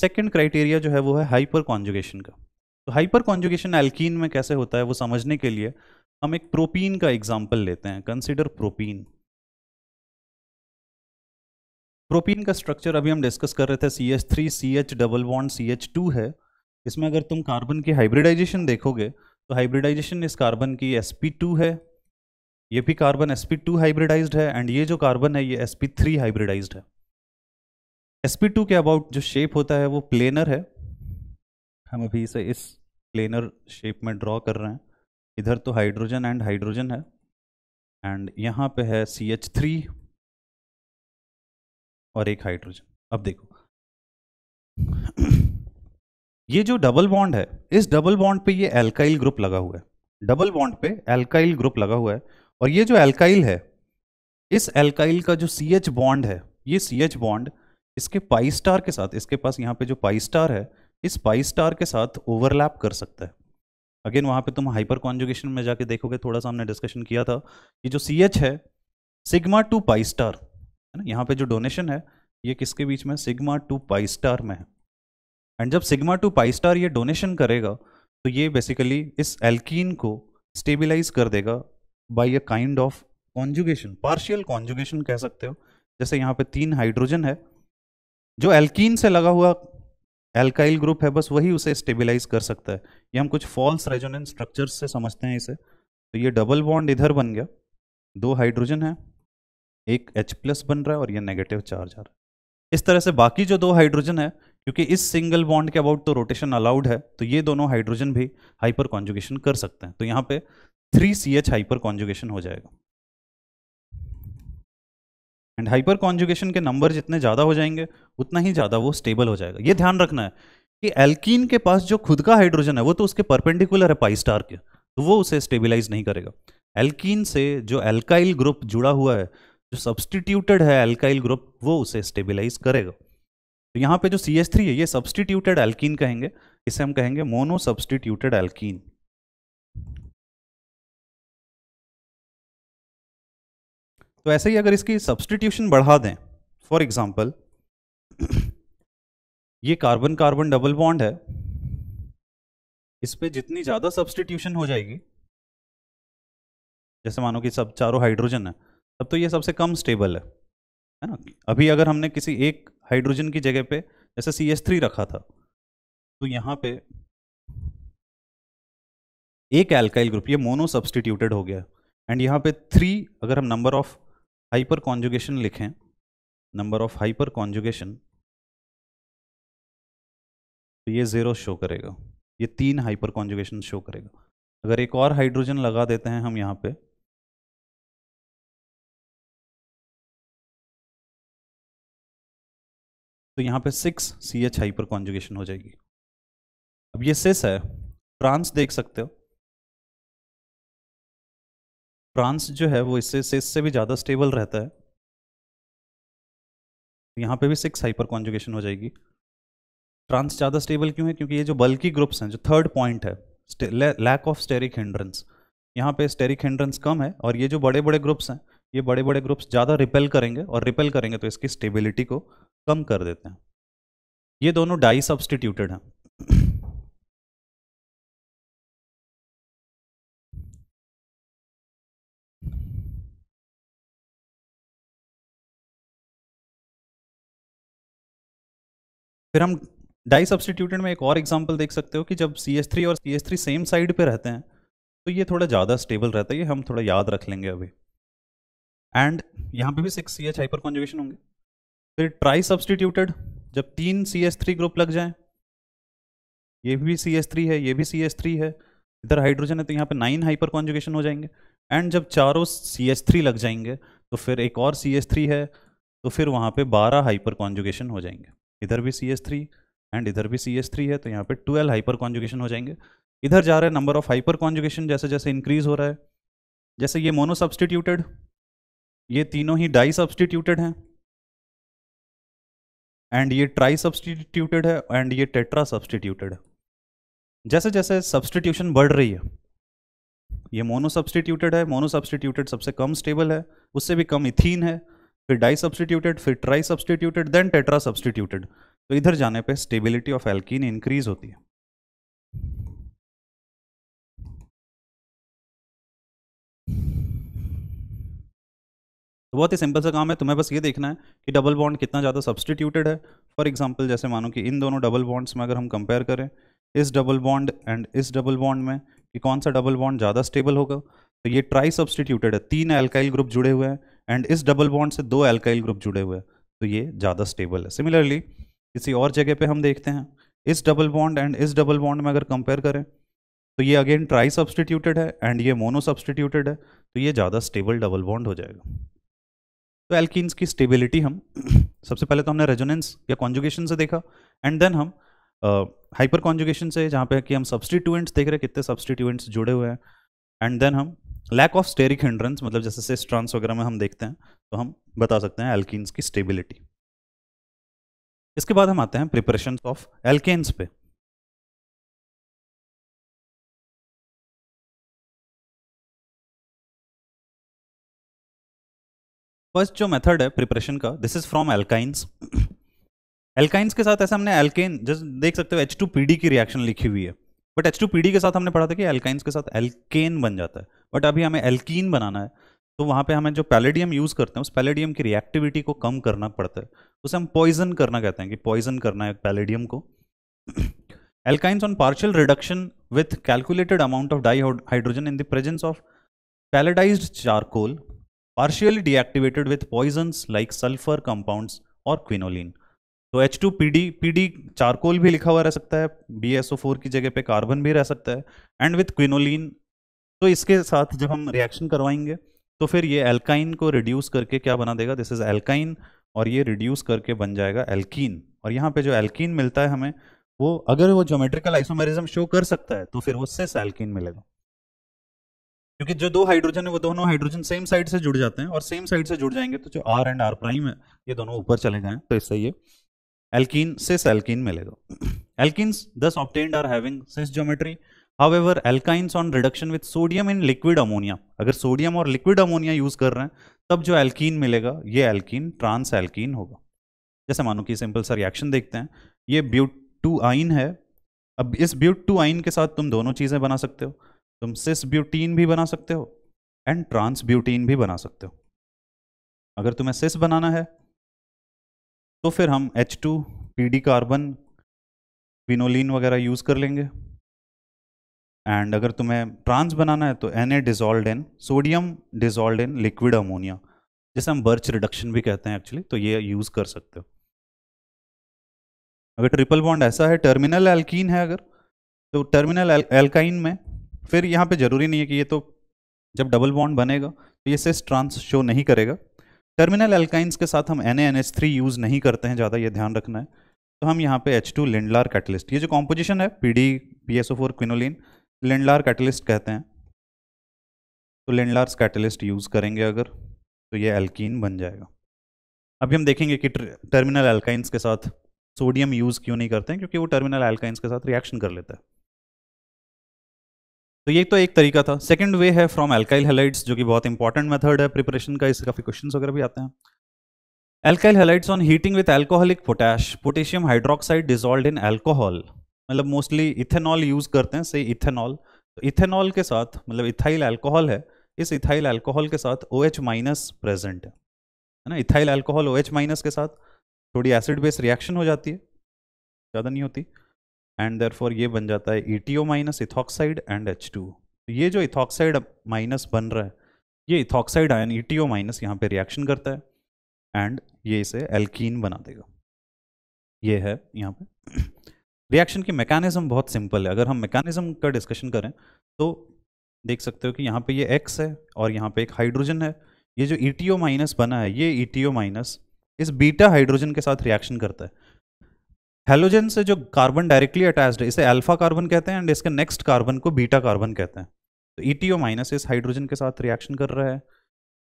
सेकेंड क्राइटेरिया जो है वो है हाइपर कॉन्जुगेशन का तो हाइपर कॉन्जुगेशन एल्कीन में कैसे होता है वो समझने के लिए हम एक प्रोपीन का एग्जाम्पल लेते हैं कंसिडर प्रोपीन प्रोपीन का स्ट्रक्चर अभी हम डिस्कस कर रहे थे C H three C H double one C H two है इसमें अगर तुम कार्बन की हाइब्रिडाइजेशन देखोगे तो हाइब्रिडाइजेशन इस कार्बन की एस है ये भी कार्बन एस पी हाइब्रिडाइज्ड है एंड ये जो कार्बन है ये एस पी हाइब्रिडाइज्ड है एस पी के अबाउट जो शेप होता है वो प्लेनर है हम अभी इसे इस प्लेनर शेप में ड्रॉ कर रहे हैं इधर तो हाइड्रोजन एंड हाइड्रोजन है एंड यहाँ पे है सी एच थ्री और एक हाइड्रोजन अब देखो ये जो डबल बॉन्ड है इस डबल बॉन्ड पे ये एल्काइल ग्रुप लगा हुआ है डबल बॉन्ड पे एल्काइल ग्रुप लगा हुआ है और ये जो एल्काइल है इस एल्काइल का जो सी एच बॉन्ड है ये सी एच बॉन्ड इसके पाई स्टार के साथ इसके पास यहाँ पे जो पाई स्टार है इस पाई स्टार के साथ ओवरलैप कर सकता है अगेन वहाँ पे तुम हाइपर कॉन्जुगेशन में जाके देखोगे थोड़ा सा हमने डिस्कशन किया था कि जो सी एच है सिग्मा टू पाई स्टार है ना यहाँ पे जो डोनेशन है ये किसके बीच में सिग्मा टू पाई स्टार में है एंड जब सिग्मा टू पाई स्टार ये डोनेशन करेगा तो ये बेसिकली इस एल्कीन को स्टेबिलाईज कर देगा by a kind of conjugation partial conjugation कह सकते हो जैसे यहाँ पे तीन हाइड्रोजन है जो एल्कीन से लगा हुआ एल्काइल ग्रुप है बस वही उसे स्टेबिलाईज कर सकता है ये हम कुछ फॉल्स रेजोनेंस स्ट्रक्चर्स से समझते हैं इसे तो ये डबल बॉन्ड इधर बन गया दो हाइड्रोजन है एक H प्लस बन रहा है और ये नेगेटिव चार्ज आ रहा है इस तरह से बाकी जो दो हाइड्रोजन है क्योंकि इस सिंगल बॉन्ड के अबाउट तो रोटेशन अलाउड है तो ये दोनों हाइड्रोजन भी हाइपर कॉन्जुगेशन कर सकते हैं तो यहाँ पे three C H hyperconjugation हो जाएगा एंड हाइपर कॉन्जुगेशन के नंबर जितने ज़्यादा हो जाएंगे उतना ही ज़्यादा वो स्टेबल हो जाएगा ये ध्यान रखना है कि एल्कीन के पास जो खुद का हाइड्रोजन है वो तो उसके परपेंडिकुलर है पाई स्टार के तो वो उसे स्टेबिलाईज नहीं करेगा एल्कीन से जो एल्काइल ग्रुप जुड़ा हुआ है जो सब्सटीट्यूटेड है एल्काइल ग्रुप वो उसे स्टेबिलाईज करेगा तो यहाँ पे जो सी एस थ्री है ये सब्सटीट्यूटेड एल्कीन कहेंगे इसे हम कहेंगे मोनो सब्सटीट्यूटेड एल्कीन तो ऐसे ही अगर इसकी सब्सटीट्यूशन बढ़ा दें फॉर एग्जाम्पल ये कार्बन कार्बन डबल बॉन्ड है इस पर जितनी ज़्यादा सब्सटीट्यूशन हो जाएगी जैसे मानो कि सब चारों हाइड्रोजन है तब तो ये सबसे कम स्टेबल है है ना अभी अगर हमने किसी एक हाइड्रोजन की जगह पे जैसे सी एस थ्री रखा था तो यहाँ पे एक एल्काइल ग्रुप ये मोनो सब्सटीट्यूटेड हो गया एंड यहाँ पे थ्री अगर हम नंबर ऑफ हाइपर कॉन्जुगेशन लिखें नंबर ऑफ हाइपर कॉन्जुगेशन तो ये ज़ीरो शो करेगा ये तीन हाइपर कॉन्जुगेशन शो करेगा अगर एक और हाइड्रोजन लगा देते हैं हम यहाँ पे तो यहाँ पे six C H hyperconjugation हो जाएगी अब ये सिस है ट्रांस देख सकते हो ट्रांस जो है वो इससे सिस से भी ज़्यादा स्टेबल रहता है यहाँ पे भी सिक्स हाइपर कॉन्जुगेशन हो जाएगी ट्रांस ज़्यादा स्टेबल क्यों है क्योंकि ये जो बल्कि ग्रुप्स हैं जो थर्ड पॉइंट है लैक ऑफ स्टेरिक हिंड्रेंस यहाँ पे स्टेरिक हिंड्रेंस कम है और ये जो बड़े बड़े ग्रुप्स हैं ये बड़े बड़े ग्रुप्स ज़्यादा रिपेल करेंगे और रिपेल करेंगे तो इसकी स्टेबिलिटी को कम कर देते हैं ये दोनों डाई सब्सटीट्यूटेड हैं फिर हम डाई सब्सटीट्यूटेड में एक और एग्जांपल देख सकते हो कि जब सी एस थ्री और C S three same side पे रहते हैं तो ये थोड़ा ज़्यादा स्टेबल रहता है ये हम थोड़ा याद रख लेंगे अभी एंड यहां पे भी six C H hyperconjugation होंगे फिर ट्राई सब्सटीट्यूटेड जब तीन सी एस थ्री ग्रुप लग जाए ये भी सी एस थ्री है ये भी सी एस थ्री है इधर हाइड्रोजन है तो यहाँ पे नाइन हाइपर कॉन्जुगेशन हो जाएंगे एंड जब चारों सी एस थ्री लग जाएंगे तो फिर एक और सी एस थ्री है तो फिर वहाँ पे बारह हाइपर कॉन्जुगेशन हो जाएंगे इधर भी सी एस थ्री एंड इधर भी सी एस थ्री है तो यहाँ पे ट्वेल्व हाइपर कॉन्जुगेशन हो जाएंगे इधर जा रहे नंबर ऑफ हाइपर कॉन्जुगेशन जैसे जैसे इंक्रीज हो रहा है जैसे ये मोनो सब्सटीट्यूटेड ये तीनों ही डाई सब्सटीट्यूटेड हैं एंड ये ट्राई सब्सटीट्यूटेड है एंड ये टेट्रा सब्सटीट्यूटेड है जैसे जैसे सब्सटीट्यूशन बढ़ रही है ये मोनो सब्सटीट्यूटेड है मोनो सब्सटीट्यूटेड सबसे कम स्टेबल है उससे भी कम इथीन है फिर डाई सब्सटीट्यूटेड फिर tri substituted then tetra substituted तो इधर जाने पे स्टेबिलिटी ऑफ एल्कीन इंक्रीज होती है तो बहुत ही सिंपल सा काम है तुम्हें बस ये देखना है कि डबल बॉन्ड कितना ज़्यादा सब्सटीट्यूटेड है फॉर एग्जाम्पल जैसे मानो कि इन दोनों डबल बॉन्ड्स में अगर हम कंपेयर करें इस डबल बॉन्ड एंड इस डबल बॉन्ड में कि कौन सा डबल बॉन्ड ज़्यादा स्टेबल होगा तो ये ट्राई सब्सटीट्यूटेड है तीन एल्काइल ग्रुप जुड़े हुए हैं एंड इस डबल बॉन्ड से दो एल्काइल ग्रुप जुड़े हुए हैं तो ये ज़्यादा स्टेबल है सिमिलरली किसी और जगह पे हम देखते हैं इस डबल बॉन्ड एंड इस डबल बॉन्ड में अगर कंपेयर करें तो ये अगेन ट्राई सब्सटीट्यूटेड है एंड ये मोनो सब्सटीट्यूटेड है तो ये ज़्यादा स्टेबल डबल बॉन्ड हो जाएगा तो एल्किन्स की स्टेबिलिटी हम सबसे पहले तो हमने रेजोनेंस या कॉन्जुगेशन से देखा एंड देन हम हाइपर uh, कॉन्जुगेशन से जहाँ पे कि हम सब्सटीट्यूएंट्स देख रहे हैं कितने सब्सटीट्यूएंट्स जुड़े हुए हैं एंड देन हम लैक ऑफ स्टेरिक हिंड्रेंस मतलब जैसे से स्ट्रांस वगैरह में हम देखते हैं तो हम बता सकते हैं एल्किन्स की स्टेबिलिटी इसके बाद हम आते हैं प्रिपरेशन ऑफ एल्केन्स पे फर्स्ट जो मेथड है प्रिपरेशन का this is from alkynes alkynes के साथ ऐसे हमने एल्केन जस्ट देख सकते हो एच टू पी डी की रिएक्शन लिखी हुई है but H two P D के साथ हमने पढ़ा था कि एल्काइंस के साथ एल्केन बन जाता है बट अभी हमें एल्कीन बनाना है तो वहाँ पे हमें जो पैलेडियम यूज़ करते हैं उस पैलेडियम की रिएक्टिविटी को कम करना पड़ता है उसे हम पॉइजन करना कहते हैं कि पॉइजन करना है पैलेडियम को alkynes on partial reduction with calculated amount of dihydrogen in the presence of palladised charcoal partially deactivated with poisons like sulfur compounds और क्विनोलिन तो H two P D P D charcoal भी लिखा हुआ रह सकता है B S O four की जगह पे कार्बन भी रह सकता है एंड विथ क्विनोलिन तो इसके साथ जब हम रिएक्शन करवाएंगे तो फिर ये एल्काइन को रिड्यूस करके क्या बना देगा दिस इज एल्काइन और ये रिड्यूस करके बन जाएगा एल्कीन और यहाँ पे जो एल्कीन मिलता है हमें वो अगर वो ज्योमेट्रिकल आइसोमेरिज्म शो कर सकता है तो फिर उससे सेल्किन मिलेगा क्योंकि जो दो हाइड्रोजन है वो दोनों हाइड्रोजन सेम साइड से जुड़ जाते हैं और सेम साइड से जुड़ जाएंगे तो जो आर एंड आर प्राइम है ये दोनों ऊपर चले जाएं तो इससे ये एल्किन सिस एल्किन मिलेगा alkenes thus obtained are having cis geometry ever alkynes on reduction with sodium in liquid ammonia अगर सोडियम और लिक्विड अमोनिया यूज कर रहे हैं तब जो एल्कीन मिलेगा ये एल्कीन ट्रांस एल्कीन होगा जैसे मानो कि सिंपल सा रिएक्शन देखते हैं ये ब्यूट टू आइन है अब इस ब्यूट टू आइन के साथ तुम दोनों चीज़ें बना सकते हो तुम सिस ब्यूटीन भी बना सकते हो एंड ट्रांस ब्यूटीन भी बना सकते हो अगर तुम्हें सिस बनाना है तो फिर हम H two P D carbon quinoline वगैरह यूज़ कर लेंगे एंड अगर तुम्हें ट्रांस बनाना है तो N A dissolved in sodium dissolved in liquid ammonia जैसे हम बर्च रिडक्शन भी कहते हैं एक्चुअली तो ये यूज़ कर सकते हो अगर ट्रिपल बॉन्ड ऐसा है टर्मिनल एल्कीन है अगर तो टर्मिनल एल्काइन में फिर यहाँ पे ज़रूरी नहीं है कि ये तो जब डबल बॉन्ड बनेगा तो ये सिस ट्रांस शो नहीं करेगा टर्मिनल एल्काइंस के साथ हम एन एन यूज़ नहीं करते हैं ज़्यादा ये ध्यान रखना है तो हम यहाँ पे H2 लिंडलार कैटलिस्ट ये जो कॉम्पोजिशन है P D P S O four quinoline Lindlar catalyst कहते हैं तो लिंडलार्स कैटलिस्ट यूज़ करेंगे अगर तो ये एल्कीन बन जाएगा अभी हम देखेंगे कि टर्मिनल एल्काइंस के साथ सोडियम यूज़ क्यों नहीं करते हैं क्योंकि वो टर्मिनल एल्काइंस के साथ रिएक्शन कर लेता है तो ये तो एक तरीका था सेकंड वे है फ्रॉम एल्काइल हेलाइट्स जो कि बहुत इंपॉर्टेंट मेथड है प्रिपरेशन का इससे काफ़ी क्वेश्चंस वगैरह भी आते हैं alkyl halides on heating with alcoholic potash potassium hydroxide dissolved in alcohol मतलब मोस्टली इथेनॉल यूज़ करते हैं से इथेनॉल तो इथेनॉल के साथ मतलब इथाइल एल्कोहल है इस इथाइल एल्कोहल के साथ ओ OH माइनस प्रेजेंट है है ना ethyl alcohol O OH minus के साथ थोड़ी एसिड बेस रिएक्शन हो जाती है ज़्यादा नहीं होती एंड देयरफॉर ये बन जाता है E T O minus ethoxide and H two ये जो इथॉक्साइड माइनस बन रहा है ये ethoxide ion E T O minus यहाँ पे रिएक्शन करता है एंड ये इसे एल्कीन बना देगा ये है यहाँ पे रिएक्शन की मैकेनिज्म बहुत सिंपल है अगर हम मैकेनिज्म का डिस्कशन करें तो देख सकते हो कि यहाँ पे ये एक्स है और यहाँ पे एक हाइड्रोजन है ये जो ई टी ओ माइनस बना है ये ई टी ओ माइनस इस बीटा हाइड्रोजन के साथ रिएक्शन करता है हेलोजन से जो कार्बन डायरेक्टली अटैच्ड है इसे अल्फा कार्बन कहते हैं एंड इसके नेक्स्ट कार्बन को बीटा कार्बन कहते हैं तो ई टी ओ माइनस इस हाइड्रोजन के साथ रिएक्शन कर रहा है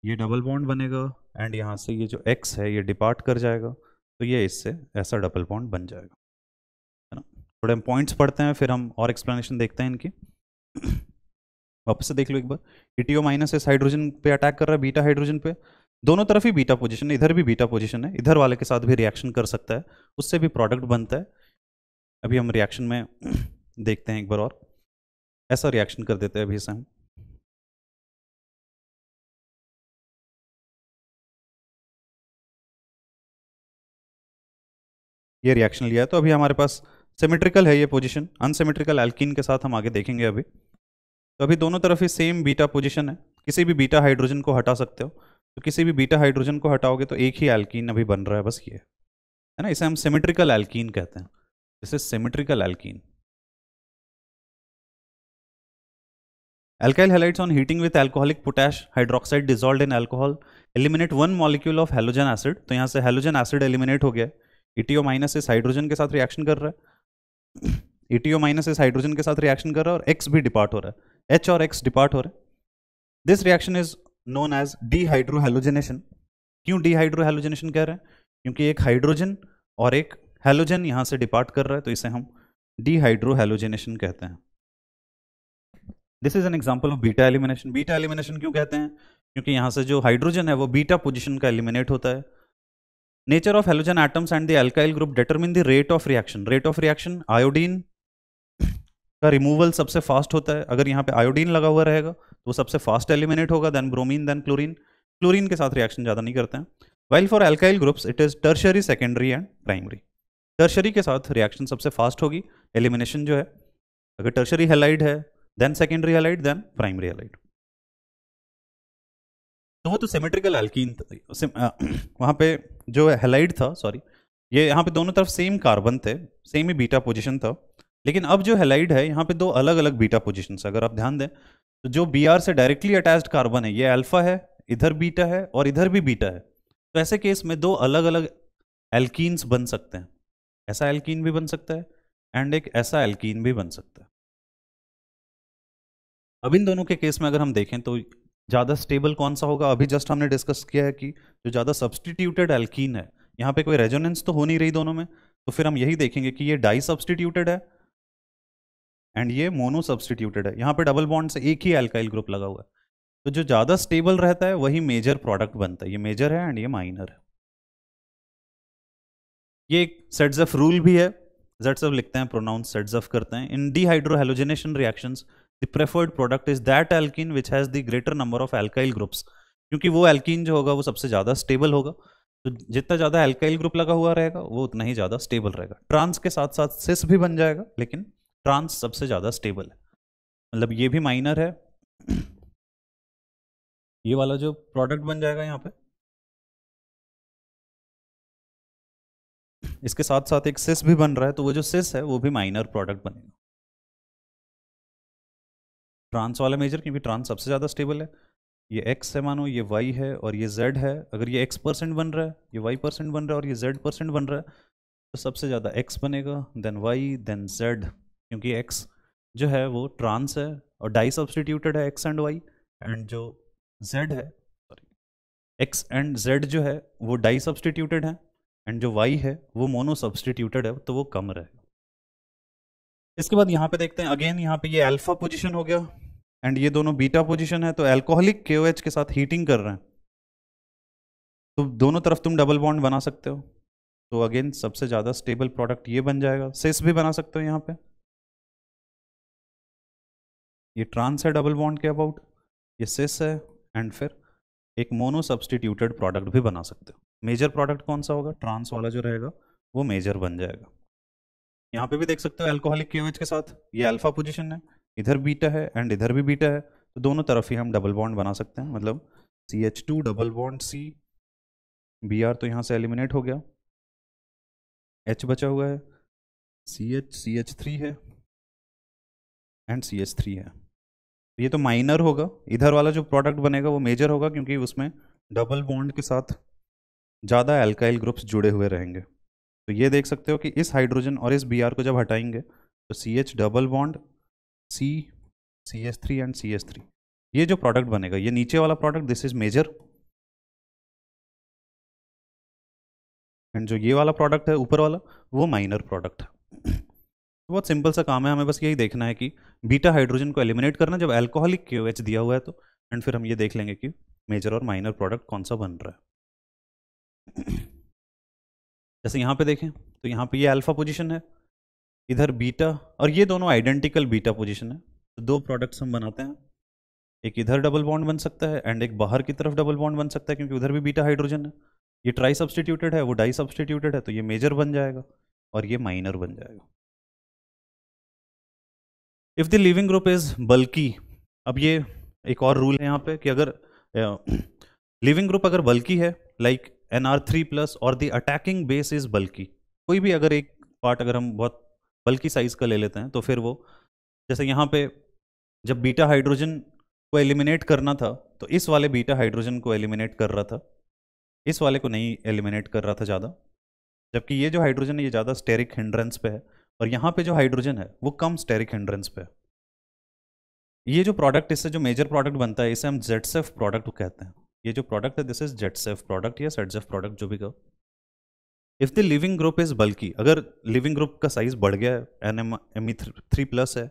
ये डबल बॉन्ड बनेगा एंड यहाँ से ये जो एक्स है ये डिपार्ट कर जाएगा तो ये इससे ऐसा डबल बॉन्ड बन जाएगा है ना थोड़े हम पॉइंट्स पढ़ते हैं फिर हम और एक्सप्लेनेशन देखते हैं इनकी वापस से देख लो एक बार ई टी ओ माइनस इस हाइड्रोजन पे अटैक कर रहा है बीटा हाइड्रोजन पे दोनों तरफ ही बीटा पोजीशन है इधर भी बीटा पोजीशन है इधर वाले के साथ भी रिएक्शन कर सकता है उससे भी प्रोडक्ट बनता है अभी हम रिएक्शन में देखते हैं एक बार और ऐसा रिएक्शन कर देते हैं अभी से हम ये रिएक्शन लिया है तो अभी हमारे पास सिमेट्रिकल है ये पोजीशन अनसिमेट्रिकल एल्किन के साथ हम आगे देखेंगे अभी तो अभी दोनों तरफ ही सेम बीटा पोजीशन है किसी भी बीटा हाइड्रोजन को हटा सकते हो तो किसी भी बीटा हाइड्रोजन को हटाओगे तो एक ही एल्कीन अभी बन रहा है बस ये है ना इसे हम सिमेट्रिकल एल्कीन कहते हैं इसे symmetrical alkene alkyl halides on heating with alcoholic potash hydroxide dissolved in alcohol eliminate one molecule of halogen acid तो यहाँ से हेलोजन एसिड एलिमिनेट हो गया ETO माइनस इस हाइड्रोजन के साथ रिएक्शन कर रहा है ETO माइनस इस हाइड्रोजन के साथ रिएक्शन कर रहा है और एक्स भी डिपार्ट हो रहा है एच और एक्स डिपार्ट हो रहा है this reaction is known as dehydrohalogenation क्यों डीहाइड्रोहेलोजनेशन कह रहे हैं क्योंकि एक हाइड्रोजन और एक हेलोजन यहां से डिपार्ट कर रहा है तो इसे हम डीहाइड्रोहेलोजनेशन कहते हैं this is an example of beta elimination beta elimination क्यों कहते हैं क्योंकि यहां से जो हाइड्रोजन है वो बीटा पोजिशन का एलिमिनेट होता है nature of halogen atoms and the alkyl group determine the rate of reaction rate of reaction iodine का रिमूवल सबसे फास्ट होता है अगर यहाँ पे आयोडीन लगा हुआ रहेगा वो तो सबसे फास्ट एलिमिनेट होगा then bromine then chlorine chlorine के साथ रिएक्शन ज़्यादा नहीं करते हैं well for alkyl groups it is tertiary secondary and primary tertiary के साथ रिएक्शन सबसे फास्ट होगी एलिमिनेशन जो है अगर टर्शरी हेलाइड है then secondary halide then primary halide तो वो तो सिमेट्रिकल एल्कीन वहाँ पे जो हेलाइड था सॉरी ये यहाँ पे दोनों तरफ सेम कार्बन थे सेम ही बीटा पोजिशन था लेकिन अब जो हेलाइड है यहाँ पे दो अलग अलग बीटा पोजिशन अगर आप ध्यान दें तो जो बी से डायरेक्टली अटैच कार्बन है ये अल्फा है इधर बीटा है और इधर भी बीटा है तो ऐसे केस में दो अलग अलग एल्कीन्स बन सकते हैं ऐसा एल्कीन भी बन सकता है एंड एक ऐसा एल्कीन भी बन सकता है अब इन दोनों के केस में अगर हम देखें तो ज़्यादा स्टेबल कौन सा होगा अभी जस्ट हमने डिस्कस किया है कि जो ज़्यादा सब्सटीट्यूटेड एल्कीन है यहाँ पे कोई रेजोनेंस तो हो नहीं रही दोनों में तो फिर हम यही देखेंगे कि ये डाई सब्सटीट्यूटेड है एंड ये मोनो सब्सटीट्यूटेड है यहाँ पे डबल बॉन्ड से एक ही एल्काइल ग्रुप लगा हुआ है तो जो ज़्यादा स्टेबल रहता है वही मेजर प्रोडक्ट बनता है ये मेजर है एंड ये माइनर है ये एक सेट्स ऑफ रूल भी है जेट्स ऑफ लिखते हैं प्रोनाउंस सेट्स ऑफ करते हैं in dehydrohalogenation reaction the preferred product is that alkene which has the greater number of alkyl groups क्योंकि वो एल्किन जो होगा वो सबसे ज़्यादा स्टेबल होगा तो जितना ज़्यादा एल्काइल ग्रुप लगा हुआ रहेगा वो उतना ही ज़्यादा स्टेबल रहेगा ट्रांस के साथ साथ सिस भी बन जाएगा लेकिन ट्रांस सबसे ज़्यादा स्टेबल है मतलब ये भी माइनर है ये वाला जो प्रोडक्ट बन जाएगा यहाँ पे इसके साथ साथ एक सिस भी बन रहा है तो वो जो सिस है वो भी माइनर प्रोडक्ट बनेगा ट्रांस वाला मेजर क्योंकि ट्रांस सबसे ज़्यादा स्टेबल है ये एक्स है मानो ये वाई है और ये जेड है अगर ये एक्स परसेंट बन रहा है ये वाई परसेंट बन रहा है और ये जेड परसेंट बन रहा है तो सबसे ज़्यादा एक्स बनेगा देन वाई देन जेड क्योंकि एक्स जो है वो ट्रांस है और डाई सब्सटीट्यूटेड है एक्स एंड वाई एंड जो जेड है सॉरी एक्स एंड जेड जो है वो डाई सब्सटीट्यूटेड है एंड जो वाई है वो मोनो सब्सटीट्यूटेड है तो वो कम रहेगा इसके बाद यहाँ पे देखते हैं अगेन यहाँ पे ये अल्फा पोजीशन हो गया एंड ये दोनों बीटा पोजीशन है तो एल्कोहलिक के के साथ हीटिंग कर रहे हैं तो दोनों तरफ तुम डबल बॉन्ड बना सकते हो तो अगेन सबसे ज़्यादा स्टेबल प्रोडक्ट ये बन जाएगा सेस भी बना सकते हो यहाँ पे ये ट्रांस है डबल बॉन्ड के अबाउट ये सिस है एंड फिर एक मोनो सब्सटीट्यूटेड प्रोडक्ट भी बना सकते हो मेजर प्रोडक्ट कौन सा होगा ट्रांस वाला जो रहेगा वो मेजर बन जाएगा यहाँ पे भी देख सकते हो एल्कोहलिक क्यू के साथ ये अल्फा पोजिशन है इधर बीटा है एंड इधर भी बीटा है तो दोनों तरफ ही हम डबल बॉन्ड बना सकते हैं मतलब C H two double bond C B R तो यहाँ से एलिमिनेट हो गया एच बचा हुआ है C H C H three है एंड सी एच थ्री है तो ये तो माइनर होगा इधर वाला जो प्रोडक्ट बनेगा वो मेजर होगा क्योंकि उसमें डबल बॉन्ड के साथ ज़्यादा एल्काइल ग्रुप्स जुड़े हुए रहेंगे तो ये देख सकते हो कि इस हाइड्रोजन और इस बी को जब हटाएंगे तो C H double bond C C S three and C S three ये जो प्रोडक्ट बनेगा ये नीचे वाला product this is major and जो ये वाला प्रोडक्ट है ऊपर वाला वो माइनर प्रोडक्ट है बहुत सिंपल सा काम है हमें बस यही देखना है कि बीटा हाइड्रोजन को एलिमिनेट करना जब एल्कोहलिक क्यू दिया हुआ है तो एंड फिर हम ये देख लेंगे कि मेजर और माइनर प्रोडक्ट कौन सा बन रहा है जैसे यहाँ पे देखें तो यहाँ पे ये अल्फा पोजीशन है इधर बीटा और ये दोनों आइडेंटिकल बीटा पोजीशन है तो दो प्रोडक्ट्स हम बनाते हैं एक इधर डबल बॉन्ड बन सकता है एंड एक बाहर की तरफ डबल बॉन्ड बन सकता है क्योंकि उधर भी बीटा हाइड्रोजन है ये ट्राई सब्सटीट्यूटेड है वो डाई सब्सटीट्यूटेड है तो ये मेजर बन जाएगा और ये माइनर बन जाएगा if the leaving group is bulky अब ये एक और रूल है यहाँ पे कि अगर लिविंग ग्रुप अगर बल्कि है like N R three plus और the attacking base is bulky कोई भी अगर एक पार्ट अगर हम बहुत बल्कि साइज़ का ले लेते हैं तो फिर वो जैसे यहाँ पे जब बीटा हाइड्रोजन को एलिमिनेट करना था तो इस वाले बीटा हाइड्रोजन को एलिमिनेट कर रहा था इस वाले को नहीं एलिमिनेट कर रहा था ज़्यादा जबकि ये जो हाइड्रोजन है ये ज़्यादा स्टेरिक हिंड्रेंस पे है और यहाँ पे जो हाइड्रोजन है वो कम स्टेरिक हिंड्रेंस पे ये जो प्रोडक्ट इससे जो मेजर प्रोडक्ट बनता है इसे हम जेडसेफ प्रोडक्ट कहते हैं ये जो प्रोडक्ट है दिस इज जेटसेफ प्रोडक्ट या सेटसेफ प्रोडक्ट जो भी कहो if the leaving group is bulky अगर लिविंग ग्रुप का साइज बढ़ गया है N M M three plus है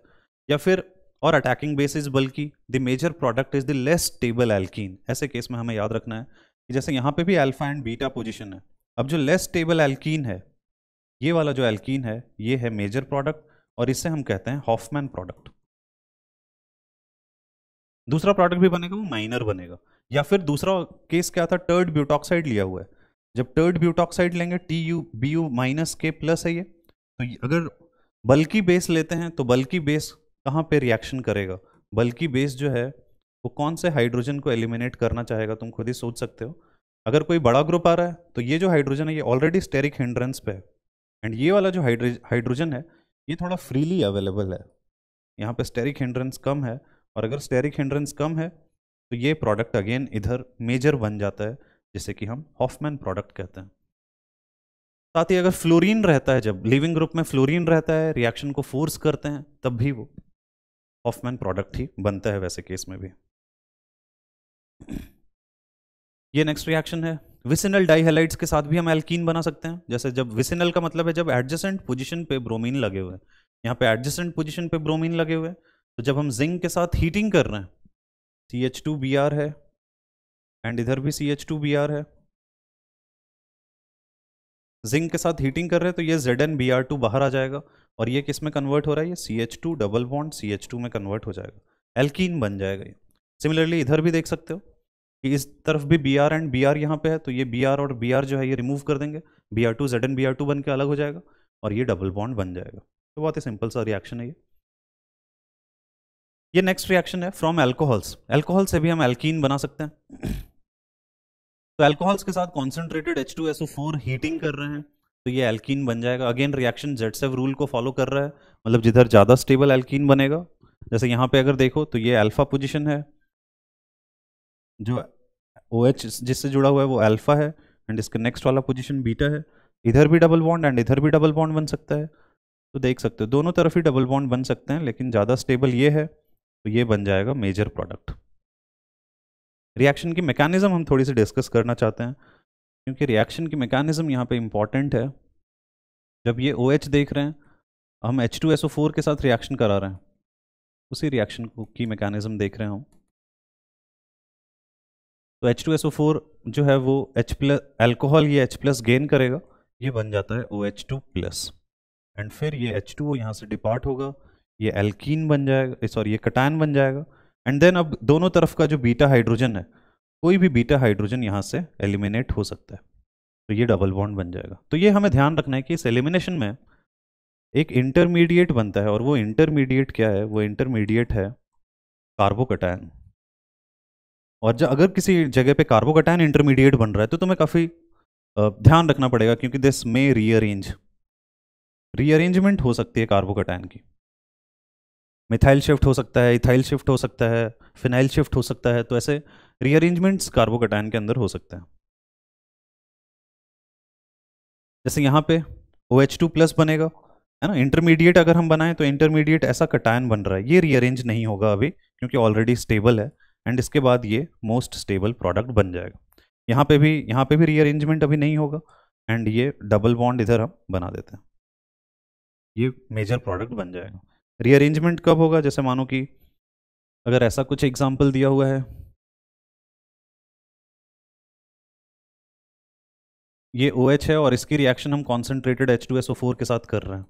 या फिर और attacking base is bulky the major product is the less stable alkene ऐसे केस में हमें याद रखना है कि जैसे यहाँ पे भी अल्फा एंड बीटा पोजीशन है अब जो लेस स्टेबल एल्कीन है ये वाला जो एल्कीन है ये है मेजर प्रोडक्ट और इससे हम कहते हैं हॉफमैन प्रोडक्ट दूसरा प्रोडक्ट भी बनेगा वो माइनर बनेगा या फिर दूसरा केस क्या था टर्ड ब्यूटॉक्साइड लिया हुआ है जब टर्ड ब्यूटॉक्साइड लेंगे T U B U minus K plus है ये तो अगर बल्कि बेस लेते हैं तो बल्कि बेस कहाँ पे रिएक्शन करेगा बल्कि बेस जो है वो कौन से हाइड्रोजन को एलिमिनेट करना चाहेगा तुम खुद ही सोच सकते हो अगर कोई बड़ा ग्रुप आ रहा है तो ये जो हाइड्रोजन है ये ऑलरेडी स्टेरिक हिंड्रेंस पे है एंड ये वाला जो हाइड्रोजन है ये थोड़ा फ्रीली अवेलेबल है यहाँ पे स्टेरिक हिंड्रेंस कम है और अगर स्टेरिक हिंड्रेंस कम है तो ये प्रोडक्ट अगेन इधर मेजर बन जाता है जिसे कि हम हॉफमैन प्रोडक्ट कहते हैं साथ ही अगर फ्लोरीन रहता है जब लिविंग ग्रुप में फ्लोरीन रहता है रिएक्शन को फोर्स करते हैं तब भी वो हॉफमैन प्रोडक्ट ही बनता है वैसे केस में भी ये नेक्स्ट रिएक्शन है विसिनल डाइहेलाइट्स के साथ भी हम एल्कीन बना सकते हैं जैसे जब विसिनल का मतलब है जब एडजस्टेंट पोजिशन पे ब्रोमीन लगे हुए हैं यहाँ पे एडजस्टेंट पोजिशन पे ब्रोमीन लगे हुए हैं तो जब हम जिंक के साथ हीटिंग कर रहे हैं C H two B R है एंड इधर भी C H two B R है जिंक के साथ हीटिंग कर रहे हैं तो ये Z N B R two बाहर आ जाएगा और ये किस में कन्वर्ट हो रहा है ये C H two double bond C H two में कन्वर्ट हो जाएगा एल्कीन बन जाएगा ये सिमिलरली इधर भी देख सकते हो कि इस तरफ भी B R and B R यहाँ पे है तो ये बी आर और बी आर जो है ये रिमूव कर देंगे B R two Z N B R two बन के अलग हो जाएगा और ये डबल बॉन्ड बन जाएगा तो बहुत ही सिंपल सा रिएक्शन है ये ये नेक्स्ट रिएक्शन है फ्रॉम एल्कोहल्स एल्कोहल से भी हम एल्कीन बना सकते हैं तो एल्कोहल्स के साथ concentrated H two S O four heating कर रहे हैं तो ये एल्कीन बन जाएगा again reaction Zaitsev rule को फॉलो कर रहा है मतलब जिधर ज़्यादा स्टेबल एल्कीन बनेगा जैसे यहाँ पे अगर देखो तो ये अल्फा पोजीशन है जो ओ एच जिससे जुड़ा हुआ है वो अल्फा है एंड इसका नेक्स्ट वाला पोजिशन बीटा है इधर भी डबल बॉन्ड एंड इधर भी डबल बॉन्ड बन सकता है तो देख सकते हो दोनों तरफ ही डबल बॉन्ड बन सकते हैं लेकिन ज़्यादा स्टेबल ये है तो ये बन जाएगा मेजर प्रोडक्ट रिएक्शन की मैकेनिज़्म हम थोड़ी सी डिस्कस करना चाहते हैं क्योंकि रिएक्शन की मैकेनिज़्म यहाँ पे इम्पॉर्टेंट है जब ये ओ OH देख रहे हैं हम एच के साथ रिएक्शन करा रहे हैं उसी रिएक्शन की मैकेनिज़्म देख रहे हैं हम तो H two S O four जो है वो एच प्लस एल्कोहल ये एच प्लस गेन करेगा ये बन जाता है O H two plus and फिर ये एच टू यहाँ से डिपार्ट होगा ये एल्कीन बन जाएगा सॉरी ये कटान बन जाएगा एंड देन अब दोनों तरफ का जो बीटा हाइड्रोजन है कोई भी बीटा हाइड्रोजन यहाँ से एलिमिनेट हो सकता है तो ये डबल बॉन्ड बन जाएगा तो ये हमें ध्यान रखना है कि इस एलिमिनेशन में एक इंटरमीडिएट बनता है और वो इंटरमीडिएट क्या है वो इंटरमीडिएट है कार्बोकटायन और जब अगर किसी जगह पे कार्बोकटाइन इंटरमीडिएट बन रहा है तो तुम्हें काफ़ी ध्यान रखना पड़ेगा क्योंकि दिस मे रीअरेंज रीअरेंजमेंट हो सकती है कार्बोकटाइन की मिथाइल शिफ्ट हो सकता है इथाइल शिफ्ट हो सकता है फिनाइल शिफ्ट हो सकता है तो ऐसे रीअरेंजमेंट्स कार्बोकटाइन के अंदर हो सकते हैं जैसे यहाँ पे ओ एच टू प्लस बनेगा है ना इंटरमीडिएट अगर हम बनाएं तो इंटरमीडिएट ऐसा कटायन बन रहा है ये रीअरेंज नहीं होगा अभी क्योंकि ऑलरेडी स्टेबल है एंड इसके बाद ये मोस्ट स्टेबल प्रोडक्ट बन जाएगा यहाँ पे भी यहाँ पे भी रीअरेंजमेंट अभी नहीं होगा एंड ये डबल बॉन्ड इधर हम बना देते हैं ये मेजर प्रोडक्ट बन जाएगा रीअरेंजमेंट कब होगा जैसे मानो कि अगर ऐसा कुछ एग्जाम्पल दिया हुआ है ये ओ OH है और इसकी रिएक्शन हम concentrated H two S O four के साथ कर रहे हैं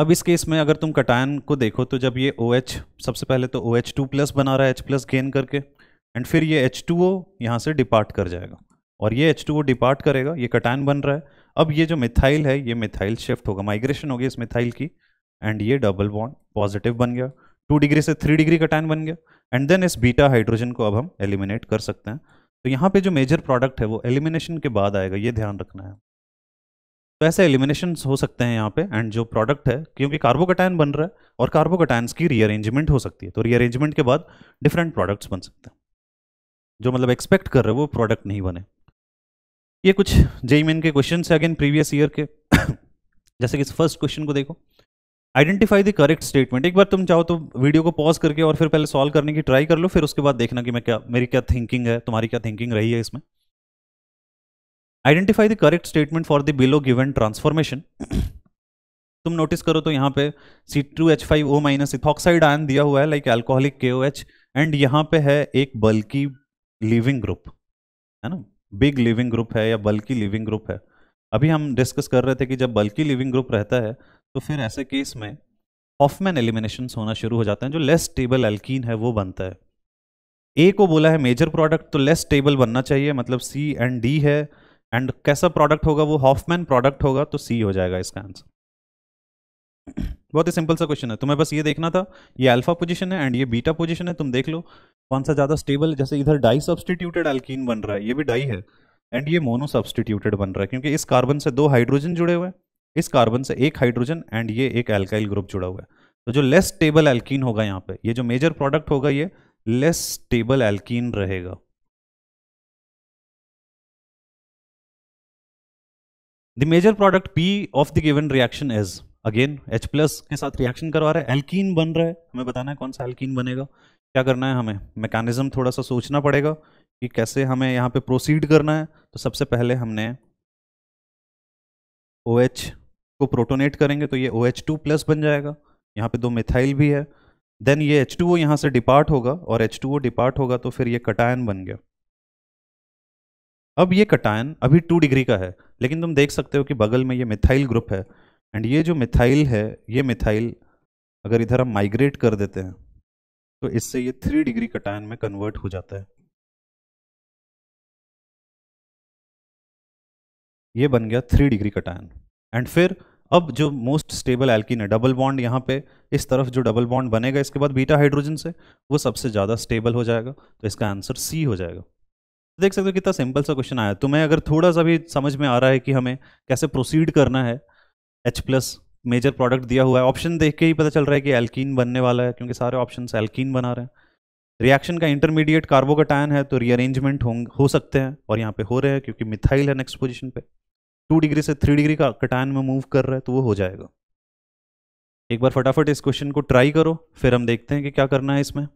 अब इस केस में अगर तुम कटायन को देखो तो जब ये ओ OH, सबसे पहले तो ओ एच टू प्लस बना रहा है एच प्लस गेन करके एंड फिर ये एच टू ओ यहाँ से डिपार्ट कर जाएगा और ये एच टू ओ डिपार्ट करेगा ये कटायन बन रहा है अब ये जो मिथाइल है ये मिथाइल शिफ्ट होगा माइग्रेशन होगी इस मिथाइल की एंड ये डबल बॉन्ड पॉजिटिव बन गया टू डिग्री से थ्री डिग्री कटायन बन गया एंड देन इस बीटा हाइड्रोजन को अब हम एलिमिनेट कर सकते हैं तो यहाँ पे जो मेजर प्रोडक्ट है वो एलिमिनेशन के बाद आएगा ये ध्यान रखना है तो ऐसे एलिमिनेशन हो सकते हैं यहाँ पे एंड जो प्रोडक्ट है क्योंकि कार्बोकटाइन बन रहा है और कार्बोकटाइन्स की रीअरेंजमेंट हो सकती है तो रीअरेंजमेंट के बाद डिफरेंट प्रोडक्ट्स बन सकते हैं जो मतलब एक्सपेक्ट कर रहे वो प्रोडक्ट नहीं बने ये कुछ जेई मेन के क्वेश्चन है अगेन प्रीवियस ईयर के जैसे कि इस फर्स्ट क्वेश्चन को देखो आइडेंटिफाई द करेक्ट स्टेटमेंट एक बार तुम चाहो तो वीडियो को पॉज करके और फिर पहले सॉल्व करने की ट्राई कर लो फिर उसके बाद देखना कि मैं क्या मेरी क्या थिंकिंग है तुम्हारी क्या थिंकिंग रही है इसमें identify the correct statement for the below given transformation तुम नोटिस करो तो यहाँ पे C two H five O minus ethoxide ion दिया हुआ है लाइक एल्कोहलिक के ओ एच एंड यहाँ पे है एक बल्कि लिविंग ग्रुप है ना बिग लिविंग ग्रुप है या बल्कि लिविंग ग्रुप है अभी हम डिस्कस कर रहे थे कि जब बल्कि लिविंग ग्रुप रहता है तो फिर ऐसे केस में हॉफमैन एलिमिनेशन होना शुरू हो जाते हैं जो लेस स्टेबल एल्कीन है वो बनता है ए को बोला है मेजर प्रोडक्ट तो लेस स्टेबल बनना चाहिए मतलब सी एंड डी है एंड कैसा प्रोडक्ट होगा वो हॉफमैन प्रोडक्ट होगा तो सी हो जाएगा इसका आंसर बहुत ही सिंपल सा क्वेश्चन है तुम्हें बस ये देखना था ये अल्फा पोजीशन है एंड ये बीटा पोजीशन है तुम देख लो कौन सा ज़्यादा स्टेबल जैसे इधर डाई सब्सटीट्यूटेड एल्किन बन रहा है ये भी डाई है एंड ये मोनो सब्सटीट्यूटेड बन रहा है क्योंकि इस कार्बन से दो हाइड्रोजन जुड़े हुए हैं इस कार्बन से एक हाइड्रोजन एंड ये एक एल्काइल ग्रुप जुड़ा हुआ है तो जो लेस स्टेबल एल्कीन होगा यहाँ पे ये जो मेजर प्रोडक्ट होगा ये लेस स्टेबल एल्कीन रहेगा the major product P of the given reaction is again H plus के साथ रिएक्शन करवा रहा है एल्कीन बन रहा है हमें बताना है कौन सा एल्कीन बनेगा क्या करना है हमें मैकेनिज्म थोड़ा सा सोचना पड़ेगा कि कैसे हमें यहाँ पे प्रोसीड करना है तो सबसे पहले हमने ओ OH को प्रोटोनेट करेंगे तो ये ओ एच टू प्लस बन जाएगा यहाँ पे दो मिथाइल भी है देन ये एच टू यहाँ से डिपार्ट होगा और एच टू डिपार्ट होगा तो फिर ये कटायन बन गया अब ये कटायन अभी टू डिग्री का है लेकिन तुम देख सकते हो कि बगल में ये मिथाइल ग्रुप है एंड ये जो मिथाइल है ये मिथाइल अगर इधर हम माइग्रेट कर देते हैं तो इससे ये थ्री डिग्री कटायन में कन्वर्ट हो जाता है ये बन गया थ्री डिग्री कटायन एंड फिर अब जो मोस्ट स्टेबल एल्किन है डबल बॉन्ड यहाँ पे इस तरफ जो डबल बॉन्ड बनेगा इसके बाद बीटा हाइड्रोजन से वो सबसे ज़्यादा स्टेबल हो जाएगा तो इसका आंसर सी हो जाएगा देख सकते हो कितना सिंपल सा क्वेश्चन आया तुम्हें अगर थोड़ा सा भी समझ में आ रहा है कि हमें कैसे प्रोसीड करना है एच प्लस मेजर प्रोडक्ट दिया हुआ है ऑप्शन देख के ही पता चल रहा है कि एल्कीन बनने वाला है क्योंकि सारे ऑप्शन एल्कीन बना रहे हैं रिएक्शन का इंटरमीडिएट कार्बोकटायन है तो रीअरेंजमेंट हो, हो सकते हैं और यहाँ पे हो रहे हैं क्योंकि मिथाइल है नेक्स्ट पोजिशन पे टू डिग्री से थ्री डिग्री का कटायन में मूव कर रहा है तो वो हो जाएगा एक बार फटाफट इस क्वेश्चन को ट्राई करो फिर हम देखते हैं कि क्या करना है इसमें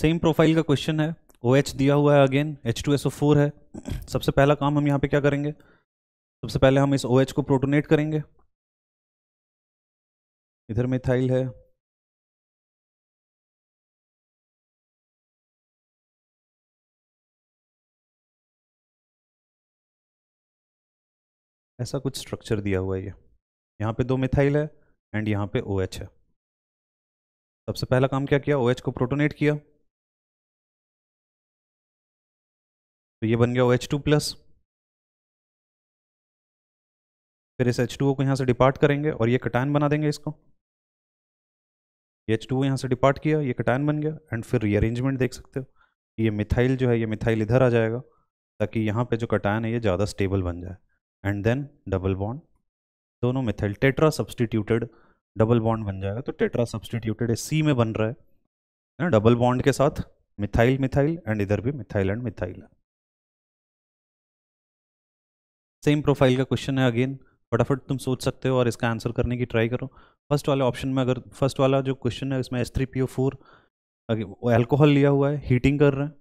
सेम प्रोफाइल का क्वेश्चन है ओ OH दिया हुआ है again H two S O four है सबसे पहला काम हम यहाँ पे क्या करेंगे सबसे पहले हम इस ओ OH को प्रोटोनेट करेंगे इधर मिथाइल है ऐसा कुछ स्ट्रक्चर दिया हुआ है ये यहाँ पे दो मिथाइल है एंड यहाँ पे ओ OH है सबसे पहला काम क्या किया ओ OH को प्रोटोनेट किया तो ये बन गया ओ एच टू प्लस फिर इस एच टू को यहां से डिपार्ट करेंगे और ये कटायन बना देंगे इसको एच टू यहां से डिपार्ट किया ये कटायन बन गया एंड फिर रीअरेंजमेंट देख सकते हो ये मिथाइल जो है ये मिथाइल इधर आ जाएगा ताकि यहाँ पे जो कटायन है ये ज़्यादा स्टेबल बन जाए एंड देन डबल बॉन्ड दोनों methyl tetrasubstituted double bond बन जाएगा तो टेट्रा सब्सटीट्यूटेड सी में बन रहा है ना डबल बॉन्ड के साथ मिथाइल मिथाइल एंड इधर भी मिथाइल एंड मिथाइल है सेम प्रोफाइल का क्वेश्चन है अगेन फटाफट तुम सोच सकते हो और इसका आंसर करने की ट्राई करो फर्स्ट वाले ऑप्शन में अगर फर्स्ट वाला जो क्वेश्चन है इसमें S three P O four alcohol लिया हुआ है हीटिंग कर रहे हैं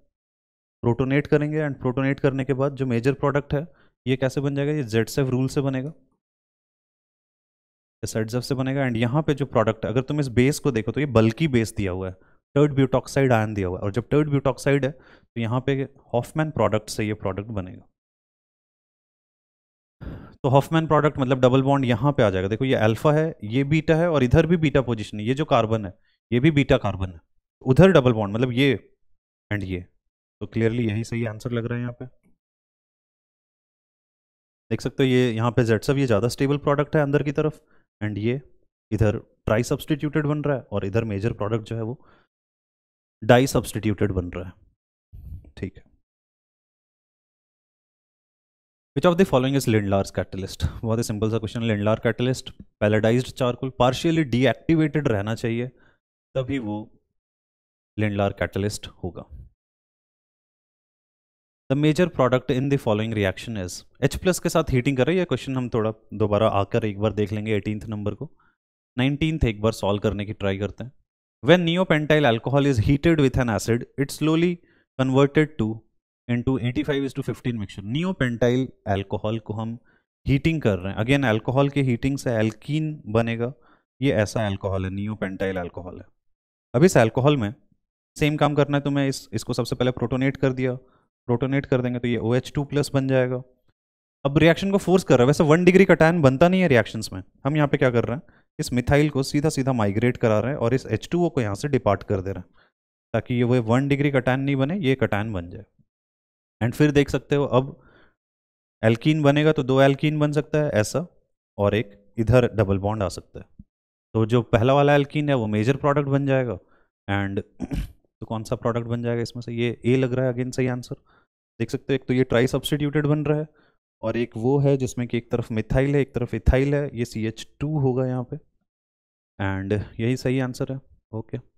प्रोटोनेट करेंगे एंड प्रोटोनेट करने के बाद जो मेजर प्रोडक्ट है ये कैसे बन जाएगा ये जेड सेफ रूल से बनेगा सेफ से बनेगा एंड यहाँ पे जो प्रोडक्ट है अगर तुम इस बेस को देखो तो ये बल्कि बेस दिया हुआ है टर्ड ब्यूटॉक्साइड आयन दिया हुआ है और जब टर्ड ब्यूटॉक्साइड है तो यहाँ पे हॉफमैन प्रोडक्ट से ये प्रोडक्ट बनेगा तो हॉफमैन प्रोडक्ट मतलब डबल बॉन्ड यहाँ पे आ जाएगा देखो ये अल्फा है ये बीटा है और इधर भी बीटा पोजिशन है ये जो कार्बन है ये भी बीटा कार्बन है उधर डबल बॉन्ड मतलब ये एंड ये तो क्लियरली यही सही आंसर लग रहा है यहाँ पे देख सकते हो ये यहाँ पे जेड सब ये ज़्यादा स्टेबल प्रोडक्ट है अंदर की तरफ एंड ये इधर ट्राई सब्सटीट्यूटेड बन रहा है और इधर मेजर प्रोडक्ट जो है वो डाई सब्सटीट्यूटेड बन रहा है ठीक है which of the following is Lindlar's catalyst बहुत ही सिंपल सा question Lindlar catalyst palladised charcoal partially deactivated रहना चाहिए तभी वो लिंडलार कैटलिस्ट होगा the major product in the following reaction is H plus के साथ हीटिंग कर रही है क्वेश्चन हम थोड़ा दोबारा आकर एक बार देख लेंगे एटीनथ नंबर को नाइनटीन्थ एक बार सॉल्व करने की ट्राई करते हैं when neopentyl alcohol is heated with an acid it slowly converted to into eighty five is to fifteen mixture pentyl alcohol को हम हीटिंग कर रहे हैं अगेन एल्कोहल के हीटिंग से एल्कीन बनेगा ये ऐसा एल्कोहल है नियो पेंटाइल एल्कोहल है अब इस एल्कोहल में सेम काम करना है तो मैं इस इसको सबसे पहले प्रोटोनेट कर दिया प्रोटोनेट कर देंगे तो ये ओ एच टू प्लस बन जाएगा अब रिएक्शन को फोर्स कर रहा है वैसे वन डिग्री का टैन बनता नहीं है रिएक्शंस में हम यहाँ पे क्या कर रहे हैं इस मिथाइल को सीधा सीधा माइग्रेट करा रहे हैं और इस एच टू ओ को यहाँ से डिपार्ट कर दे रहे हैं ताकि ये वो वन डिग्री का टैन नहीं बने ये कटैन बन जाए एंड फिर देख सकते हो अब एल्कीन बनेगा तो दो एल्कीन बन सकता है ऐसा और एक इधर डबल बॉन्ड आ सकता है तो जो पहला वाला एल्कीन है वो मेजर प्रोडक्ट बन जाएगा एंड तो कौन सा प्रोडक्ट बन जाएगा इसमें से ये ए लग रहा है अगेन सही आंसर देख सकते हो एक तो ये ट्राई सब्सटीट्यूटेड बन रहा है और एक वो है जिसमें कि एक तरफ मिथाइल है एक तरफ इथाइल है ये सी एच टू होगा यहाँ पे एंड यही सही आंसर है ओके okay.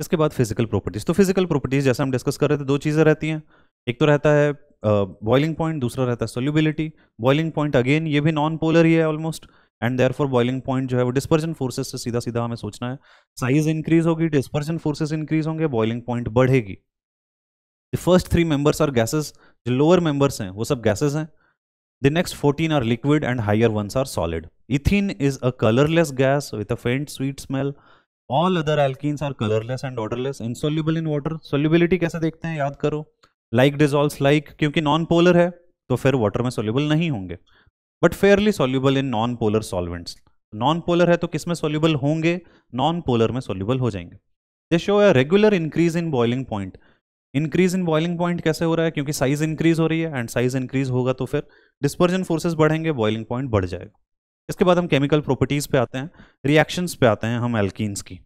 इसके बाद फिजिकल प्रॉपर्टीज़ तो फिजिकल प्रॉपर्टीज़ जैसा हम डिस्कस कर रहे थे दो चीज़ें रहती हैं एक तो रहता है बॉइलिंग uh, पॉइंट दूसरा रहता है सोल्यूबिलिटी बॉइलिंग पॉइंट अगेन ये भी नॉन पोलर ही है almost and therefore boiling point जो है वो डिस्पर्जन फोर्सेस से सीधा सीधा हमें सोचना है साइज इंक्रीज होगी डिस्पर्जन फोर्सेस इंक्रीज होंगे बॉइलिंग पॉइंट बढ़ेगी the first three members are gases जो लोअर मेंबर्स हैं वो सब गैसेज हैं the next fourteen are liquid and higher ones are solid ethene is a colourless gas with a faint sweet smell all other एल्किस are colourless and odourless insoluble in water solubility कैसे देखते हैं याद करो like dissolve like क्योंकि non polar है तो फिर वाटर में सोल्यूबल नहीं होंगे but fairly soluble in non polar solvents non polar है तो किस में सोल्यूबल होंगे नॉन पोलर में सोल्यूबल हो जाएंगे they show a regular increase in boiling point increase in boiling point कैसे हो रहा है क्योंकि साइज इंक्रीज हो रही है एंड साइज इंक्रीज होगा तो फिर डिस्पर्जन फोर्सेस बढ़ेंगे बॉइलिंग पॉइंट बढ़ जाएगा इसके बाद हम केमिकल प्रॉपर्टीज़ पे आते हैं रिएक्शंस पे आते हैं हम एल्कीन्स की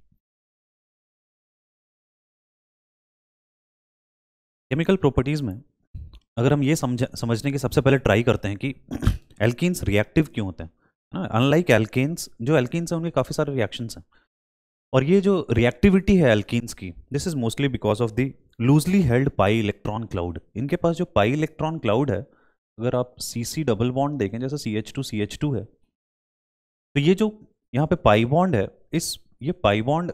केमिकल प्रॉपर्टीज़ में अगर हम ये समझ समझने की सबसे पहले ट्राई करते हैं कि एल्किन्स रिएक्टिव क्यों होते हैं ना अनलाइक एल्कीन्स जो एल्किन्स हैं उनके काफ़ी सारे रिएक्शंस हैं और ये जो रिएक्टिविटी है एल्कीन्स की this is mostly because of the loosely held pi electron cloud इनके पास जो पाई इलेक्ट्रॉन क्लाउड है अगर आप सी सी डबल बॉन्ड देखें जैसे C H two C H two है तो ये जो यहाँ पे पाई बॉन्ड है इस ये पाई बॉन्ड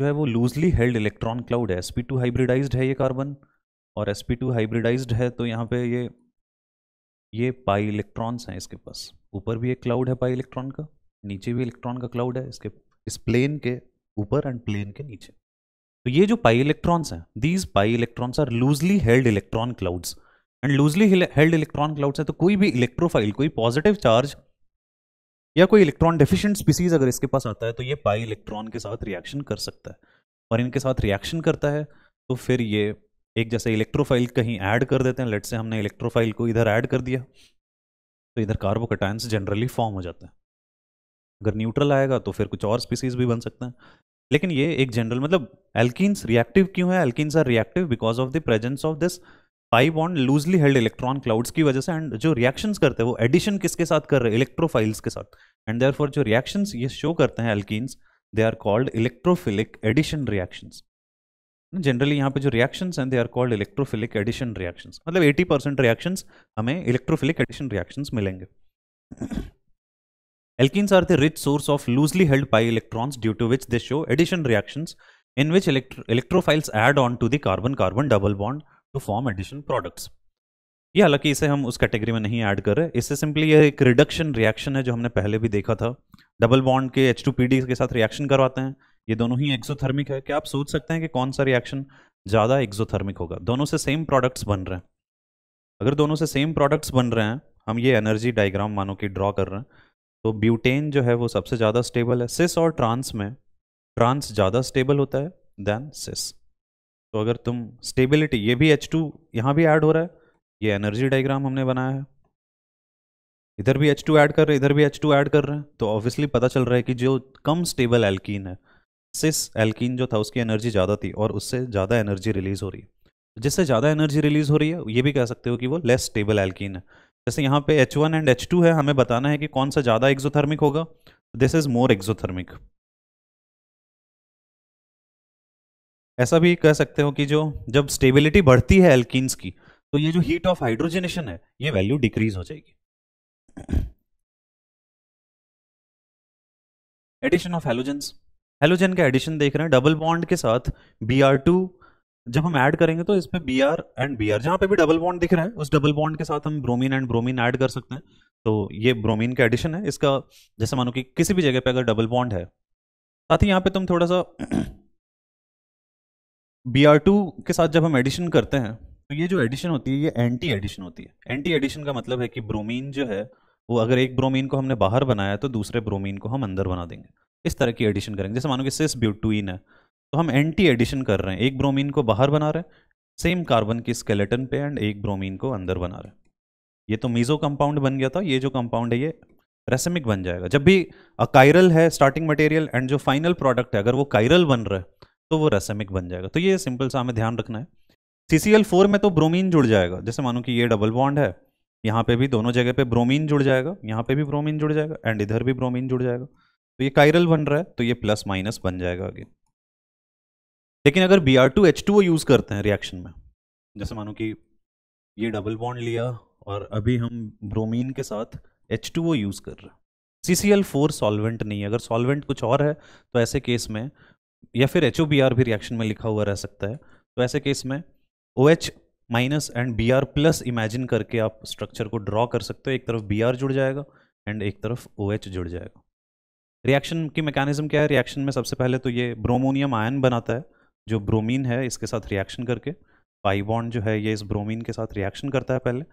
जो है वो लूजली हेल्ड इलेक्ट्रॉन क्लाउड है sp2 टू हाइब्रिडाइज्ड है ये कार्बन और sp2 टू हाइब्रिडाइज्ड है तो यहाँ पे ये ये पाई इलेक्ट्रॉन्स हैं इसके पास ऊपर भी एक क्लाउड है पाई इलेक्ट्रॉन का नीचे भी इलेक्ट्रॉन का क्लाउड है इसके इस प्लेन के ऊपर एंड प्लेन के नीचे तो ये जो पाई इलेक्ट्रॉन्स हैं these pi electrons are loosely held electron clouds and loosely held electron clouds है तो कोई भी इलेक्ट्रोफाइल कोई पॉजिटिव चार्ज या कोई इलेक्ट्रॉन डेफिशिएंट स्पीसीज अगर इसके पास आता है तो ये पाई इलेक्ट्रॉन के साथ रिएक्शन कर सकता है और इनके साथ रिएक्शन करता है तो फिर ये एक जैसे इलेक्ट्रोफाइल कहीं ऐड कर देते हैं लेट से हमने इलेक्ट्रोफाइल को इधर ऐड कर दिया तो इधर कार्बोकटाइंस जनरली फॉर्म हो जाते हैं अगर न्यूट्रल आएगा तो फिर कुछ और स्पीसीज भी बन सकते हैं लेकिन ये एक जनरल मतलब एल्किस रिएक्टिव क्यों है एल्किस are reactive because of the presence of this pi bond loosely held electron clouds की वजह से एंड जो रिएक्शंस करते हैं वो एडिशन किसके साथ कर रहे हैं इलेक्ट्रोफाइल्स के साथ एंड देयर फॉर जो रिएक्शंस ये शो करते हैं alkenes they are called electrophilic addition reactions generally यहाँ पे जो रिएक्शंस हैं they are called electrophilic addition reactions मतलब 80 परसेंट रिएक्शंस हमें इलेक्ट्रोफिलिक एडिशन रिएक्शंस मिलेंगे alkenes are the rich source of loosely held pi electrons due to which they show addition reactions in which electrophiles add on to the carbon carbon double bond to form addition products ये हालांकि इसे हम उस category में नहीं add कर रहे इससे सिंपली ये एक रिडक्शन रिएक्शन है जो हमने पहले भी देखा था डबल बॉन्ड के एच टू के साथ रिएक्शन करवाते हैं ये दोनों ही एक्सोथर्मिक है क्या आप सोच सकते हैं कि कौन सा रिएक्शन ज़्यादा एक्सोथर्मिक होगा दोनों से सेम प्रोडक्ट्स बन रहे हैं अगर दोनों से सेम प्रोडक्ट्स बन रहे हैं हम ये एनर्जी डायग्राम मानो कि ड्रॉ कर रहे हैं तो ब्यूटेन जो है वो सबसे ज़्यादा स्टेबल है सिस और ट्रांस में ट्रांस ज़्यादा स्टेबल होता है देन सिस तो अगर तुम स्टेबिलिटी ये भी एच टू यहाँ भी ऐड हो रहा है ये एनर्जी डाइग्राम हमने बनाया है इधर भी H2 ऐड कर रहे इधर भी H2 ऐड कर रहे हैं तो ऑब्वियसली पता चल रहा है कि जो कम स्टेबल एल्कीन है सिस एल्कीन जो था उसकी एनर्जी ज़्यादा थी और उससे ज़्यादा एनर्जी रिलीज हो रही है जिससे ज़्यादा एनर्जी रिलीज हो रही है ये भी कह सकते हो कि वो लेस स्टेबल एल्कीन है जैसे यहाँ पे H1 एंड H2 है हमें बताना है कि कौन सा ज़्यादा एक्जोथर्मिक होगा दिस इज़ मोर एक्जोथर्मिक ऐसा भी कह सकते हो कि जो जब स्टेबिलिटी बढ़ती है एल्किन्स की तो ये जो हीट ऑफ हाइड्रोजनेशन है ये वैल्यू डिक्रीज हो जाएगी एडिशन ऑफ हेलोजन हेलोजन का एडिशन देख रहे हैं डबल बॉन्ड के साथ बी आर टू जब हम ऐड करेंगे तो इसमें B R and B R जहां पे भी डबल बॉन्ड दिख रहा है उस डबल बॉन्ड के साथ हम ब्रोमीन एंड ब्रोमीन ऐड कर सकते हैं तो ये ब्रोमीन का एडिशन है इसका जैसे मानो कि किसी भी जगह पे अगर डबल बॉन्ड है साथ ही यहाँ पे तुम थोड़ा सा बी आर टू के साथ जब हम एडिशन करते हैं तो ये जो एडिशन होती है ये एंटी एडिशन होती है एंटी एडिशन का मतलब है कि ब्रोमीन जो है वो अगर एक ब्रोमीन को हमने बाहर बनाया तो दूसरे ब्रोमीन को हम अंदर बना देंगे इस तरह की एडिशन करेंगे जैसे मानो कि सिस ब्यूटुइन है तो हम एंटी एडिशन कर रहे हैं एक ब्रोमीन को बाहर बना रहे हैं सेम कार्बन की स्केलेटन पे एंड एक ब्रोमीन को अंदर बना रहे हैं ये तो मीजो कंपाउंड बन गया था ये जो कंपाउंड है ये रेसमिक बन जाएगा जब भी अकायरल है स्टार्टिंग मटेरियल एंड जो फाइनल प्रोडक्ट है अगर वो कायरल बन रहा है तो वो रसमिक बन जाएगा तो ये सिंपल सा हमें ध्यान रखना है सी सी एल फोर में तो ब्रोमीन जुड़ जाएगा जैसे मानो कि ये डबल बॉन्ड है यहाँ पे भी दोनों जगह पे ब्रोमीन जुड़ जाएगा यहाँ पे भी ब्रोमीन जुड़ जाएगा एंड इधर भी ब्रोमीन जुड़ जाएगा तो ये काइरल बन रहा है तो ये प्लस माइनस बन जाएगा आगे लेकिन अगर B R two H two वो यूज़ करते हैं रिएक्शन में जैसे मानो कि ये डबल बॉन्ड लिया और अभी हम ब्रोमीन के साथ एच टू वो यूज़ कर रहे हैं C C L four solvent नहीं है अगर सॉल्वेंट कुछ और है तो ऐसे केस में या फिर एच भी रिएक्शन में लिखा हुआ रह सकता है तो ऐसे केस में O OH minus and B R plus imagine करके आप स्ट्रक्चर को ड्रॉ कर सकते हो एक तरफ बी आर जुड़ जाएगा एंड एक तरफ ओ OH जुड़ जाएगा रिएक्शन की मैकेनिज्म क्या है रिएक्शन में सबसे पहले तो ये ब्रोमोनियम आयन बनाता है जो ब्रोमीन है इसके साथ रिएक्शन करके पाई बॉन्ड जो है ये इस ब्रोमीन के साथ रिएक्शन करता है पहले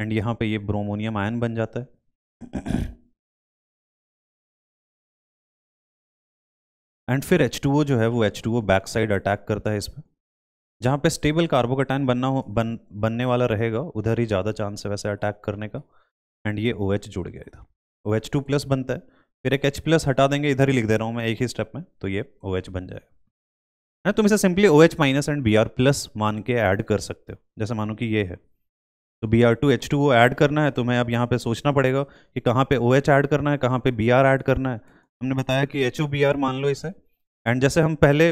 एंड यहाँ पे ये ब्रोमोनियम आयन बन जाता है एंड फिर एच टू ओ जो है वो H two O back side attack करता है इस पर जहाँ पे स्टेबल कार्बोकटाइन बनना हो बन बनने वाला रहेगा उधर ही ज़्यादा चांस है वैसे अटैक करने का एंड ये ओ OH जुड़ गया इधर ओ एच टू प्लस बनता है फिर एक एच प्लस हटा देंगे इधर ही लिख दे रहा हूँ मैं एक ही स्टेप में तो ये ओ OH बन जाएगा है ना तुम इसे simply O H minus and B R plus मान के ऐड कर सकते हो जैसे मानो कि ये है तो B R two H two वो ऐड करना है तुम्हें अब यहाँ पर सोचना पड़ेगा कि कहाँ पर ओ OH एच ऐड करना है कहाँ पर बी आर ऐड करना है हमने बताया कि एच मान लो इसे एंड जैसे हम पहले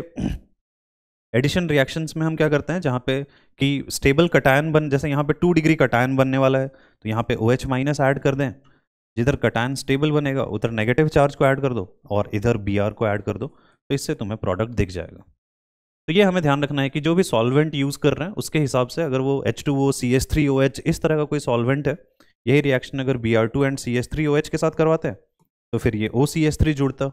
एडिशन रिएक्शंस में हम क्या करते हैं जहाँ पे कि स्टेबल कटायन बन जैसे यहाँ पे टू डिग्री कटायन बनने वाला है तो यहाँ पे ओ OH माइनस ऐड कर दें जिधर कटायन स्टेबल बनेगा उधर नेगेटिव चार्ज को ऐड कर दो और इधर बी को ऐड कर दो तो इससे तुम्हें प्रोडक्ट दिख जाएगा तो ये हमें ध्यान रखना है कि जो भी सॉल्वेंट यूज़ कर रहे हैं उसके हिसाब से अगर वो H two O C S three O H इस तरह का कोई सॉल्वेंट है यही रिएक्शन अगर B R two and C S three O H के साथ करवाते हैं तो फिर ये ओ सी एस थ्री जुड़ता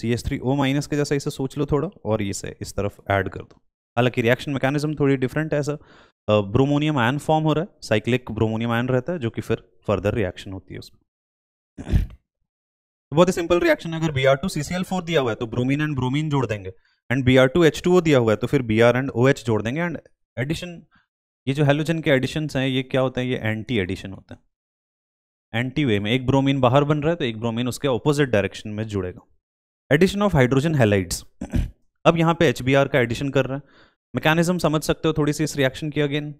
C S three O minus के जैसा इसे सोच लो थोड़ा और इसे इस तरफ ऐड कर दो हालांकि रिएक्शन मैकेनिज्म थोड़ी डिफरेंट है ऐसा ब्रोमोनियम आयन फॉर्म हो रहा है साइक्लिक ब्रोमोनियम आयन रहता है जो कि फिर फर्दर रिएक्शन होती है उसमें तो बहुत ही सिंपल रिएक्शन है अगर B R two C C L four दिया हुआ है तो ब्रोमीन एंड ब्रोमीन जोड़ देंगे and B R two H two O दिया हुआ है तो फिर B R and O H जोड़ देंगे एंड एडिशन ये जो हेलोजन के एडिशन हैं ये क्या होते हैं ये एंटी एडिशन होते हैं एंटी वे में एक ब्रोमीन बाहर बन रहा है तो एक ब्रोमीन उसके ऑपोजिट डायरेक्शन में जुड़ेगा एडिशन ऑफ हाइड्रोजन हेलाइड्स अब यहाँ पे एच का एडिशन कर रहे हैं मैकेनिज्म समझ सकते हो थोड़ी सी इस रिएक्शन की अगेन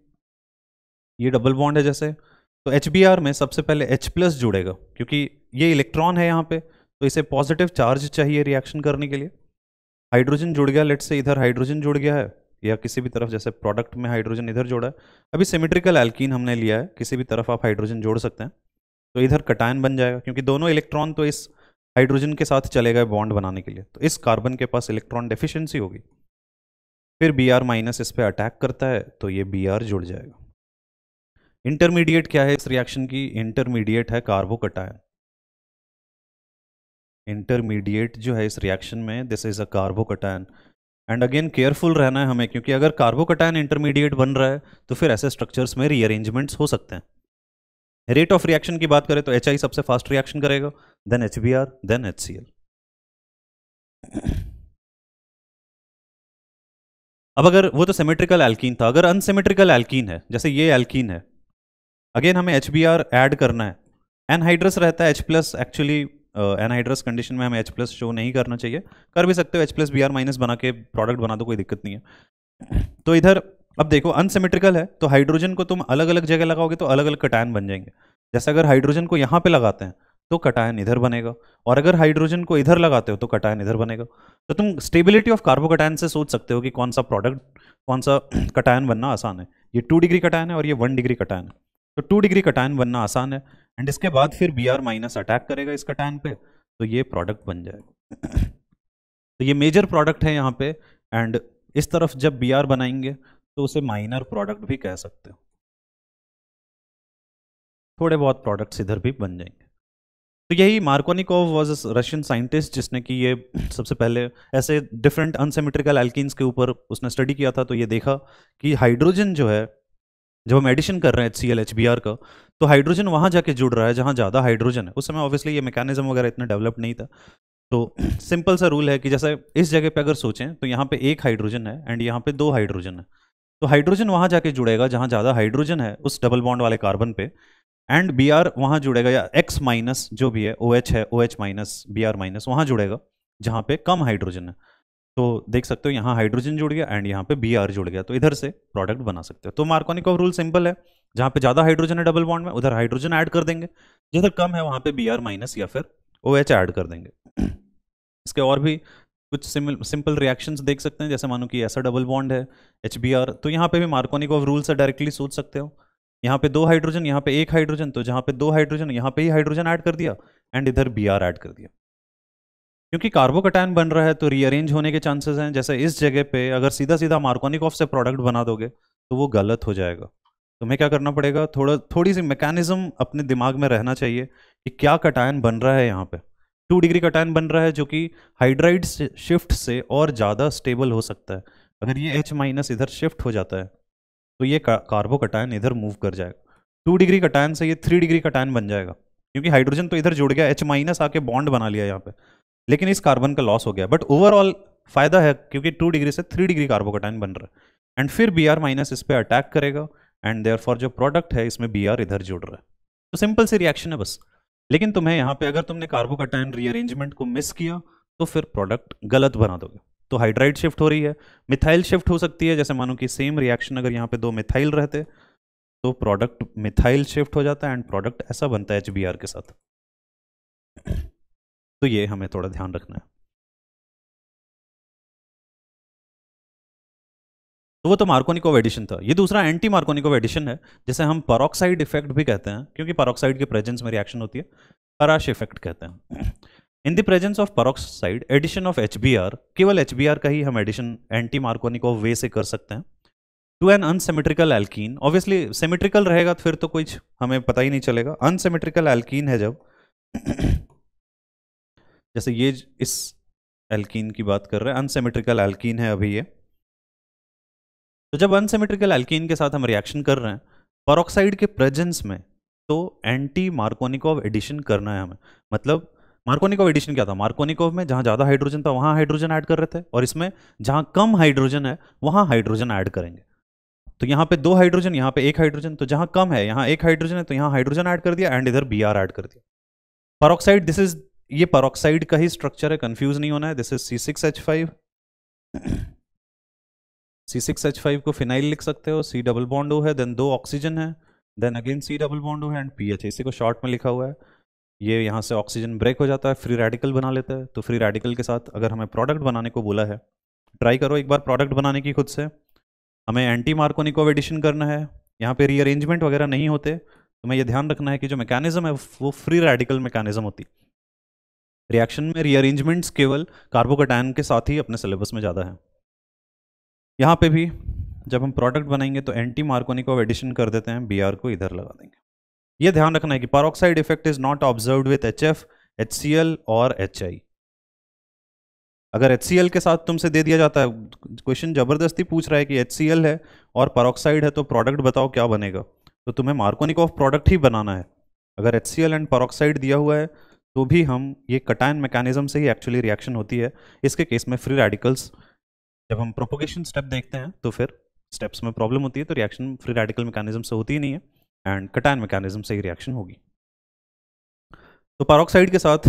ये डबल बॉन्ड है जैसे तो एच में सबसे पहले एच प्लस जुड़ेगा क्योंकि ये इलेक्ट्रॉन है यहाँ पे तो इसे पॉजिटिव चार्ज चाहिए रिएक्शन करने के लिए हाइड्रोजन जुड़ गया लेट से इधर हाइड्रोजन जुड़ गया है या किसी भी तरफ जैसे प्रोडक्ट में हाइड्रोजन इधर जोड़ा है अभी सिमेट्रिकल एल्कीन हमने लिया है किसी भी तरफ आप हाइड्रोजन जोड़ सकते हैं तो इधर कटायन बन जाएगा क्योंकि दोनों इलेक्ट्रॉन तो इस हाइड्रोजन के साथ चले गए बॉन्ड बनाने के लिए तो इस कार्बन के पास इलेक्ट्रॉन डेफिशिएंसी होगी फिर बी आर माइनस इस पर अटैक करता है तो ये बी आर जुड़ जाएगा इंटरमीडिएट क्या है इस रिएक्शन की इंटरमीडिएट है कार्बोकटायन इंटरमीडिएट जो है इस रिएक्शन में this is a carbocation and again careful रहना है हमें क्योंकि अगर कार्बोकटायन इंटरमीडिएट बन रहा है तो फिर ऐसे स्ट्रक्चर्स में रीअरेंजमेंट्स हो सकते हैं रेट ऑफ रिएक्शन की बात करें तो एच सबसे फास्ट रिएक्शन करेगा देन एच देन एच अब अगर वो तो सेमेट्रिकल एल्कीन था अगर अनसेमेट्रिकल एल्कीन है जैसे ये एल्कीन है अगेन हमें एच बी ऐड करना है एनहाइड्रस रहता है H plus actually anhydrous condition में हमें एच प्लस शो नहीं करना चाहिए कर भी सकते हो H plus B R minus बना के प्रोडक्ट बना दो कोई दिक्कत नहीं है तो इधर अब देखो अनसिमेट्रिकल है तो हाइड्रोजन को तुम अलग अलग जगह लगाओगे तो अलग अलग कटायन बन जाएंगे जैसे अगर हाइड्रोजन को यहाँ पे लगाते हैं तो कटायन इधर बनेगा और अगर हाइड्रोजन को इधर लगाते हो तो कटायन इधर बनेगा तो तुम स्टेबिलिटी ऑफ कार्बोकटायन से सोच सकते हो कि कौन सा प्रोडक्ट कौन सा कटायन बनना आसान है ये टू डिग्री कटायन है और ये वन डिग्री कटायन है तो टू डिग्री कटायन बनना आसान है एंड इसके बाद फिर बी आर माइनस अटैक करेगा इस कटायन पे तो ये प्रोडक्ट बन जाएगा तो ये मेजर प्रोडक्ट है यहाँ पे एंड इस तरफ जब बी आर बनाएंगे तो उसे माइनर प्रोडक्ट भी कह सकते हो थोड़े बहुत प्रोडक्ट्स इधर भी बन जाएंगे तो यही मार्कोनिकोव वॉज रशियन साइंटिस्ट जिसने कि ये सबसे पहले ऐसे डिफरेंट अनसेमेट्रिकल एल्किन्स के ऊपर उसने स्टडी किया था तो ये देखा कि हाइड्रोजन जो है जब हम एडिशन कर रहे हैं C L H B R का तो हाइड्रोजन वहाँ जाके जुड़ रहा है जहाँ ज़्यादा हाइड्रोजन है उस समय ऑब्वियसली ये मैकेनिज्म वगैरह इतना डेवलप नहीं था तो सिंपल सा रूल है कि जैसे इस जगह पे अगर सोचें तो यहाँ पे एक हाइड्रोजन है एंड यहाँ पे दो हाइड्रोजन है तो हाइड्रोजन वहां जाके जुड़ेगा जहां ज़्यादा हाइड्रोजन है उस डबल बॉन्ड वाले कार्बन पे एंड बी आर वहां जुड़ेगा या एक्स माइनस जो भी है ओ OH एच है O H minus B R minus वहां जुड़ेगा जहां पे कम हाइड्रोजन है तो देख सकते हो यहाँ हाइड्रोजन जुड़ गया एंड यहाँ पे बी आर जुड़ गया तो इधर से प्रोडक्ट बना सकते हो तो मार्कोनिक रूल सिंपल है जहां पे ज़्यादा हाइड्रोजन है डबल बॉन्ड में उधर हाइड्रोजन ऐड कर देंगे जिधर कम है वहां पे बी आर माइनस या फिर ओ OH एच एड कर देंगे इसके और भी कुछ सिंपल रिएक्शंस देख सकते हैं जैसे मानो कि ऐसा डबल बॉन्ड है एच तो यहाँ पे भी मार्कोनिक ऑफ रूल से डायरेक्टली सोच सकते हो यहाँ पे दो हाइड्रोजन यहाँ पे एक हाइड्रोजन तो जहाँ पे दो हाइड्रोजन यहाँ पे ही हाइड्रोजन ऐड कर दिया एंड इधर बी आर ऐड कर दिया क्योंकि कार्बोकटायन बन रहा है तो रीअरेंज होने के चांसेस हैं जैसे इस जगह पे अगर सीधा सीधा मार्कोनिक ऑफ से प्रोडक्ट बना दोगे तो वो गलत हो जाएगा तुम्हें क्या करना पड़ेगा थोड़ा थोड़ी सी मैकेनिज्म अपने दिमाग में रहना चाहिए कि क्या कटायन बन रहा है यहाँ पे टू डिग्री का टैन बन रहा है जो कि हाइड्राइड शिफ्ट से और ज़्यादा स्टेबल हो सकता है अगर ये एच माइनस इधर शिफ्ट हो जाता है तो ये कार्बो का टैन इधर मूव कर जाएगा टू डिग्री का टैन से ये थ्री डिग्री का टैन बन जाएगा क्योंकि हाइड्रोजन तो इधर जुड़ गया एच माइनस आके बॉन्ड बना लिया यहाँ पे लेकिन इस कार्बन का लॉस हो गया बट ओवरऑल फायदा है क्योंकि टू डिग्री से three degree carbocation बन रहा है एंड फिर बी आर माइनस इस पर अटैक करेगा एंड देयर जो प्रोडक्ट है इसमें बी आर इधर जुड़ रहा है तो सिंपल सी रिएक्शन है बस लेकिन तुम्हें यहाँ पे अगर तुमने कार्बोकटाइन रीअरेंजमेंट को मिस किया तो फिर प्रोडक्ट गलत बना दोगे तो हाइड्राइड शिफ्ट हो रही है मिथाइल शिफ्ट हो सकती है जैसे मानो कि सेम रिएक्शन अगर यहाँ पे दो मिथाइल रहते तो प्रोडक्ट मिथाइल शिफ्ट हो जाता है एंड प्रोडक्ट ऐसा बनता है एच के साथ तो ये हमें थोड़ा ध्यान रखना है तो वो तो मार्कोनिकोव एडिशन था ये दूसरा एंटी मार्कोनिकोव एडिशन है जिसे हम परोक्साइड इफेक्ट भी कहते हैं क्योंकि परोक्साइड के प्रेजेंस में रिएक्शन होती है पराश इफेक्ट कहते हैं in the presence of peroxide addition of H केवल एच का ही हम एडिशन एंटी मार्कोनिकोव वे से कर सकते हैं to an unsymmetrical alkene obviously symmetrical रहेगा तो फिर तो कुछ हमें पता ही नहीं चलेगा अनसेमेट्रिकल एल्कीन है जब जैसे ये इस एल्कीन की बात कर रहे हैं अनसेमेट्रिकल एल्कीन है अभी ये तो जब अनसेमेट्रिकल एल्कीन के साथ हम रिएक्शन कर रहे हैं परोक्साइड के प्रेजेंस में तो एंटी मार्कोनिकोव एडिशन करना है हमें मतलब मार्कोनिकोव एडिशन क्या था मार्कोनिकोव में जहाँ ज़्यादा हाइड्रोजन था वहाँ हाइड्रोजन ऐड कर रहे थे और इसमें जहाँ कम हाइड्रोजन है वहाँ हाइड्रोजन ऐड करेंगे तो यहाँ पे दो हाइड्रोजन यहाँ पे एक हाइड्रोजन तो जहाँ कम है यहाँ एक हाइड्रोजन है तो यहाँ हाइड्रोजन ऐड कर दिया एंड इधर बी आर ऐड कर दिया परोक्साइड दिस इज ये परोक्साइड का ही स्ट्रक्चर है कंफ्यूज नहीं होना है this is C six H five C six H five को फिनाइल लिख सकते हो सी डबल बॉन्ड ओ है देन दो ऑक्सीजन है then again C double bond O है एंड पी एच इसी को शॉर्ट में लिखा हुआ है ये यहाँ से ऑक्सीजन ब्रेक हो जाता है फ्री रेडिकल बना लेता है तो फ्री रेडिकल के साथ अगर हमें प्रोडक्ट बनाने को बोला है ट्राई करो एक बार प्रोडक्ट बनाने की खुद से हमें एंटी मार्कोनिकोव एडिशन करना है यहाँ पे रीअरेंजमेंट वगैरह नहीं होते तो हमें ये ध्यान रखना है कि जो मैकेनिज्म है वो फ्री रेडिकल मैकेनिज्म होती रिएक्शन में रीअरेंजमेंट्स केवल कार्बोकटैन के साथ ही अपने सिलेबस में ज़्यादा है यहाँ पे भी जब हम प्रोडक्ट बनाएंगे तो एंटी मार्कोनिक ऑफ एडिशन कर देते हैं बी को इधर लगा देंगे ये ध्यान रखना है कि peroxide effect is not observe with H F H C L और एच आई अगर एच सी एल के साथ तुमसे दे दिया जाता है क्वेश्चन ज़बरदस्ती पूछ रहा है कि एच सी एल है और पारोक्साइड है तो प्रोडक्ट बताओ क्या बनेगा तो तुम्हें मार्कोनिक ऑफ प्रोडक्ट ही बनाना है अगर H C L and peroxide दिया हुआ है तो भी हम ये कटायन मैकेनिज्म से ही एक्चुअली रिएक्शन होती है इसके केस में फ्री रेडिकल्स जब हम प्रोपोगेशन स्टेप देखते हैं तो फिर स्टेप्स में प्रॉब्लम होती है तो रिएक्शन फ्री रेडिकल मैकेनिज्म से होती ही नहीं है एंड कटायन मैकेनिज्म से ही रिएक्शन होगी तो पारोक्साइड के साथ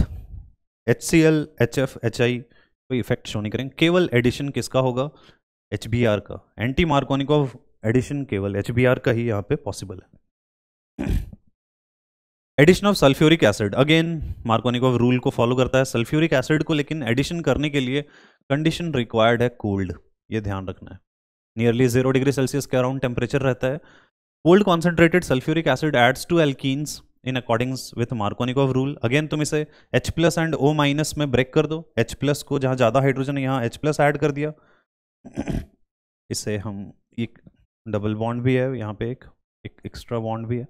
H C L H F H I कोई इफेक्ट शो नहीं करेंगे केवल एडिशन किसका होगा एच बी आर का एंटी मार्कोनिक ऑफ एडिशन केवल एच बी आर का ही यहाँ पे पॉसिबल है addition of sulphuric acid again Markovnikov rule को फॉलो करता है सल्फ्यूरिक एसिड को लेकिन एडिशन करने के लिए कंडीशन रिक्वायर्ड है कोल्ड ये ध्यान रखना है नियरली जीरो डिग्री सेल्सियस के अराउंड टेम्परेचर रहता है cold concentrated sulphuric acid adds to alkenes in accordance with of rule again तुम इसे H plus and O minus में ब्रेक कर दो एच प्लस को जहाँ ज़्यादा हाइड्रोजन है यहाँ एच प्लस ऐड कर दिया इसे हम एक डबल बॉन्ड भी है यहाँ पे एक एक एक्स्ट्रा बॉन्ड भी है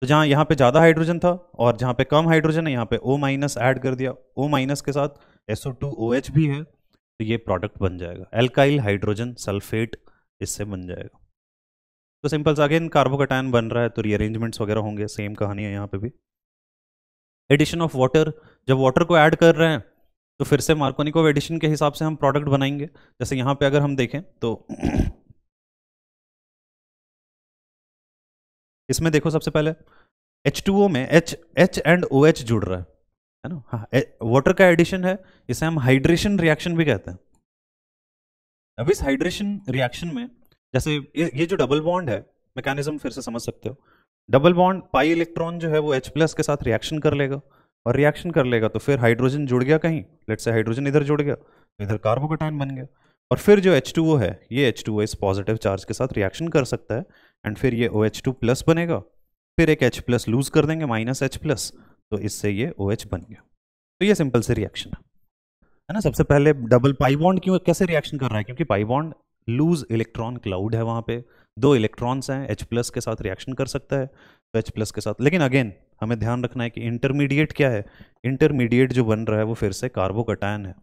तो जहाँ यहाँ पे ज़्यादा हाइड्रोजन था और जहाँ पे कम हाइड्रोजन है यहाँ पे O माइनस ऐड कर दिया O माइनस के साथ OH भी है तो ये प्रोडक्ट बन जाएगा एल्काइल हाइड्रोजन सल्फेट इससे बन जाएगा तो सिंपल सा अगेन कार्बोकटायन बन रहा है तो रीअरेंजमेंट्स वगैरह होंगे सेम कहानी है यहाँ पे भी एडिशन ऑफ वाटर जब वाटर को ऐड कर रहे हैं तो फिर से मार्कोनिकोव एडिशन के हिसाब से हम प्रोडक्ट बनाएंगे जैसे यहाँ पे अगर हम देखें तो इसमें देखो सबसे पहले H2O में H H एंड OH जुड़ रहा है है ना हाँ वाटर का एडिशन है इसे हम हाइड्रेशन रिएक्शन भी कहते हैं अब इस हाइड्रेशन रिएक्शन में जैसे ये जो डबल बॉन्ड है मैकेनिज्म फिर से समझ सकते हो डबल बॉन्ड पाई इलेक्ट्रॉन जो है वो H प्लस के साथ रिएक्शन कर लेगा और रिएक्शन कर लेगा तो फिर हाइड्रोजन जुड़ गया कहीं लेट से हाइड्रोजन इधर जुड़ गया तो इधर कार्बोकटाइन बन गया और फिर जो H2O है ये H2O इस पॉजिटिव चार्ज के साथ रिएक्शन कर सकता है एंड फिर ये ओ एच टू प्लस बनेगा फिर एक एच प्लस लूज कर देंगे माइनस एच प्लस तो इससे ये ओ OH एच बन गया तो ये सिंपल से रिएक्शन है है ना सबसे पहले डबल बॉन्ड क्यों कैसे रिएक्शन कर रहा है क्योंकि पाइबॉन्ड लूज इलेक्ट्रॉन क्लाउड है वहाँ पे दो इलेक्ट्रॉन्स हैं एच प्लस के साथ रिएक्शन कर सकता है तो एच प्लस के साथ लेकिन अगेन हमें ध्यान रखना है कि इंटरमीडिएट क्या है इंटरमीडिएट जो बन रहा है वो फिर से कार्बोकटायन है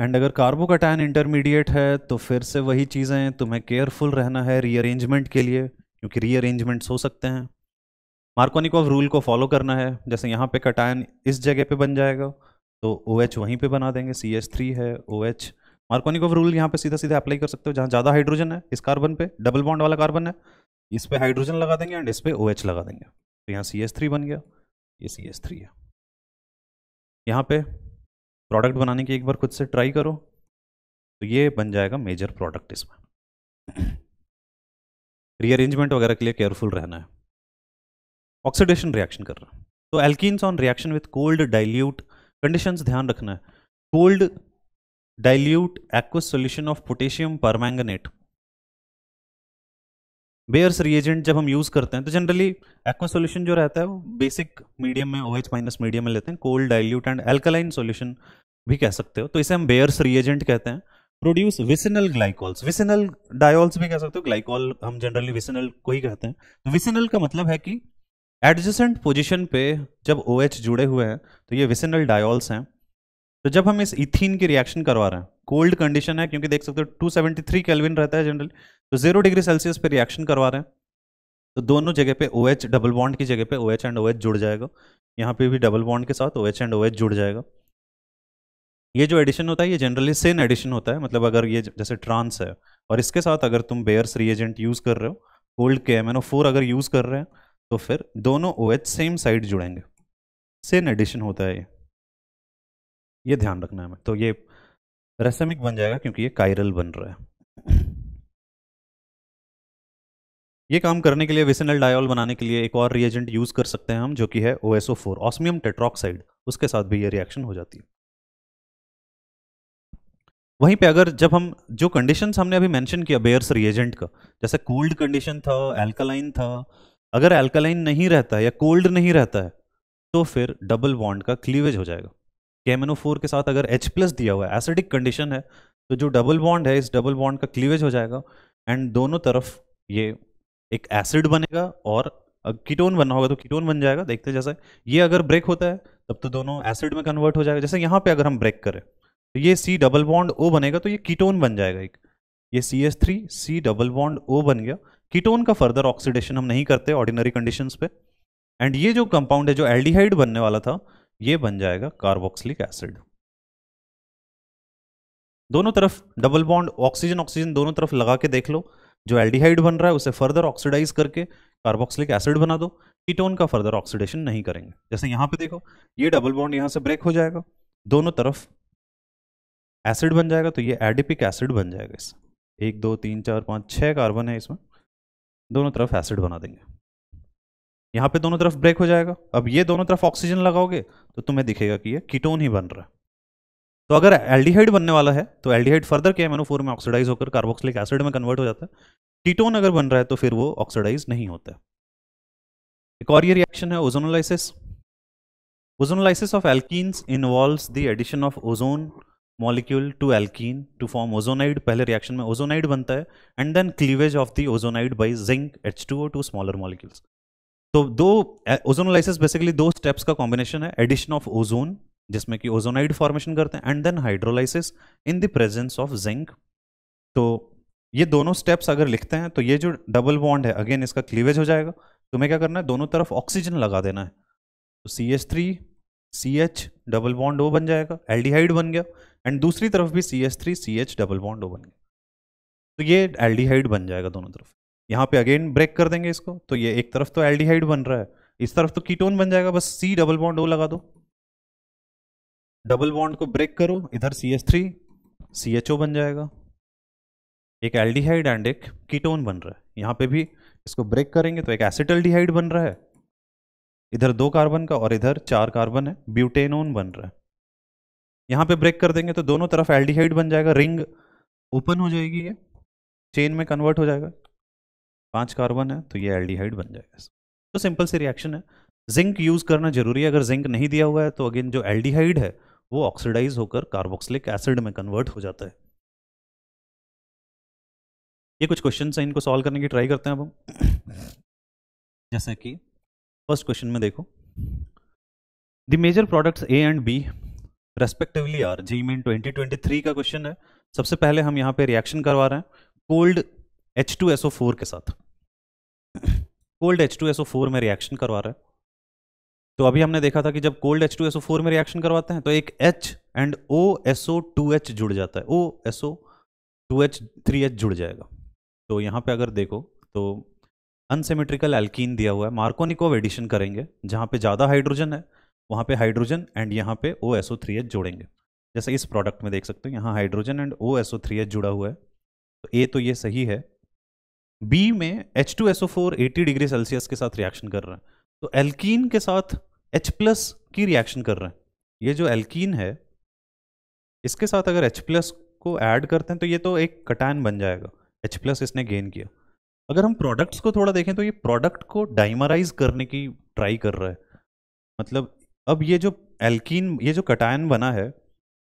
एंड अगर कार्बोकटैन इंटरमीडिएट है तो फिर से वही चीज़ें तुम्हें केयरफुल रहना है रीअरेंजमेंट के लिए क्योंकि रीअरेंजमेंट्स हो सकते हैं ऑफ रूल को फॉलो करना है जैसे यहाँ पे कटायन इस जगह पे बन जाएगा तो ओ OH वहीं पे बना देंगे सी एच थ्री है ओ OH ऑफ रूल यहाँ पे सीधा सीधा अप्लाई कर सकते हो जहाँ ज़्यादा हाइड्रोजन है इस कार्बन पे डबल बॉन्ड वाला कार्बन है इस पर हाइड्रोजन लगा देंगे एंड इस पर ओ OH लगा देंगे तो यहाँ सी थ्री बन गया ये सी थ्री है यहाँ पे प्रोडक्ट बनाने की एक बार खुद से ट्राई करो तो ये बन जाएगा मेजर प्रोडक्ट इसमें रीअरेंजमेंट वगैरह के लिए केयरफुल रहना है ऑक्सीडेशन रिएक्शन कर रहा है तो एल्किस on reaction with cold dilute condition ध्यान रखना है cold dilute aqueous solution of potassium permanganate Baeyer's reagent जब हम यूज़ करते हैं तो जनरली एक्वा सोल्यूशन जो रहता है वो बेसिक मीडियम में ओ OH माइनस मीडियम में लेते हैं cold dilute and alkaline solution भी कह सकते हो तो इसे हम बेयर्स रिएजेंट कहते हैं produce vicinal glycols vicinal diols भी कह सकते हो ग्लाइकॉल हम जनरली विसिनल को ही कहते हैं तो विसिनल का मतलब है कि एडजसेंट पोजिशन पे जब ओ OH जुड़े हुए हैं तो ये विसिनल डायोल्स हैं तो जब हम इस इथिन की रिएक्शन करवा रहे हैं कोल्ड कंडीशन है क्योंकि देख सकते हो 273 केल्विन रहता है जनरली तो जीरो डिग्री सेल्सियस पे रिएक्शन करवा रहे हैं तो दोनों जगह पे ओ OH, डबल बॉन्ड की जगह पे O OH and O OH जुड़ जाएगा यहाँ पे भी डबल बॉन्ड के साथ ओ एंड ओ जुड़ जाएगा ये जो एडिशन होता है ये जनरली सेन एडिशन होता है मतलब अगर ये जैसे ट्रांस है और इसके साथ अगर तुम बेयर्स रिएजेंट यूज़ कर रहे हो कोल्ड के एम अगर यूज़ कर रहे हैं तो फिर दोनों ओ OH सेम साइड जुड़ेंगे सेन एडिशन होता है ये ये ध्यान रखना है हमें तो ये रेसमिक बन जाएगा क्योंकि ये कायरल बन रहा है ये काम करने के लिए विसिनल डायल बनाने के लिए एक और रिएजेंट यूज़ कर सकते हैं हम जो कि है O S O four osmium tetroxide उसके साथ भी ये रिएक्शन हो जाती है वहीं पे अगर जब हम जो कंडीशन हमने अभी मेंशन किया बेयर्स रिएजेंट का जैसे कोल्ड कंडीशन था एल्कलाइन था अगर एल्कलाइन नहीं रहता है या कोल्ड नहीं रहता है तो फिर डबल बॉन्ड का क्लीवेज हो जाएगा केमेनो फोर के साथ अगर एच प्लस दिया हुआ है एसिडिक कंडीशन है तो जो डबल बॉन्ड है इस डबल बॉन्ड का क्लीवेज हो जाएगा एंड दोनों तरफ ये एक एसिड बनेगा और कीटोन बनना होगा तो कीटोन बन जाएगा देखते जैसे ये अगर ब्रेक होता है तब तो दोनों एसिड में कन्वर्ट हो जाएगा जैसे यहाँ पे अगर हम ब्रेक करें तो ये सी डबल बॉन्ड ओ बनेगा तो ये कीटोन बन जाएगा एक ये C S three C double bond O बन गया कीटोन का फर्दर ऑक्सीडेशन हम नहीं करते ऑर्डिनरी कंडीशंस पे एंड ये जो कंपाउंड है जो एल्डिहाइड बनने वाला था ये बन जाएगा कार्बोक्सिलिक एसिड दोनों तरफ डबल बॉन्ड ऑक्सीजन ऑक्सीजन दोनों तरफ लगा के देख लो जो एल्डिहाइड बन रहा है उसे फर्दर ऑक्सीडाइज करके कार्बोक्सिलिक एसिड बना दो कीटोन का फर्दर ऑक्सीडेशन नहीं करेंगे जैसे यहां पे देखो ये डबल बॉन्ड यहां से ब्रेक हो जाएगा दोनों तरफ एसिड बन जाएगा तो ये एडिपिक एसिड बन जाएगा इसमें एक दो तीन चार पाँच छः कार्बन है इसमें दोनों तरफ एसिड बना देंगे यहाँ पे दोनों तरफ ब्रेक हो जाएगा अब ये दोनों तरफ ऑक्सीजन लगाओगे तो तुम्हें दिखेगा कि ये कीटोन ही बन रहा है तो अगर एल्डिहाइड बनने वाला है तो एल्डिहाइड फर्दर के एमएनओ में ऑक्सीडाइज होकर कार्बोक्सिलिक एसिड में कन्वर्ट हो जाता है कीटोन अगर बन रहा है तो फिर वो ऑक्सीडाइज नहीं होता है एक और ये रिएक्शन है ozonolysis ozonolysis of alkenes involve the addition of ozone molecule to alkene to form ozonide पहले रिएक्शन में ओजोनाइड बनता है and then cleavage of the ozonide by zinc H two O to smaller molecules तो दो ozonolysis basically दो steps का combination है addition of ozone जिसमें कि ओजोनाइड फॉर्मेशन करते हैं and then hydrolysis in the presence of zinc तो ये दोनों स्टेप्स अगर लिखते हैं तो ये जो डबल बॉन्ड है अगेन इसका क्लीवेज हो जाएगा तुम्हें क्या करना है दोनों तरफ ऑक्सीजन लगा देना है तो C H three C H double bond O बन जाएगा एल्डिहाइड बन गया एंड दूसरी तरफ भी C H three C H double bond O बन गया तो ये एल्डिहाइड बन जाएगा दोनों तरफ यहाँ पे अगेन ब्रेक कर देंगे इसको तो ये एक तरफ तो एल्डिहाइड बन रहा है इस तरफ तो कीटोन बन जाएगा बस सी डबल बॉन्ड ओ लगा दो डबल बॉन्ड को ब्रेक करो इधर C S three C H O बन जाएगा एक एल्डिहाइड एंड एक कीटोन बन रहा है यहाँ पे भी इसको ब्रेक करेंगे तो एक एसिटल्डिहाइड बन रहा है इधर दो कार्बन का और इधर चार कार्बन है ब्यूटेनोन बन रहा है यहाँ पे ब्रेक कर देंगे तो दोनों तरफ एल्डिहाइड बन जाएगा रिंग ओपन हो जाएगी ये चेन में कन्वर्ट हो जाएगा पांच कार्बन है तो ये एल्डिहाइड बन जाएगा तो सिंपल सी रिएक्शन है जिंक यूज़ करना जरूरी है अगर जिंक नहीं दिया हुआ है तो अगेन जो एल्डिहाइड है वो ऑक्सीडाइज होकर कार्बोक्सिलिक एसिड में कन्वर्ट हो जाता है ये कुछ क्वेश्चन हैं इनको सॉल्व करने की ट्राई करते हैं अब हम जैसे कि फर्स्ट क्वेश्चन में देखो the major products A and B respectively are JEE Main 2023 का क्वेश्चन है सबसे पहले हम यहाँ पे रिएक्शन करवा रहे हैं कोल्ड फोर के साथ कोल्ड फोर में रिएक्शन करवा रहे हैं तो अभी हमने देखा था कि जब cold H two SO four में रिएक्शन करवाते हैं तो एक H and O SO two H जुड़ जाता है O SO two H three H जुड़ जाएगा तो यहाँ पे अगर देखो तो अनसेमेट्रिकल एल्कीन दिया हुआ है मार्कोनिकोव एडिशन करेंगे जहाँ पे ज़्यादा हाइड्रोजन है वहाँ पे हाइड्रोजन एंड यहाँ पे ओ एसओ थ्री एच जोड़ेंगे जैसे इस प्रोडक्ट में देख सकते हो यहाँ hydrogen and O SO three H जुड़ा हुआ है तो ए तो ये सही है बी में H two SO four eighty degree Celsius के साथ रिएक्शन कर रहा है तो एल्कीन के साथ एच प्लस की रिएक्शन कर रहे हैं ये जो एल्कीन है इसके साथ अगर एच प्लस को ऐड करते हैं तो ये तो एक कटायन बन जाएगा एच प्लस इसने गेन किया अगर हम प्रोडक्ट्स को थोड़ा देखें तो ये प्रोडक्ट को डाइमराइज करने की ट्राई कर रहा है मतलब अब ये जो एल्कीन ये जो कटायन बना है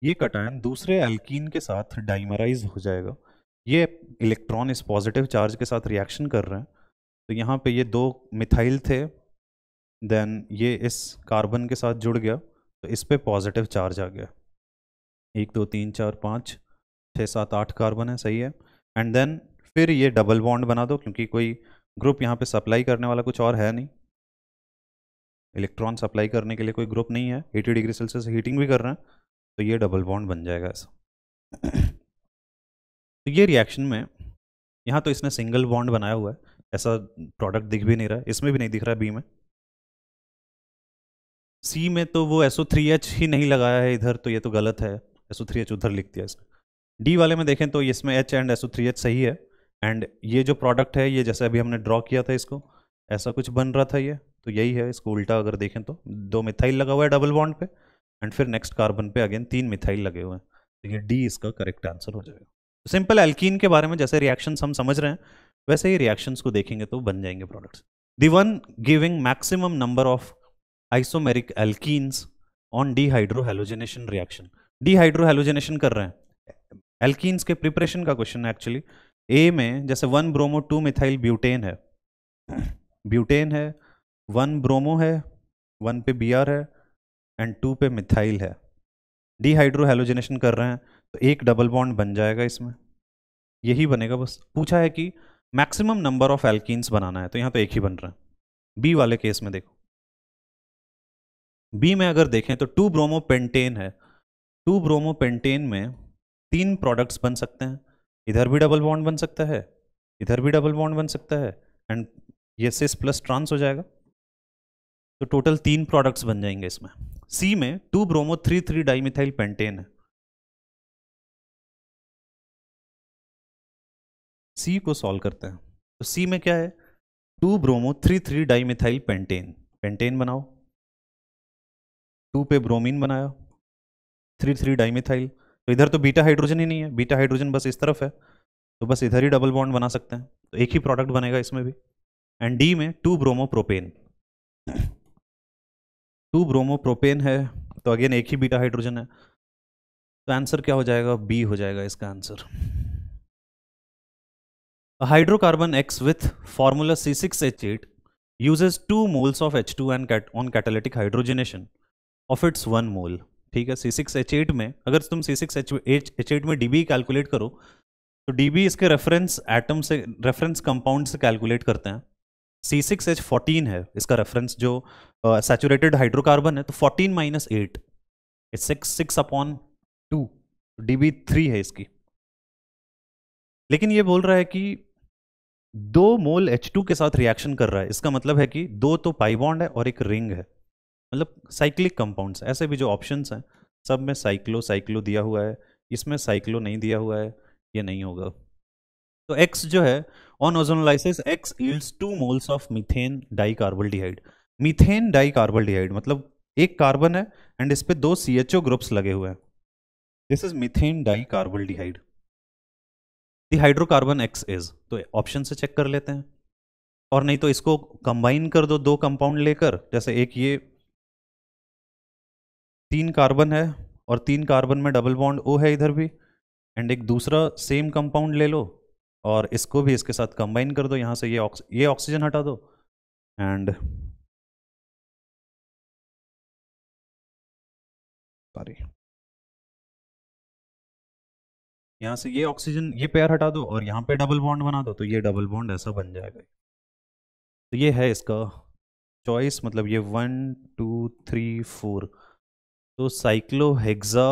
ये कटायन दूसरे एल्कीन के साथ डाइमराइज हो जाएगा ये इलेक्ट्रॉन इस पॉजिटिव चार्ज के साथ रिएक्शन कर रहे हैं तो यहाँ पे ये दो मिथाइल थे देन ये इस कार्बन के साथ जुड़ गया तो इस पर पॉजिटिव चार्ज आ गया एक दो तीन चार पाँच छः सात आठ कार्बन है सही है एंड देन फिर ये डबल बॉन्ड बना दो क्योंकि कोई ग्रुप यहाँ पे सप्लाई करने वाला कुछ और है नहीं इलेक्ट्रॉन सप्लाई करने के लिए कोई ग्रुप नहीं है 80 डिग्री सेल्सियस हीटिंग भी कर रहे हैं तो ये डबल बॉन्ड बन जाएगा ऐसा तो ये रिएक्शन में यहाँ तो इसने सिंगल बॉन्ड बनाया हुआ है ऐसा प्रोडक्ट दिख भी नहीं रहा है इसमें भी नहीं दिख रहा है बी में सी में तो वो एसओ थ्री एच ही नहीं लगाया है इधर तो ये तो गलत है एसओ थ्री एच उधर लिख दिया इसका डी वाले में देखें तो इसमें H and SO three H सही है एंड ये जो प्रोडक्ट है ये जैसे अभी हमने ड्रॉ किया था इसको ऐसा कुछ बन रहा था ये तो यही है इसको उल्टा अगर देखें तो दो मिथाइल लगा हुआ है डबल बॉन्ड पे एंड फिर नेक्स्ट कार्बन पे अगेन तीन मिथाइल लगे हुए हैं तो ये डी इसका करेक्ट आंसर हो जाएगा सिंपल एल्कीन के बारे में जैसे रिएक्शन हम समझ रहे हैं वैसे ही रिएक्शंस को देखेंगे तो बन जाएंगे products the one giving maximum number of isomeric alkenes on dehydrohalogenation reaction dehydrohalogenation कर रहे हैं एल्कीन्स के प्रिपरेशन का क्वेश्चन है एक्चुअली ए में जैसे one bromo two methyl butane है ब्यूटेन है वन ब्रोमो है वन पे बी है एंड टू पे मिथाइल है डीहाइड्रोहेलोजनेशन कर रहे हैं तो एक डबल बॉन्ड बन जाएगा इसमें यही बनेगा बस पूछा है कि मैक्सिमम नंबर ऑफ एल्कीन्स बनाना है तो यहाँ तो एक ही बन रहा है बी वाले केस में देखो बी में अगर देखें तो टू ब्रोमो पेंटेन है टू ब्रोमो पेंटेन में तीन प्रोडक्ट्स बन सकते हैं इधर भी डबल बॉन्ड बन सकता है इधर भी डबल बॉन्ड बन सकता है एंड ये सिस प्लस ट्रांस हो जाएगा तो टोटल तीन प्रोडक्ट्स बन जाएंगे इसमें सी में two bromo three three dimethyl pentane है सी को सॉल्व करते हैं तो सी में क्या है two bromo three three dimethyl pentane pentane बनाओ टू पे ब्रोमीन बनाया थ्री थ्री डाइमिथाइल तो इधर तो बीटा हाइड्रोजन ही नहीं है बीटा हाइड्रोजन बस इस तरफ है तो बस इधर ही डबल बॉन्ड बना सकते हैं तो एक ही प्रोडक्ट बनेगा इसमें भी एंड डी में two bromo propane two bromo propane है तो अगेन एक ही बीटा हाइड्रोजन है तो आंसर क्या हो जाएगा बी हो जाएगा इसका answer hydrocarbon X with formula C six H eight uses two moles of H two and on catalytic hydrogenation of its one mole ठीक है सी सिक्स एच एट में अगर तुम सी सिक्स एच एट में D B calculate करो तो D B e इसके reference atom से रेफरेंस कंपाउंड से कैलकुलेट करते हैं सी सिक्स एच फोर्टीन है इसका रेफरेंस जो सैचुरेटेड हाइड्रोकार्बन है तो fourteen minus eight six six upon two D B three है इसकी लेकिन ये बोल रहा है कि दो मोल एच टू के साथ रिएक्शन कर रहा है इसका मतलब है कि दो तो पाइबॉन्ड है और एक रिंग है मतलब साइक्लिक कंपाउंड्स ऐसे भी जो ऑप्शंस हैं सब में साइक्लो साइक्लो दिया हुआ है इसमें साइक्लो नहीं दिया हुआ है ये नहीं होगा तो एक्स जो है on ozonolysis X yields two moles of methane dicarbaldehyde methane dicarbaldehyde मतलब एक कार्बन है एंड इस पर दो सी एच ओ ग्रुप्स लगे हुए हैं this is methane dicarbaldehyde the hydrocarbon X is तो ऑप्शन से चेक कर लेते हैं और नहीं तो इसको कंबाइन कर दो दो कंपाउंड लेकर जैसे एक ये तीन कार्बन है और तीन कार्बन में डबल बॉन्ड ओ है इधर भी एंड एक दूसरा सेम कंपाउंड ले लो और इसको भी इसके साथ कंबाइन कर दो यहाँ से ये ऑक्स ये ऑक्सीजन हटा दो एंड सॉरी यहाँ से ये ऑक्सीजन ये पेयर हटा दो और यहाँ पे डबल बॉन्ड बना दो तो ये डबल बॉन्ड ऐसा बन जाएगा तो ये है इसका चॉइस मतलब ये वन टू थ्री फोर तो cyclohexa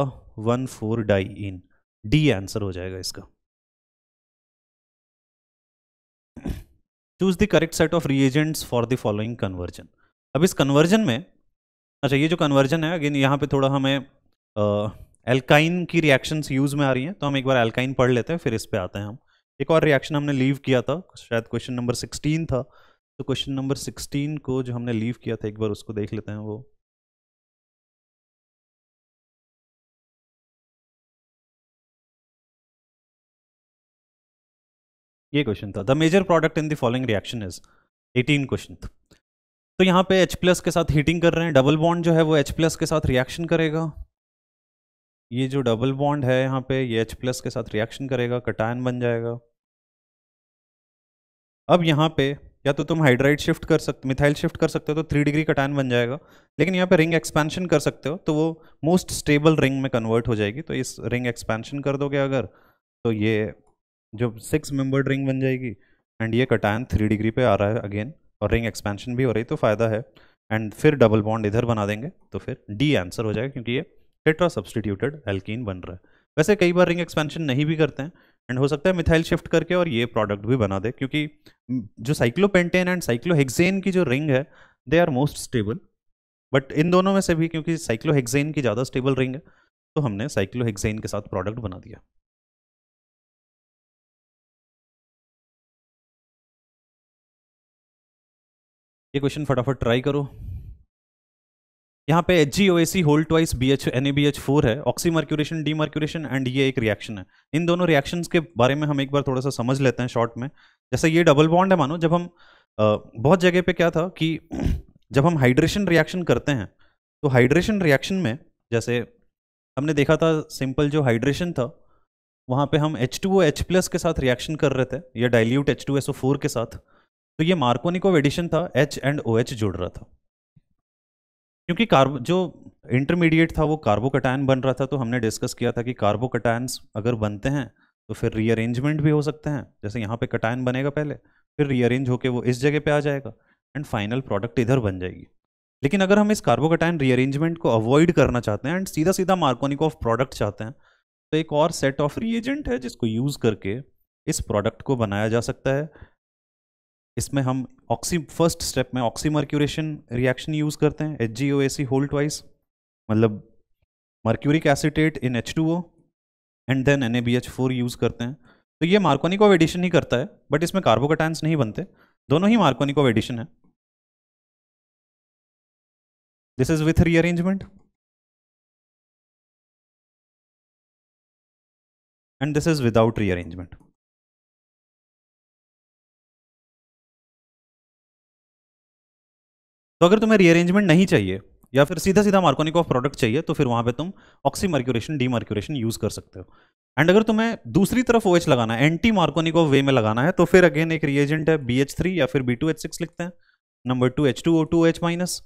one four diene D answer हो जाएगा इसका choose the correct set of reagents for the following conversion अब इस कन्वर्जन में अच्छा ये जो कन्वर्जन है अगेन यहाँ पे थोड़ा हमें एल्काइन की रिएक्शंस यूज में आ रही हैं तो हम एक बार एल्काइन पढ़ लेते हैं फिर इस पे आते हैं हम एक और रिएक्शन हमने लीव किया था शायद क्वेश्चन नंबर सिक्सटीन था तो क्वेश्चन नंबर सिक्सटीन को जो हमने लीव किया था एक बार उसको देख लेते हैं वो ये क्वेश्चन था the major product in the following reaction is 18 question था तो यहाँ पे H प्लस के साथ हीटिंग कर रहे हैं डबल बॉन्ड जो है वो H प्लस के साथ रिएक्शन करेगा ये जो डबल बॉन्ड है यहाँ पे ये H प्लस के साथ रिएक्शन करेगा कटायन बन जाएगा अब यहाँ पे या तो तुम हाइड्राइड शिफ्ट कर सकते मिथाइल शिफ्ट कर सकते हो तो थ्री डिग्री कटायन बन जाएगा लेकिन यहाँ पे रिंग एक्सपेंशन कर सकते हो तो वो मोस्ट स्टेबल रिंग में कन्वर्ट हो जाएगी तो इस रिंग एक्सपेंशन कर दोगे अगर तो ये जो सिक्स मेंबर रिंग बन जाएगी एंड ये कटायन थ्री डिग्री पे आ रहा है अगेन और रिंग एक्सपेंशन भी हो रही तो फ़ायदा है एंड फिर डबल बॉन्ड इधर बना देंगे तो फिर डी आंसर हो जाएगा क्योंकि ये टेट्रा सब्सटीट्यूटेड एल्किन बन रहा है वैसे कई बार रिंग एक्सपेंशन नहीं भी करते हैं एंड हो सकता है मिथाइल शिफ्ट करके और ये प्रोडक्ट भी बना दे क्योंकि जो साइक्लोपेंटेन एंड साइक्लोहेक्जेन की जो रिंग है they are most stable but इन दोनों में से भी क्योंकि साइक्लोहेक्जेन की ज़्यादा स्टेबल रिंग है तो हमने साइक्लोहेक्जेन के साथ प्रोडक्ट बना दिया ये क्वेश्चन फटाफट ट्राई करो यहाँ पे H G O AC hold twice B H N A B H four है oxymercuration demercuration and ये एक रिएक्शन है इन दोनों रिएक्शन के बारे में हम एक बार थोड़ा सा समझ लेते हैं शॉर्ट में जैसे ये डबल बॉन्ड है मानो जब हम आ, बहुत जगह पे क्या था कि जब हम हाइड्रेशन रिएक्शन करते हैं तो हाइड्रेशन रिएक्शन में जैसे हमने देखा था सिंपल जो हाइड्रेशन था वहाँ पर हम H two O H plus के साथ रिएक्शन कर रहे थे या dilute H two S O four के साथ तो ये मार्कोनिकोव एडिशन था एच एंड ओ OH जुड़ रहा था क्योंकि कार्बो जो इंटरमीडिएट था वो कार्बोकटायन बन रहा था तो हमने डिस्कस किया था कि कार्बोकटायन अगर बनते हैं तो फिर रीअरेंजमेंट भी हो सकते हैं जैसे यहाँ पे कटायन बनेगा पहले फिर रीअरेंज होके वो इस जगह पे आ जाएगा एंड फाइनल प्रोडक्ट इधर बन जाएगी लेकिन अगर हम इस कार्बोकटायन रीअरेंजमेंट को अवॉइड करना चाहते हैं एंड सीधा सीधा मार्कोनिक ऑफ प्रोडक्ट चाहते हैं तो एक और सेट ऑफ रीएजेंट है जिसको यूज़ करके इस प्रोडक्ट को बनाया जा सकता है इसमें हम ऑक्सी फर्स्ट स्टेप में ऑक्सी मर्क्यूरेशन रिएक्शन यूज़ करते हैं H G O A C whole twice मतलब mercuric acetate in H two O and then N A B H four use करते हैं तो ये ऑफ एडिशन ही करता है बट इसमें कार्बोकटाइंस नहीं बनते दोनों ही ऑफ एडिशन है this is with rearrangement and this is without rearrangement तो अगर तुम्हें रीअरेंजमेंट नहीं चाहिए या फिर सीधा सीधा मार्कोनिक ऑफ प्रोडक्ट चाहिए तो फिर वहाँ पे तुम oxymercuration demercuration use कर सकते हो एंड अगर तुम्हें दूसरी तरफ ओ OH लगाना है एंटी मार्कोनिक ऑफ वे में लगाना है तो फिर अगेन एक रिएजेंट है बी एच थ्री या फिर बी टू एच सिक्स लिखते हैं number two H two O two H minus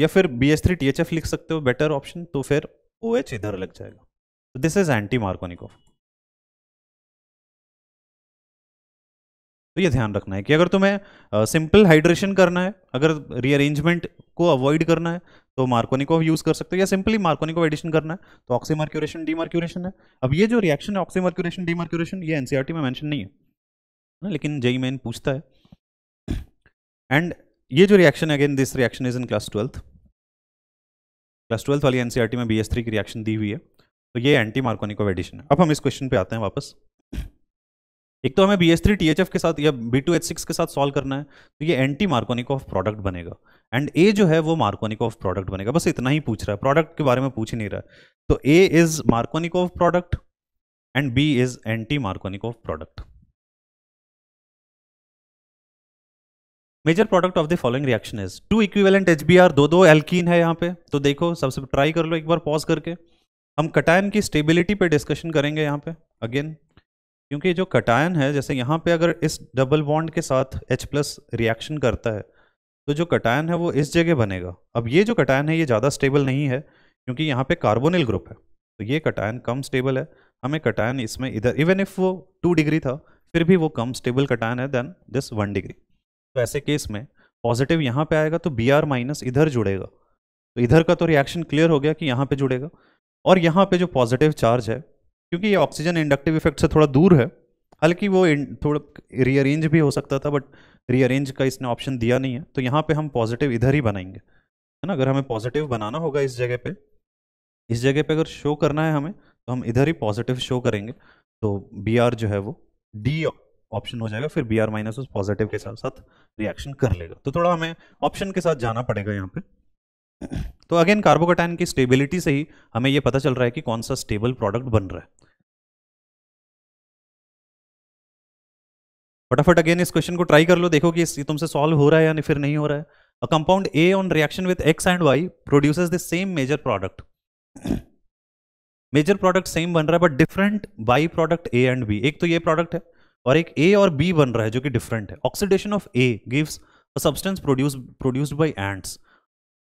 या फिर B H three T H F लिख सकते हो बेटर ऑप्शन तो फिर ओ OH एच इधर लग जाएगा this is anti Markovnikov तो ये ध्यान रखना है कि अगर तुम्हें सिंपल हाइड्रेशन करना है अगर रीअरेंजमेंट को अवॉइड करना है तो मार्कोनिको यूज कर सकते हो या सिंपली मार्कोनिको एडिशन करना है तो ऑक्सीमार्क्यूरेशन डीमार्क्यूरेशन है अब ये जो रिएक्शन है ऑक्सीमार्क्यूरेशन डीमार्क्यूरेशन ये एनसीईआरटी e में मेंशन नहीं है ना लेकिन जेई मेन e e पूछता है एंड ये जो reaction again this reaction is in class twelfth class twelfth वाली एनसीआरटी में बी की रिएक्शन दी हुई है तो ये एंटी मार्कोनिको एडिशन है अब हम इस क्वेश्चन पे आते हैं वापस एक तो हमें B S three T H F के साथ या बी टू एच सिक्स के साथ सॉल्व करना है तो ये एंटी मार्कोनिक ऑफ प्रोडक्ट बनेगा एंड ए जो है वो मार्कोनिक ऑफ प्रोडक्ट बनेगा बस इतना ही पूछ रहा है प्रोडक्ट के बारे में पूछ ही नहीं रहा है तो A is Markovnikov product and B is anti Markovnikov product major product of the following reaction is two equivalent H B R दो दो एल्कीन है यहाँ पे तो देखो सबसे ट्राई कर लो एक बार पॉज करके हम कटायन की स्टेबिलिटी पे डिस्कशन करेंगे यहाँ पे अगेन क्योंकि जो कटायन है जैसे यहाँ पे अगर इस डबल बॉन्ड के साथ H प्लस रिएक्शन करता है तो जो कटायन है वो इस जगह बनेगा अब ये जो कटायन है ये ज़्यादा स्टेबल नहीं है क्योंकि यहाँ पे कार्बोनिल ग्रुप है तो ये कटायन कम स्टेबल है हमें कटायन इसमें इधर इवन इफ वो टू डिग्री था फिर भी वो कम स्टेबल कटायन है देन दिस वन डिग्री तो ऐसे केस में पॉजिटिव यहाँ पर आएगा तो बी आर माइनस इधर जुड़ेगा तो इधर का तो रिएक्शन क्लियर हो गया कि यहाँ पर जुड़ेगा और यहाँ पर जो पॉजिटिव चार्ज है क्योंकि ये ऑक्सीजन इंडक्टिव इफेक्ट से थोड़ा दूर है हालांकि वो थोड़ा रीअरेंज भी हो सकता था बट रीअरेंज का इसने ऑप्शन दिया नहीं है तो यहाँ पे हम पॉजिटिव इधर ही बनाएंगे है ना अगर हमें पॉजिटिव बनाना होगा इस जगह पे इस जगह पे अगर शो करना है हमें तो हम इधर ही पॉजिटिव शो करेंगे तो बी आर जो है वो डी ऑप्शन हो जाएगा फिर बी आर माइनस उस पॉजिटिव के साथ साथ रिएक्शन कर लेगा तो थोड़ा हमें ऑप्शन के साथ जाना पड़ेगा यहाँ पर तो अगेन कार्बोकोटाइन की स्टेबिलिटी से ही हमें ये पता चल रहा है कि कौन सा स्टेबल प्रोडक्ट बन रहा है फटाफट अगेन इस क्वेश्चन को ट्राई कर लो देखो कि तुमसे सॉल्व हो रहा है या फिर नहीं हो रहा है a compound A on reaction with X and Y produces the same major product major product same बन रहा है but different by product A and B एक तो ये प्रोडक्ट है और एक ए और बी बन रहा है जो कि डिफरेंट है oxidation of A gives a substance produce produced by ends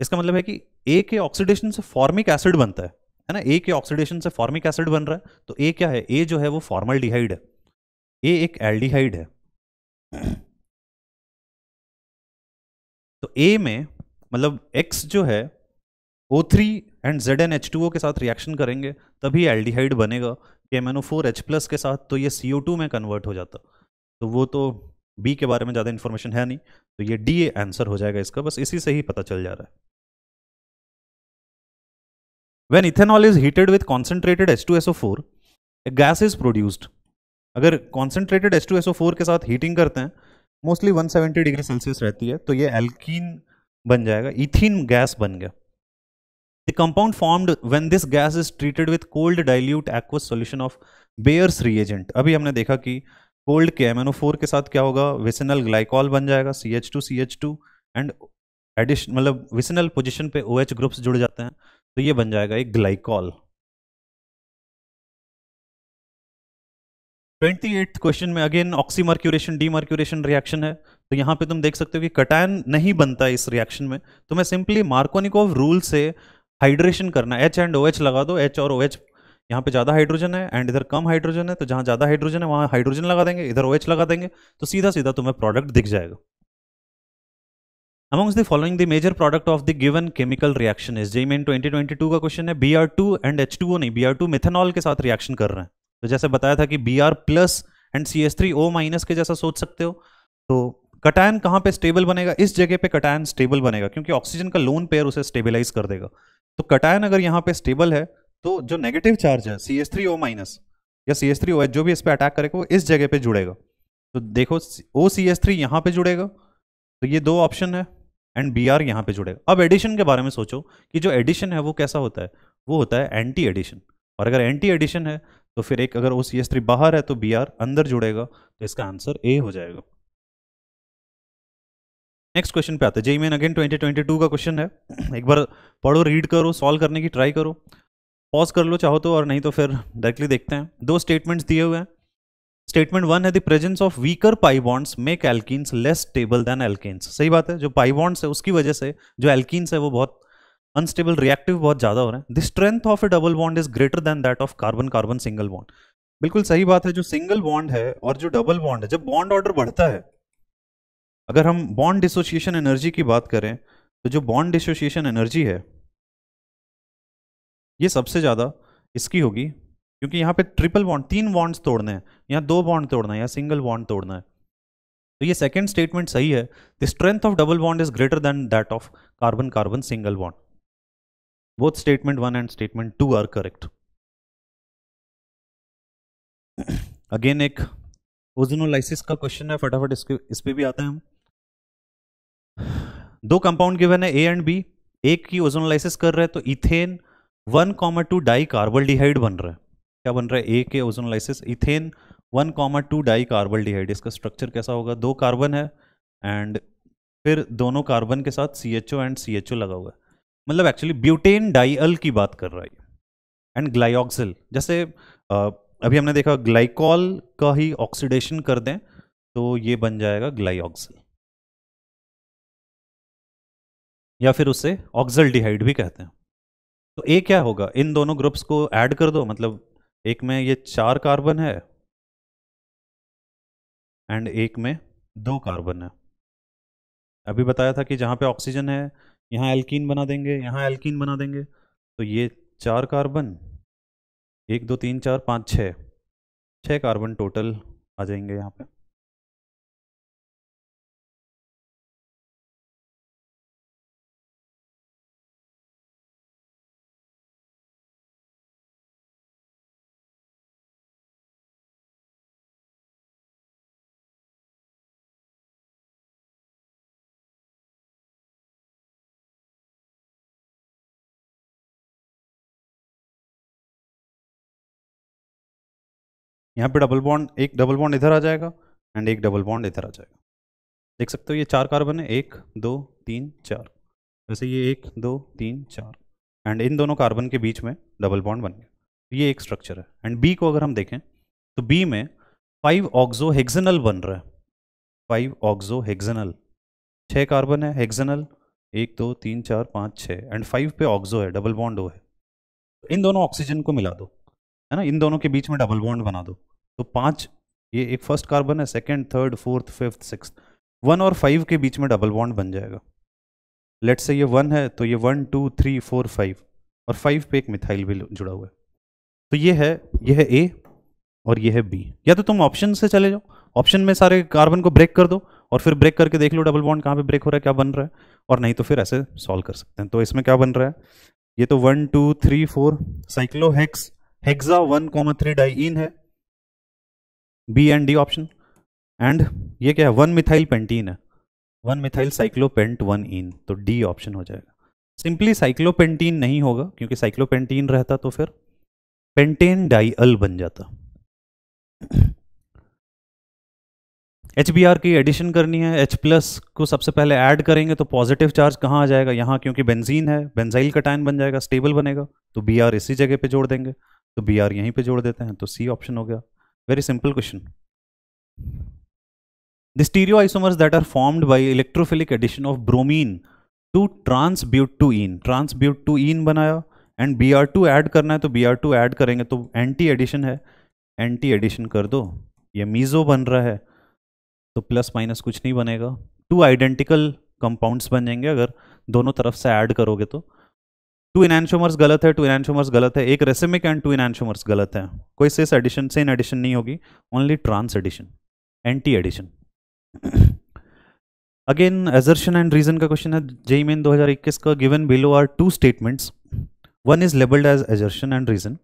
इसका मतलब है कि ए के ऑक्सीडेशन से फॉर्मिक एसिड बनता है है ना ए के ऑक्सीडेशन से फॉर्मिक एसिड बन रहा है तो ए क्या है ए जो है वो फॉर्मल डिहाइड है ए एक एल्डिहाइड है तो ए में मतलब एक्स जो है O three and Z N H two O के साथ रिएक्शन करेंगे तभी एल्डिहाइड बनेगा K M N O four H plus के साथ तो ये सी ओ टू में कन्वर्ट हो जाता तो वो तो बी के बारे में ज़्यादा इन्फॉर्मेशन है नहीं तो ये डी आंसर हो जाएगा इसका बस इसी से ही पता चल जा रहा है when ethanol is heated with concentrated H two S O four a gas is produced अगर concentrated S two S O four के साथ हीटिंग करते हैं मोस्टली 170 डिग्री सेल्सियस रहती है तो ये एल्कीन बन जाएगा इथिन गैस बन गया the compound formed when this gas is treated with cold dilute aqueous solution of Baeyer's reagent अभी हमने देखा कि कोल्ड के एम के साथ क्या होगा विसनल ग्लाइकॉल बन जाएगा C H two C H two and addition मतलब विसनल पोजिशन पे ओ OH ग्रुप्स जुड़ जाते हैं तो ये बन जाएगा एक ग्लाइकॉल ट्वेंटी एट क्वेश्चन में अगेन ऑक्सीमर्क्यूरेशन डीमर्क्यूरेशन रिएक्शन है तो यहाँ पे तुम देख सकते हो कि कटायन नहीं बनता इस रिएक्शन में तो मैं सिंपली मार्कोनिकोव रूल से हाइड्रेशन करना एच एंड ओ एच लगा दो एच और ओ एच यहाँ पे ज़्यादा हाइड्रोजन है एंड इधर कम हाइड्रोजन है तो जहाँ ज़्यादा हाइड्रोजन है वहाँ हाइड्रोजन लगा देंगे इधर ओ एच लगा देंगे तो सीधा सीधा तुम्हें प्रोडक्ट दिख जाएगा Amongst the following, the major product of the given chemical reaction is. Twenty 2022 का क्वेश्चन है Br2 and H2O नहीं Br2 मेथनॉल के साथ रिएक्शन कर रहे हैं तो जैसे बताया था कि B R plus and C S three O minus के जैसा सोच सकते हो तो कटायन कहाँ पे स्टेबल बनेगा इस जगह पे कटायन स्टेबल बनेगा क्योंकि ऑक्सीजन का लोन पेयर उसे स्टेबलाइज कर देगा तो कटायन अगर यहाँ पे स्टेबल है तो जो नेगेटिव चार्ज है C S three O minus या C S three O H जो भी इस पर अटैक करेगा वो इस जगह पे जुड़ेगा तो देखो ओ सी एस थ्री यहाँ पे जुड़ेगा तो ये दो ऑप्शन है एंड बी आर यहाँ पे जुड़ेगा अब एडिशन के बारे में सोचो कि जो एडिशन है वो कैसा होता है वो होता है एंटी एडिशन और अगर एंटी एडिशन है तो फिर एक अगर ओ सी एस थ्री बाहर है तो बी आर अंदर जुड़ेगा तो इसका आंसर ए हो जाएगा नेक्स्ट क्वेश्चन पे आते हैं जेई मेन अगेन 2022 का क्वेश्चन है एक बार पढ़ो रीड करो सॉल्व करने की ट्राई करो पॉज कर लो चाहो तो और नहीं तो फिर डायरेक्टली देखते हैं दो स्टेटमेंट्स दिए हुए हैं स्टेटमेंट वन है the presence of weaker pi bonds make alkenes less stable than alkenes सही बात है जो पाइबॉन्ड्स है उसकी वजह से जो एल्किन्स है वो बहुत अनस्टेबल रिएक्टिव बहुत ज़्यादा हो रहा है the strength of a double bond is greater than that of carbon carbon single bond बिल्कुल सही बात है जो सिंगल बॉन्ड है और जो डबल बॉन्ड है जब बॉन्ड ऑर्डर बढ़ता है अगर हम बॉन्ड डिसोसिएशन एनर्जी की बात करें तो जो बॉन्ड डिसोसिएशन एनर्जी है ये सबसे ज़्यादा इसकी होगी क्योंकि यहाँ पे ट्रिपल बॉन्ड तीन बॉन्ड्स तोड़ने हैं यहाँ दो बॉन्ड तोड़ना है या सिंगल बॉन्ड तोड़ना है तो ये सेकंड स्टेटमेंट सही है the strength of double bond is greater than that of carbon carbon single bond both statement 1 and statement 2 are correct again एक ओजोनोलाइसिस का क्वेश्चन है फटाफट इसके इस पर भी आते हैं हम दो कंपाउंड गिवन है ए एंड बी एक की ओजोनोलाइसिस कर रहे हैं तो इथेन वन कॉमर टू डाई डिहाइड बन रहा है क्या बन रहा है ए के ozonolysis ethane one comma two dicarbaldehyde इसका स्ट्रक्चर कैसा होगा दो कार्बन है एंड फिर दोनों कार्बन के साथ C H O and C H O लगा हुआ है मतलब एक्चुअली ब्यूटेन डाइअल की बात कर रहा है एंड ग्लाइक्सिल जैसे अभी हमने देखा ग्लाइकॉल का ही ऑक्सीडेशन कर दें तो ये बन जाएगा ग्लाइक्सिल या फिर उसे ऑक्सल डिहाइड भी कहते हैं तो ए क्या होगा इन दोनों ग्रुप्स को ऐड कर दो मतलब एक में ये चार कार्बन है एंड एक में दो कार्बन है अभी बताया था कि जहां पे ऑक्सीजन है यहाँ एल्किन बना देंगे यहाँ एल्किन बना देंगे तो ये चार कार्बन एक दो तीन चार पाँच छः छः कार्बन टोटल आ जाएंगे यहाँ पे यहाँ पे डबल बॉन्ड एक डबल बॉन्ड इधर आ जाएगा एंड एक डबल बॉन्ड इधर आ जाएगा देख सकते हो ये चार कार्बन है एक दो तीन चार वैसे ये एक दो तीन चार एंड इन दोनों कार्बन के बीच में डबल बॉन्ड बन गया तो ये एक स्ट्रक्चर है एंड बी को अगर हम देखें तो बी में फाइव ऑक्जो हेगजनल बन रहा है फाइव ऑक्जो हेगजनल छः कार्बन है हेगजनल एक दो तीन चार पाँच छः एंड फाइव पे ऑक्जो है डबल बॉन्ड ओ है तो इन दोनों ऑक्सीजन को मिला दो है ना इन दोनों के बीच में डबल बॉन्ड बना दो तो पांच ये एक फर्स्ट कार्बन है second third fourth fifth six one और फाइव के बीच में डबल बॉन्ड बन जाएगा लेट से ये वन है तो ये one two three four five और फाइव पे एक मिथाइल भी जुड़ा हुआ है तो ये है ये है ए और ये है बी या तो तुम ऑप्शन से चले जाओ ऑप्शन में सारे कार्बन को ब्रेक कर दो और फिर ब्रेक करके देख लो डबल बॉन्ड कहाँ पे ब्रेक हो रहा है क्या बन रहा है और नहीं तो फिर ऐसे सॉल्व कर सकते हैं तो इसमें क्या बन रहा है ये तो one two three four cyclohex hexa one comma three diene है B and D option and ये क्या है वन मिथाइल पेंटीन है one methyl cyclopent one ene तो डी ऑप्शन हो जाएगा सिंपली साइक्लोपेंटीन नहीं होगा क्योंकि साइक्लोपेंटीन रहता तो फिर पेंटेन डाइअल बन जाता एच बी आर की एडिशन करनी है एच प्लस को सबसे पहले ऐड करेंगे तो पॉजिटिव चार्ज कहाँ आ जाएगा यहाँ क्योंकि बेंजीन है बेंजाइल का टाइन बन जाएगा स्टेबल बनेगा तो बी आर इसी जगह पे जोड़ देंगे तो बी आर यहीं पे जोड़ देते हैं तो सी ऑप्शन हो गया very simple question the stereoisomers that are formed by electrophilic addition of bromine to transbutuene transbutuene बनाया and B R two add करना है तो बी आर टू ऐड करेंगे तो एंटी एडिशन है एंटी एडिशन कर दो ये मीज़ो बन रहा है तो प्लस माइनस कुछ नहीं बनेगा टू आइडेंटिकल कंपाउंड्स बन जाएंगे अगर दोनों तरफ से ऐड करोगे तो टू इनशोमर्स गलत है टू इनशोमर्स गलत है एक रेसिमिक एंड टू इनशोमर्स गलत है कोई सेस एडिशन सेन एडिशन नहीं होगी only trans addition anti addition again assertion and reason का क्वेश्चन है जेई मेन 2021 का given below are two statements one is labelled as assertion and reason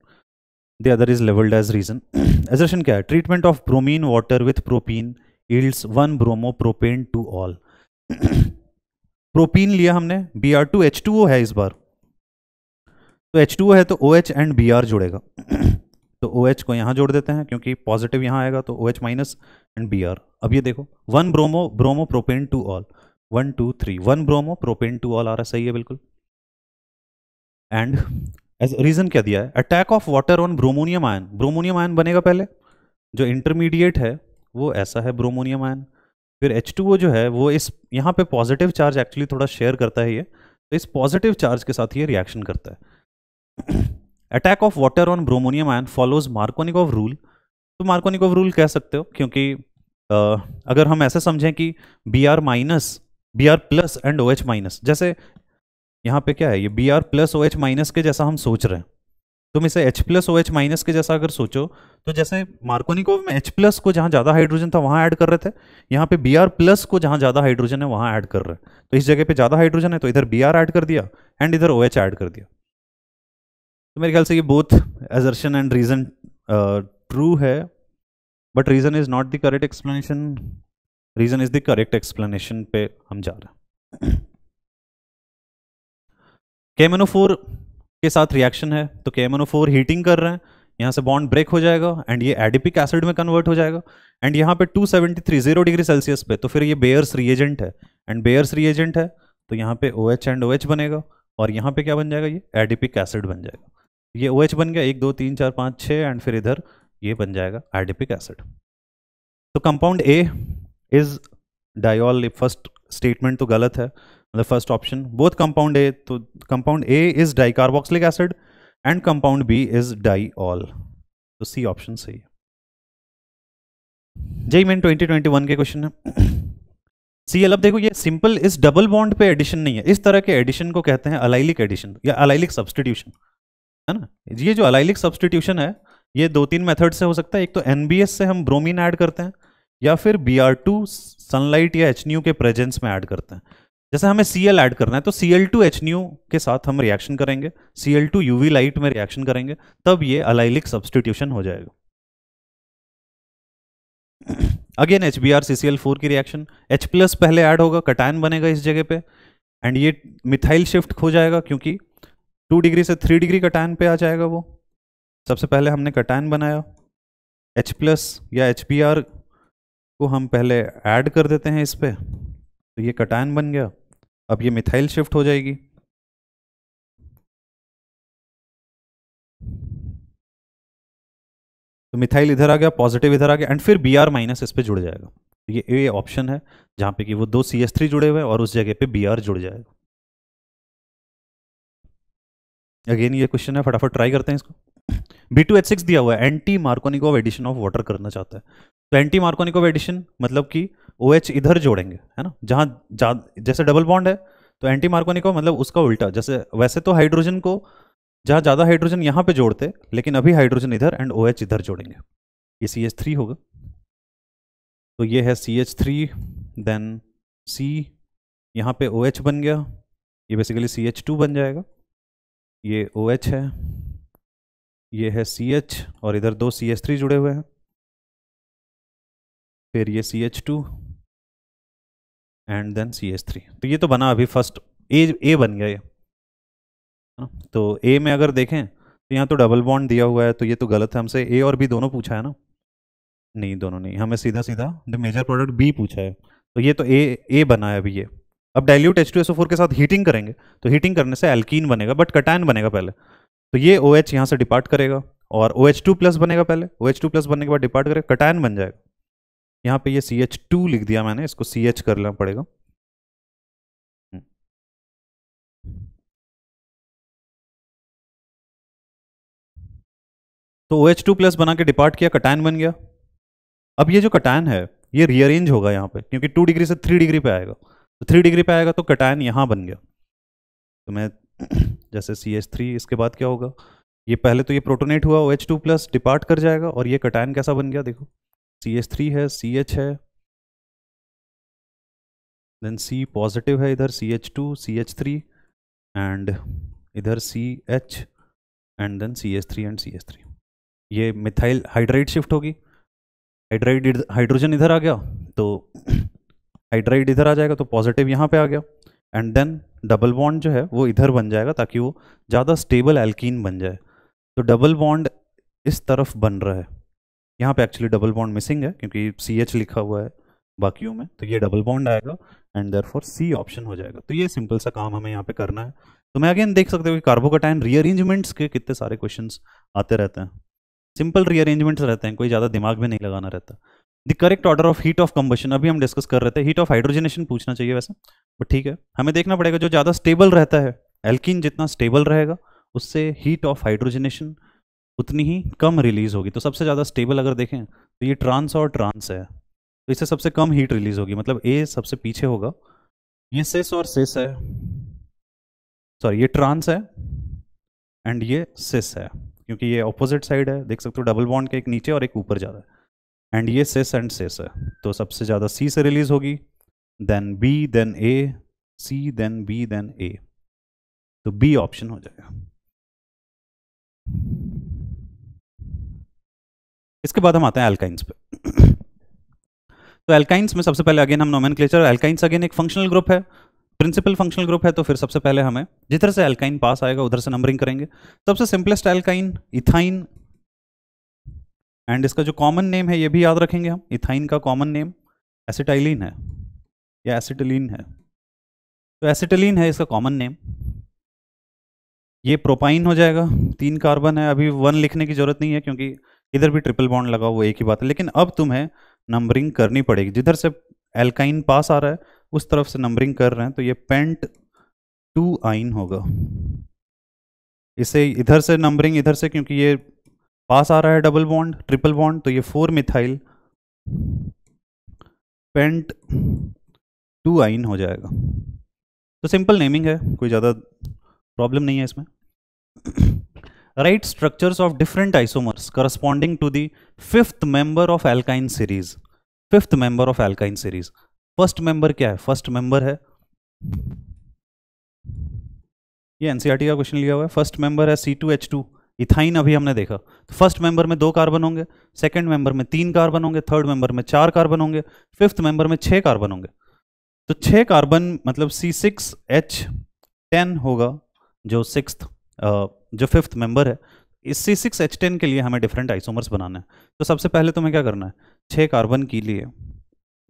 the other is labelled as reason assertion क्या है treatment of bromine water with propene yields one bromo propane two ol propene लिया हमने B R two H two O है इस बार तो H two है तो O H and B R जुड़ेगा तो ओ एच को यहाँ जोड़ देते हैं क्योंकि पॉजिटिव यहाँ आएगा तो O H minus and B R अब ये देखो one bromo bromo propane two ol one two three one bromo propane two ol आ रहा सही है बिल्कुल एंड रीजन क्या दिया है attack of water on bromonium ion bromonium ion बनेगा पहले जो इंटरमीडिएट है वो ऐसा है ब्रोमोनियम आयन फिर एच टू ओ जो है वो इस यहाँ पे पॉजिटिव चार्ज एक्चुअली थोड़ा शेयर करता है ये तो इस पॉजिटिव चार्ज के साथ ये रिएक्शन करता है attack of water on bromonium ion follows Markovnikov rule तो मार्कोनिकोव रूल कह सकते हो क्योंकि आ, अगर हम ऐसे समझें कि B R minus B R plus and O H minus जैसे यहाँ पे क्या है ये B R plus O H minus के जैसा हम सोच रहे हैं तुम इसे H plus O H minus के जैसा अगर सोचो तो जैसे मार्कोनिकोव में H प्लस को जहाँ ज़्यादा हाइड्रोजन था वहाँ ऐड कर रहे थे यहाँ पे Br प्लस को जहाँ ज़्यादा हाइड्रोजन है वहाँ ऐड कर रहे हैं तो इस जगह पे ज़्यादा हाइड्रोजन है तो इधर Br ऐड कर दिया एंड इधर OH ऐड कर दिया तो मेरे ख्याल से ये both assertion and reason true है but reason is not the correct explanation reason is the correct explanation पे हम जा रहे हैं फोर के साथ रिएक्शन है तो फोर हीटिंग कर रहे हैं यहाँ से बॉन्ड ब्रेक हो जाएगा एंड ये एडिपिक एसिड में कन्वर्ट हो जाएगा एंड यहाँ पे 273 जीरो डिग्री सेल्सियस पे तो फिर ये बेयर्स रिएजेंट है एंड बेयर्स रिएजेंट है तो यहाँ पे O H and O H बनेगा और यहाँ पे क्या बन जाएगा ये एडिपिक एसिड बन जाएगा ये ओ OH बन गया एक दो तीन चार पाँच छः एंड फिर इधर ये बन जाएगा आइडिपिक एसिड तो compound A is diol first statement तो गलत है मतलब first option both compound A तो compound A is dicarboxylic acid and compound B is di ol तो सी ऑप्शन सही है जय मेन 2021 के क्वेश्चन है सी एल अब देखो ये सिंपल इस डबल बॉन्ड पे एडिशन नहीं है इस तरह के एडिशन को कहते हैं अलाइलिक एडिशन या अलाइलिक सब्सटीट्यूशन है ना ये जो अलाइलिक सब्सटीट्यूशन है ये दो तीन मेथड से हो सकता है एक तो एन से हम ब्रोमीन ऐड करते हैं या फिर बी सनलाइट या एच के प्रेजेंस में ऐड करते हैं जैसे हमें सी एल ऐड करना है तो सी एल टू एच के साथ हम रिएक्शन करेंगे C L two UV light में रिएक्शन करेंगे तब ये अलाइलिक सब्सटीट्यूशन हो जाएगा again H B R C C L four की रिएक्शन एच प्लस पहले ऐड होगा कटायन बनेगा इस जगह पे एंड ये मिथाइल शिफ्ट हो जाएगा क्योंकि टू डिग्री से थ्री डिग्री कटायन पे आ जाएगा वो सबसे पहले हमने कटैन बनाया एच प्लस या एच पी आर को हम पहले ऐड कर देते हैं इस पर तो ये कटैन बन गया अब ये मिथाइल शिफ्ट हो जाएगी तो मिथाइल इधर आ गया पॉजिटिव इधर आ गया एंड फिर बी आर माइनस इस पर जुड़ जाएगा तो ये ए ऑप्शन है जहाँ पे कि वो दो सी एस थ्री जुड़े हुए हैं और उस जगह पे बी आर जुड़ जाएगा अगेन ये क्वेश्चन है फटाफट ट्राई करते हैं इसको बी टू एच सिक्स दिया हुआ है anti of addition of water करना चाहता है तो एंटी ऑफ एडिशन मतलब कि ओ OH इधर जोड़ेंगे है ना जहाँ जैसे डबल बॉन्ड है तो एंटी ऑफ मतलब उसका उल्टा जैसे वैसे तो हाइड्रोजन को जहाँ ज़्यादा हाइड्रोजन यहाँ पे जोड़ते लेकिन अभी हाइड्रोजन इधर एंड ओ OH इधर जोड़ेंगे ये सी एच थ्री होगा तो ये है C H three then C यहाँ पे ओ OH बन गया ये बेसिकली सी एच टू बन जाएगा ये ओ OH है ये है सी एच और इधर दो सी एच थ्री जुड़े हुए हैं फिर ये C H two and then C H three तो ये तो बना अभी फर्स्ट ए ए बन गया ये हाँ, तो ए में अगर देखें तो यहाँ तो डबल बॉन्ड दिया हुआ है तो ये तो गलत है हमसे ए और बी दोनों पूछा है ना नहीं दोनों नहीं हमें सीधा सीधा द मेजर प्रोडक्ट बी पूछा है तो ये तो ए ए बना है अभी ये अब डाइल्यूट H2SO4 के साथ हीटिंग करेंगे तो हीटिंग करने से एल्कीन बनेगा बट कटैन बनेगा पहले तो ये ओ एच यहाँ से डिपार्ट करेगा और ओ एच टू प्लस बनेगा पहले ओ एच टू प्लस बनने के बाद डिपार्ट करेगा कटैन बन जाएगा यहाँ पे ये सी एच टू लिख दिया मैंने इसको सी एच कर लेना पड़ेगा हम्म। तो ओ एच टू प्लस बना के डिपार्ट किया कटायन बन गया अब ये जो कटायन है ये रीअरेंज होगा यहाँ पे क्योंकि टू डिग्री से थ्री डिग्री पे आएगा तो थ्री डिग्री पे आएगा तो कटायन यहाँ बन गया तो मैं जैसे सी एच थ्री इसके बाद क्या होगा ये पहले तो ये प्रोटोनेट हुआ O H two plus depart कर जाएगा और ये कटायन कैसा बन गया देखो सी एच थ्री है सी एच है देन सी पॉजिटिव है इधर C H two C H three and इधर C H and then C H three and C H three ये मिथाइल हाइड्राइड शिफ्ट होगी हाइड्राइड हाइड्रोजन इधर आ गया तो हाइड्राइड इधर आ जाएगा तो पॉजिटिव यहाँ पे आ गया एंड देन डबल बॉन्ड जो है वो इधर बन जाएगा ताकि वो ज़्यादा स्टेबल एल्कीन बन जाए तो डबल बॉन्ड इस तरफ बन रहा है यहाँ पे एक्चुअली डबल बॉन्ड मिसिंग है क्योंकि सी एच लिखा हुआ है बाकियों में तो ये डबल बॉन्ड आएगा and therefore C option हो जाएगा तो ये सिंपल सा काम हमें यहाँ पे करना है तो मैं अगेन देख सकते हो कि कार्बोकटाइन रीअरेंजमेंट्स के कितने सारे क्वेश्चन आते रहते हैं सिंपल रीअरेंजमेंट्स रहते हैं कोई ज़्यादा दिमाग में नहीं लगाना रहता the correct order of heat of combustion अभी हम डिस्कस कर रहे थे हीट ऑफ हाइड्रोजनेशन पूछना चाहिए वैसे बट ठीक है हमें देखना पड़ेगा जो ज़्यादा स्टेबल रहता है एल्किन जितना स्टेबल रहेगा उससे हीट ऑफ हाइड्रोजनेशन उतनी ही कम रिलीज होगी तो सबसे ज़्यादा स्टेबल अगर देखें तो ये ट्रांस और ट्रांस है तो इससे सबसे कम हीट रिलीज होगी मतलब ए सबसे पीछे होगा ये सिस और सिस है सॉरी ये ट्रांस है एंड ये सिस है क्योंकि ये अपोजिट साइड है देख सकते हो डबल बॉन्ड के एक नीचे और एक ऊपर जा रहा है एंड ये सेस एंड सेस है तो सबसे ज़्यादा सी से रिलीज़ होगी then B then A C then B then A तो बी ऑप्शन हो जाएगा इसके बाद हम आते हैं एल्काइंस पे तो एल्काइंस में सबसे पहले अगेन हम नोमन क्लेचर एल्काइंस अगेन एक फंक्शनल ग्रुप है प्रिंसिपल फंक्शनल ग्रुप है तो फिर सबसे पहले हमें जिधर से एल्काइन पास आएगा उधर से नंबरिंग करेंगे सबसे सिंपलेस्ट एल्काइन इथाइन एंड इसका जो कॉमन नेम है ये भी याद रखेंगे हम इथाइन का कॉमन नेम एसिटाइलिन है या एसिटिलीन है तो एसिटिलीन है इसका कॉमन नेम ये प्रोपाइन हो जाएगा तीन कार्बन है अभी वन लिखने की ज़रूरत नहीं है क्योंकि इधर भी ट्रिपल बॉन्ड लगा वो एक ही बात है लेकिन अब तुम्हें नंबरिंग करनी पड़ेगी जिधर से एल्काइन पास आ रहा है उस तरफ से नंबरिंग कर रहे हैं तो ये पेंट टू आइन होगा इसे इधर से नंबरिंग इधर से क्योंकि ये पास आ रहा है डबल बॉन्ड ट्रिपल बॉन्ड तो ये four methyl pent two yne हो जाएगा तो सिंपल नेमिंग है कोई ज़्यादा प्रॉब्लम नहीं है इसमें write structures of different isomers corresponding to the fifth member of alkyne series fifth member of alkyne series first member क्या है फर्स्ट मेंबर है ये एनसीआरटी e का क्वेश्चन लिया हुआ है फर्स्ट मेंबर है C two H two ethyne अभी हमने देखा तो फर्स्ट मेंबर में दो कार्बन होंगे सेकंड मेंबर में तीन कार्बन होंगे थर्ड मेंबर में चार कार्बन होंगे फिफ्थ मेंबर में छः कार्बन होंगे तो छः कार्बन मतलब सी सिक्स एच टेन होगा जो सिक्स जो फिफ्थ मेंबर है इस सी सिक्स एच टेन के लिए हमें डिफरेंट आइसोमर्स बनाना है तो सबसे पहले तुम्हें क्या करना है छः कार्बन के लिए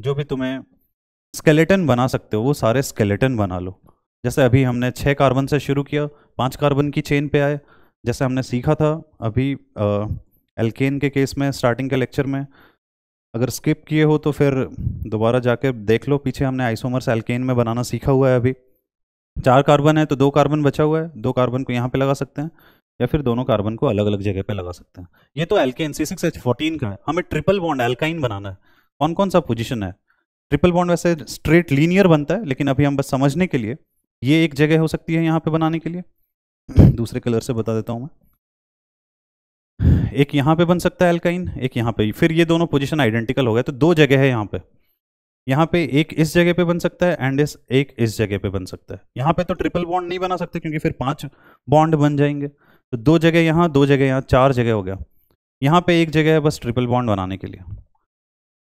जो भी तुम्हें स्केलेटन बना सकते हो वो सारे स्केलेटन बना लो जैसे अभी हमने छः कार्बन से शुरू किया पांच कार्बन की चेन पे आए जैसे हमने सीखा था अभी एल्केन के केस में स्टार्टिंग के लेक्चर में अगर स्किप किए हो तो फिर दोबारा जाके देख लो पीछे हमने आइसोमर्स एल्केन में बनाना सीखा हुआ है अभी चार कार्बन है तो दो कार्बन बचा हुआ है दो कार्बन को यहाँ पे लगा सकते हैं या फिर दोनों कार्बन को अलग अलग जगह पे लगा सकते हैं ये तो alkane C six H fourteen का है हमें ट्रिपल बॉन्ड एल्काइन बनाना है कौन कौन सा पोजिशन है ट्रिपल बॉन्ड वैसे स्ट्रेट लीनियर बनता है लेकिन अभी हम बस समझने के लिए ये एक जगह हो सकती है यहाँ पे बनाने के लिए दूसरे कलर से बता देता हूँ मैं एक यहाँ पे बन सकता है एल्काइन एक यहाँ पे फिर ये दोनों पोजीशन आइडेंटिकल हो गए तो दो जगह है यहाँ पे यहाँ पे एक इस जगह पे बन सकता है एंड इस एक इस जगह पे बन सकता है यहाँ पे तो ट्रिपल बॉन्ड नहीं बना सकते क्योंकि फिर पांच बॉन्ड बन जाएंगे तो दो जगह यहाँ दो जगह यहाँ चार जगह हो गया यहाँ पे एक जगह है बस ट्रिपल बॉन्ड बनाने के लिए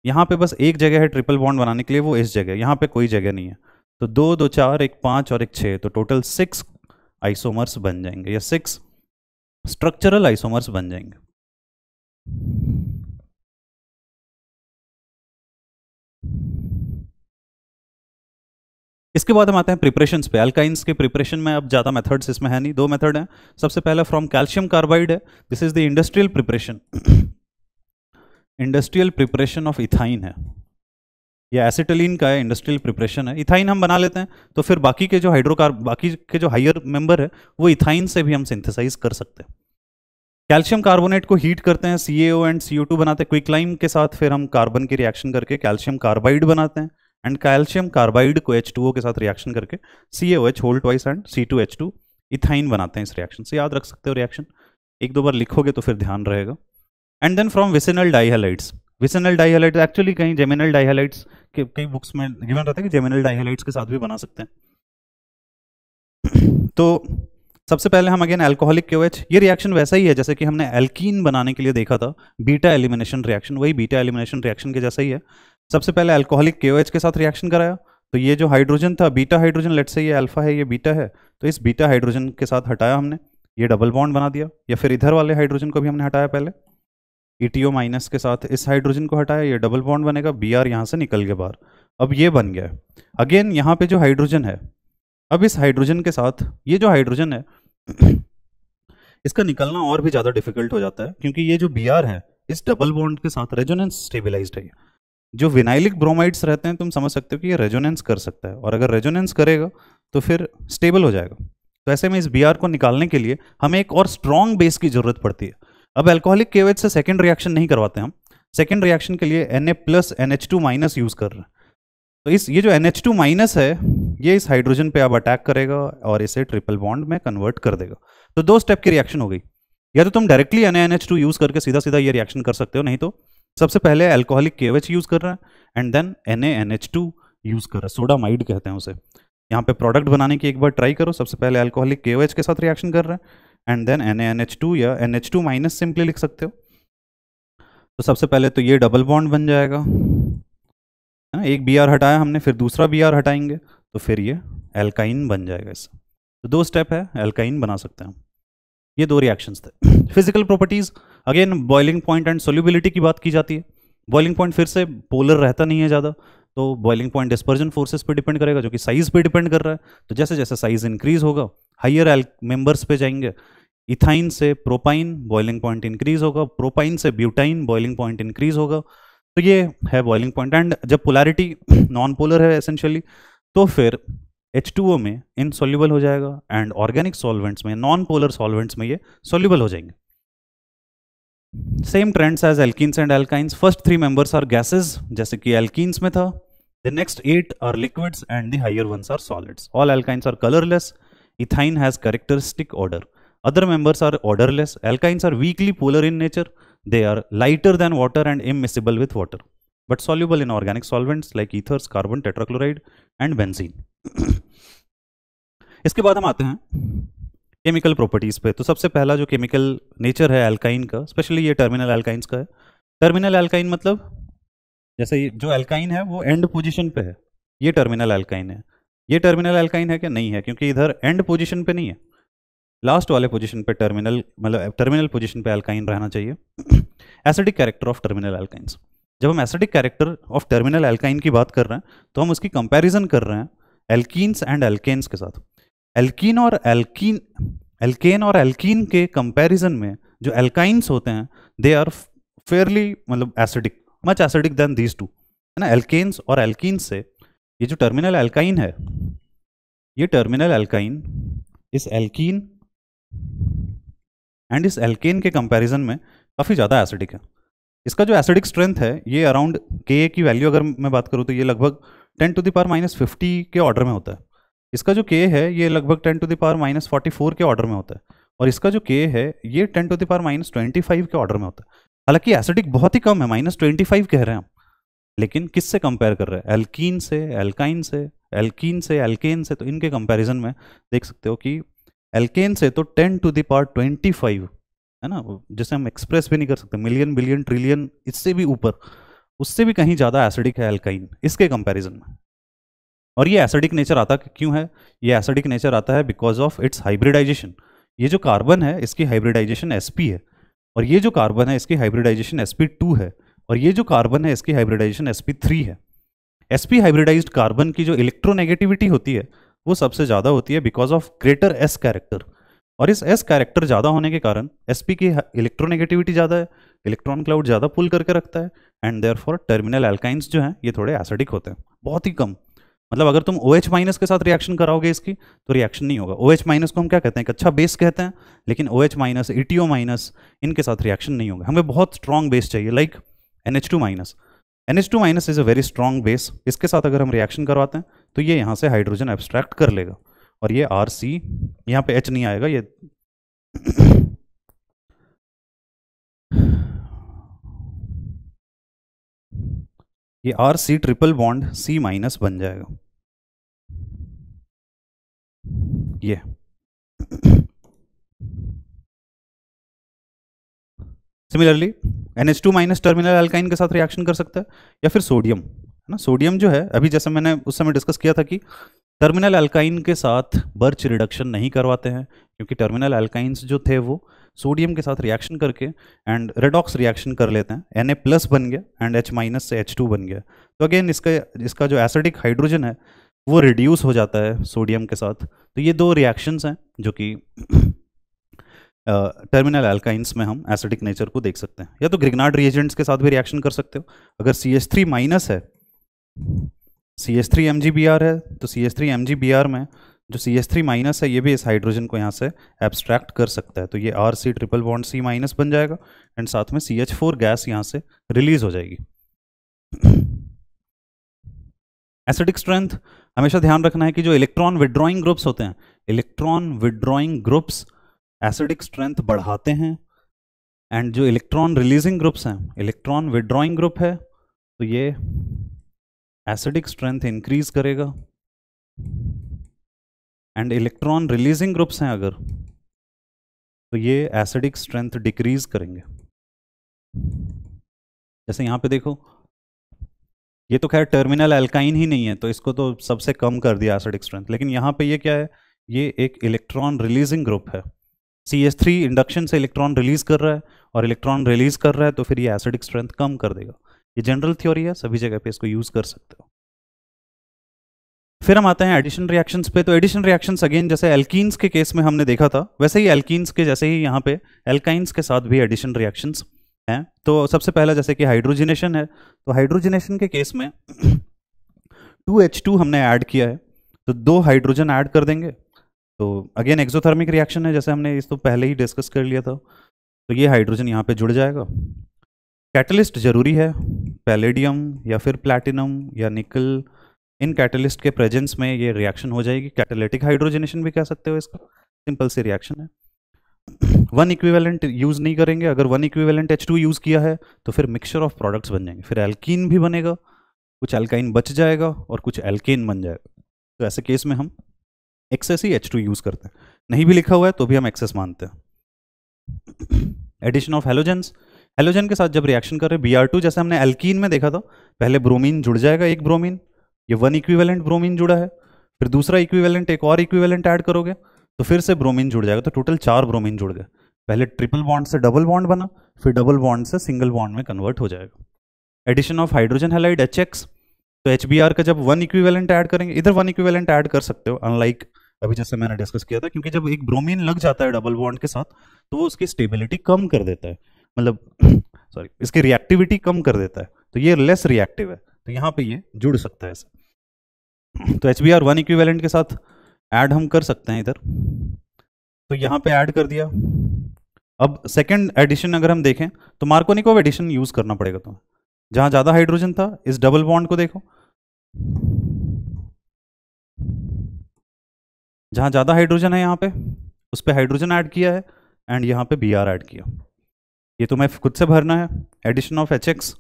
यहाँ पे बस एक जगह है ट्रिपल बॉन्ड बनाने के लिए वो इस जगह यहाँ पे कोई जगह नहीं है तो दो दो चार एक पाँच और एक छः तो टोटल सिक्स आइसोमर्स बन जाएंगे या सिक्स स्ट्रक्चरल आइसोमर्स बन जाएंगे इसके बाद हम आते हैं प्रिपरेशन पे एल्काइंस के प्रिपरेशन में अब ज़्यादा मेथड्स इसमें है नहीं दो मेथड हैं सबसे पहले फ्रॉम कैल्शियम कार्बाइड है this is the industrial preparation industrial preparation of ethyne है या एसिटलिन का है इंडस्ट्रियल प्रिपरेशन है इथाइन हम बना लेते हैं तो फिर बाकी के जो हाइड्रोकार्ब बाकी के जो हायर मेंबर है वो इथाइन से भी हम सिंथेसाइज कर सकते हैं कैल्शियम कार्बोनेट को हीट करते हैं सी एंड सी बनाते हैं लाइम के साथ फिर हम कार्बन की रिएक्शन करके कैल्शियम कार्बाइड बनाते हैं एंड कैल्शियम कार्बाइड को एच के साथ रिएक्शन करके C whole twice and C ethyne बनाते हैं इस रिएक्शन से याद रख सकते हो रिएक्शन एक दो बार लिखोगे तो फिर ध्यान रहेगा and then from vicinal dihalides vicinal dihalide actually कहीं जेमिनल डाइहालाइट्स के कई बुक्स में गिवन रहता है कि जेमिनल डाइहालाइट्स के साथ भी बना सकते हैं तो सबसे पहले हम अगेन एल्कोहलिक क्यू एच ये रिएक्शन वैसा ही है जैसे कि हमने एल्कीन बनाने के लिए देखा था बीटा एलिमिनेशन रिएक्शन वही बीटा एलिमिनेशन रिएक्शन के जैसा ही है सबसे पहले एल्कोहलिक के एच के साथ रिएक्शन कराया तो ये जो हाइड्रोजन था बीटा हाइड्रोजन लेट से ये अल्फा है ये बीटा है तो इस बीटा हाइड्रोजन के साथ हटाया हमने ये डबल बॉन्ड बना दिया या फिर इधर वाले हाइड्रोजन को भी हमने हटाया पहले ई e माइनस के साथ इस हाइड्रोजन को हटाया ये डबल बॉन्ड बनेगा बी आर यहाँ से निकल के बाहर अब ये बन गया अगेन यहाँ पे जो हाइड्रोजन है अब इस हाइड्रोजन के साथ ये जो हाइड्रोजन है इसका निकलना और भी ज़्यादा डिफिकल्ट हो जाता है क्योंकि ये जो बी है इस डबल बॉन्ड के साथ रेजोनेंस स्टेबिलाइज है जो विनाइलिक ब्रोमाइड्स रहते हैं तुम समझ सकते हो कि ये रेजोनेंस कर सकता है और अगर रेजोनेंस करेगा तो फिर स्टेबल हो जाएगा तो ऐसे में इस बी को निकालने के लिए हमें एक और स्ट्रॉन्ग बेस की ज़रूरत पड़ती है अब एल्कोहलिक के से सेकेंड रिएक्शन नहीं करवाते हम सेकेंड रिएक्शन के लिए N A plus N H two minus use कर रहे हैं तो इस ये जो एन एच टू माइनस है ये इस हाइड्रोजन पे अब अटैक करेगा और इसे ट्रिपल बॉन्ड में कन्वर्ट कर देगा तो दो स्टेप की रिएक्शन हो गई या तो तुम directly N N H two use करके सीधा सीधा ये रिएक्शन कर सकते हो नहीं तो सबसे पहले एल्कोहलिक के यूज़ कर रहे हैं and then N N H two use कर हैं सोडा सोडामाइड कहते हैं उसे यहाँ पे प्रोडक्ट बनाने की एक बार ट्राई करो सबसे पहले एल्कोहलिक के के साथ रिएक्शन कर रहे हैं and then N N H two या N H two minus simply लिख सकते हो तो सबसे पहले तो ये डबल बॉन्ड बन जाएगा है ना एक बी आर हटाया हमने फिर दूसरा बी आर हटाएंगे तो फिर ये एल्काइन बन जाएगा इससे तो दो स्टेप है एल्काइन बना सकते हैं ये दो रिएक्शंस थे physical properties again boiling point and solubility की बात की जाती है बॉइलिंग पॉइंट फिर से पोलर रहता नहीं है ज़्यादा तो बॉइलिंग पॉइंट डिस्पर्जन फोर्सेस पे डिपेंड करेगा जो कि साइज़ पे डिपेंड कर रहा है तो जैसे जैसे साइज़ इंक्रीज होगा हायर मेंबर्स पे जाएंगे इथाइन से प्रोपाइन बॉइलिंग पॉइंट इंक्रीज होगा प्रोपाइन से ब्यूटाइन बॉइलिंग पॉइंट इंक्रीज होगा तो ये है बॉइलिंग पॉइंट एंड जब पोलैरिटी नॉन पोलर है एसेंशियली तो फिर एच में इनसोल्यूबल हो जाएगा एंड ऑर्गेनिक सॉल्वेंट्स में नॉन पोलर सॉल्वेंट्स में ये सोल्यूबल हो जाएंगे same trends as alkenes and alkynes first three members are gases जैसे कि एल्किन्स में था the next eight are liquids and the higher ones are solids all alkynes are colourless Ethine has characteristic order. Other members are orderless. Alkynes are weakly polar in nature. They are lighter than water and immiscible with water, but soluble in organic solvents like ethers, carbon tetrachloride and benzene. इसके बाद हम आते हैं chemical properties पे तो सबसे पहला जो केमिकल नेचर है एल्काइन का स्पेशली ये टर्मिनल एल्काइंस का है टर्मिनल एल्काइन मतलब जैसे जो एल्काइन है वो एंड पोजीशन पे है ये टर्मिनल एल्काइन है ये टर्मिनल एल्काइन है क्या नहीं है क्योंकि इधर एंड पोजीशन पर नहीं है लास्ट वाले पोजिशन पर टर्मिनल मतलब टर्मिनल पोजिशन पर एल्काइन रहना चाहिए acidic character of terminal alkynes जब हम acidic character of terminal alkyne की बात कर रहे हैं तो हम उसकी कंपैरिजन कर रहे हैं एल्कीस एंड एल्केन्स के साथ एल्कीन और एल्कीन एल्केन और एल्कीन के कंपैरिजन में जो एल्काइंस होते हैं दे आर फेयरली मतलब acidic much acidic than these two है ना एल्केन्स और एल्कीन से ये जो टर्मिनल एल्काइन है ये टर्मिनल एल्काइन इस एल्कीन एंड इस एल्केन के कंपैरिजन में काफ़ी ज़्यादा एसिडिक है इसका जो एसिडिक स्ट्रेंथ है ये अराउंड के की वैल्यू अगर मैं बात करूँ तो ये लगभग ten to power minus fifty के ऑर्डर में होता है इसका जो के है ये लगभग ten to power minus forty four के ऑर्डर में होता है और इसका जो के है ये ten to power minus twenty five के ऑर्डर में होता है हालांकि एसिडिक बहुत ही कम है माइनस ट्वेंटी फाइव कह रहे हैं हम लेकिन किससे कंपेयर कर रहे हैं एल्कीन से एल्काइन से एल्कीन से एल्केन से तो इनके कंपैरिजन में देख सकते हो कि एल्केन से तो 10 टू ट्वेंटी 25 है ना जिसे हम एक्सप्रेस भी नहीं कर सकते मिलियन बिलियन ट्रिलियन इससे भी ऊपर उससे भी कहीं ज़्यादा एसिडिक है एल्काइन इसके कंपैरिजन में और ये एसिडिक नेचर आता क्यों है ये एसिडिक नेचर आता है बिकॉज ऑफ इट्स हाइब्रिडाइजेशन ये जो कार्बन है इसकी हाइब्रिडाइजेशन एस है और ये जो कार्बन है इसकी हाइब्रिडाइजेशन एस है और ये जो कार्बन है इसकी हाइब्रिडाइजेशन एस है एस हाइब्रिडाइज्ड कार्बन की जो इलेक्ट्रोनेगेटिविटी होती है वो सबसे ज़्यादा होती है because of greater S character और इस एस कैरेक्टर ज़्यादा होने के कारण एस की इलेक्ट्रोनेगेटिविटी ज़्यादा है इलेक्ट्रॉन क्लाउड ज़्यादा पुल करके रखता है and therefore terminal alkynes जो हैं ये थोड़े एसिडिक होते हैं बहुत ही कम मतलब अगर तुम ओ OH माइनस के साथ रिएक्शन कराओगे इसकी तो रिएक्शन नहीं होगा ओ OH माइनस को हम क्या कहते हैं एक अच्छा बेस कहते हैं लेकिन O OH minus E minus इनके साथ रिएक्शन नहीं होगा हमें बहुत स्ट्रॉन्ग बेस चाहिए like like, N H two minus N H two minus is a very strong base इसके साथ अगर हम रिएक्शन करवाते हैं तो ये यहाँ से हाइड्रोजन एब्स्ट्रैक्ट कर लेगा और ये आर सी यहाँ पे एच नहीं आएगा ये ये R C triple bond C minus बन जाएगा ये similarly N H two minus terminal alkyne के साथ रिएक्शन कर सकता है या फिर सोडियम है ना सोडियम जो है अभी जैसे मैंने उस समय डिस्कस किया था कि टर्मिनल एल्काइन के साथ बर्च रिडक्शन नहीं करवाते हैं क्योंकि टर्मिनल अल्काइंस जो थे वो सोडियम के साथ रिएक्शन करके एंड रेडॉक्स रिएक्शन कर लेते हैं एन ए प्लस बन गया एंड एच माइनस से एच टू बन गया तो अगेन इसका इसका जो एसिडिक हाइड्रोजन है वो रिड्यूस हो जाता है सोडियम के साथ तो ये दो रिएक्शंस हैं जो कि टर्मिनल एल्काइंस में हम एसिडिक नेचर को देख सकते हैं या तो ग्रिगनाड रिएजेंट्स के साथ भी रिएक्शन कर सकते हो अगर सी एस थ्री माइनस है C S three M G B R है तो C S three M G B R में जो सी एस थ्री माइनस है ये भी इस हाइड्रोजन को यहाँ से एब्स्ट्रैक्ट कर सकता है तो ये R C triple bond C minus बन जाएगा एंड साथ में सी एच फोर गैस यहाँ से रिलीज हो जाएगी एसिडिक स्ट्रेंथ हमेशा ध्यान रखना है कि जो इलेक्ट्रॉन विड्रॉइंग ग्रुप्स होते हैं electron withdrawing groups acidic strength बढ़ाते हैं एंड जो इलेक्ट्रॉन रिलीजिंग ग्रुप्स हैं इलेक्ट्रॉन विड्रॉइंग ग्रुप है तो ये एसिडिक स्ट्रेंथ इंक्रीज करेगा एंड इलेक्ट्रॉन रिलीजिंग ग्रुप्स हैं अगर तो ये एसिडिक स्ट्रेंथ डिक्रीज करेंगे जैसे यहां पे देखो ये तो खैर टर्मिनल एल्काइन ही नहीं है तो इसको तो सबसे कम कर दिया एसिडिक स्ट्रेंथ लेकिन यहां पे ये क्या है ये एक इलेक्ट्रॉन रिलीजिंग ग्रुप है सी एस थ्री इंडक्शन से इलेक्ट्रॉन रिलीज कर रहा है और इलेक्ट्रॉन रिलीज कर रहा है तो फिर ये एसिडिक स्ट्रेंथ कम कर देगा ये जनरल थ्योरी है सभी जगह पे इसको यूज कर सकते हो फिर हम आते हैं एडिशन रिएक्शंस पे तो एडिशन रिएक्शंस अगेन जैसे एल्कीन्स के केस में हमने देखा था वैसे ही एल्किन्स के जैसे ही यहाँ पे एल्काइंस के साथ भी एडिशन रिएक्शंस हैं तो सबसे पहला जैसे कि हाइड्रोजिनेशन है तो हाइड्रोजिनेशन के केस में टू एच टू हमने ऐड किया है तो दो हाइड्रोजन ऐड कर देंगे तो अगेन एक्सोथर्मिक रिएक्शन है जैसे हमने इस तो पहले ही डिस्कस कर लिया था तो ये हाइड्रोजन यहाँ पे जुड़ जाएगा कैटलिस्ट ज़रूरी है पैलेडियम या फिर प्लैटिनम या निकल इन कैटलिस्ट के प्रेजेंस में ये रिएक्शन हो जाएगी कैटलेटिक हाइड्रोजनेशन भी कह सकते हो इसका सिंपल से रिएक्शन है वन इक्विवेलेंट यूज़ नहीं करेंगे अगर one equivalent H two use किया है तो फिर मिक्सचर ऑफ प्रोडक्ट्स बन जाएंगे फिर एल्किन भी बनेगा कुछ एल्काइन बच जाएगा और कुछ एल्केन बन जाएगा तो ऐसे केस में हम एक्सेस ही एच टू यूज़ करते हैं नहीं भी लिखा हुआ है तो भी हम एक्सेस मानते हैं एडिशन ऑफ हेलोजेंस हेलोजन के साथ जब रिएक्शन कर रहे बी आर टू जैसे हमने एल्कीन में देखा था पहले ब्रोमीन जुड़ जाएगा एक ब्रोमीन ये वन इक्विवेलेंट ब्रोमीन जुड़ा है फिर दूसरा इक्विवेलेंट एक और इक्विवेलेंट ऐड करोगे तो फिर से ब्रोमीन जुड़ जाएगा तो टोटल चार ब्रोमीन जुड़ गए पहले ट्रिपल बॉन्ड से डबल बॉन्ड बना फिर डबल बॉन्ड से सिंगल बॉन्ड में कन्वर्ट हो जाएगा addition of hydrogen halide H तो एच का जब वन इक्विवेलेंट ऐड करेंगे इधर वन इक्विवेलेंट ऐड कर सकते हो अनलाइक अभी जैसे मैंने डिस्कस किया था क्योंकि जब एक ब्रोमीन लग जाता है डबल बॉन्ड के साथ तो वो उसकी स्टेबिलिटी कम कर देता है मतलब सॉरी इसकी रिएक्टिविटी कम कर देता है तो ये लेस रिएक्टिव है तो यहाँ पे ये जुड़ सकता है तो H B R one equivalent के साथ ऐड हम कर सकते हैं इधर तो यहाँ पे ऐड कर दिया अब सेकंड एडिशन अगर हम देखें तो मार्कोनिकोव एडिशन यूज़ करना पड़ेगा तुम्हें तो। जहाँ ज़्यादा हाइड्रोजन था इस डबल बॉन्ड को देखो जहाँ ज़्यादा हाइड्रोजन है यहाँ पे उस पर हाइड्रोजन ऐड किया है एंड यहाँ पे बी आर ऐड किया ये तो मैं खुद से भरना है addition of H X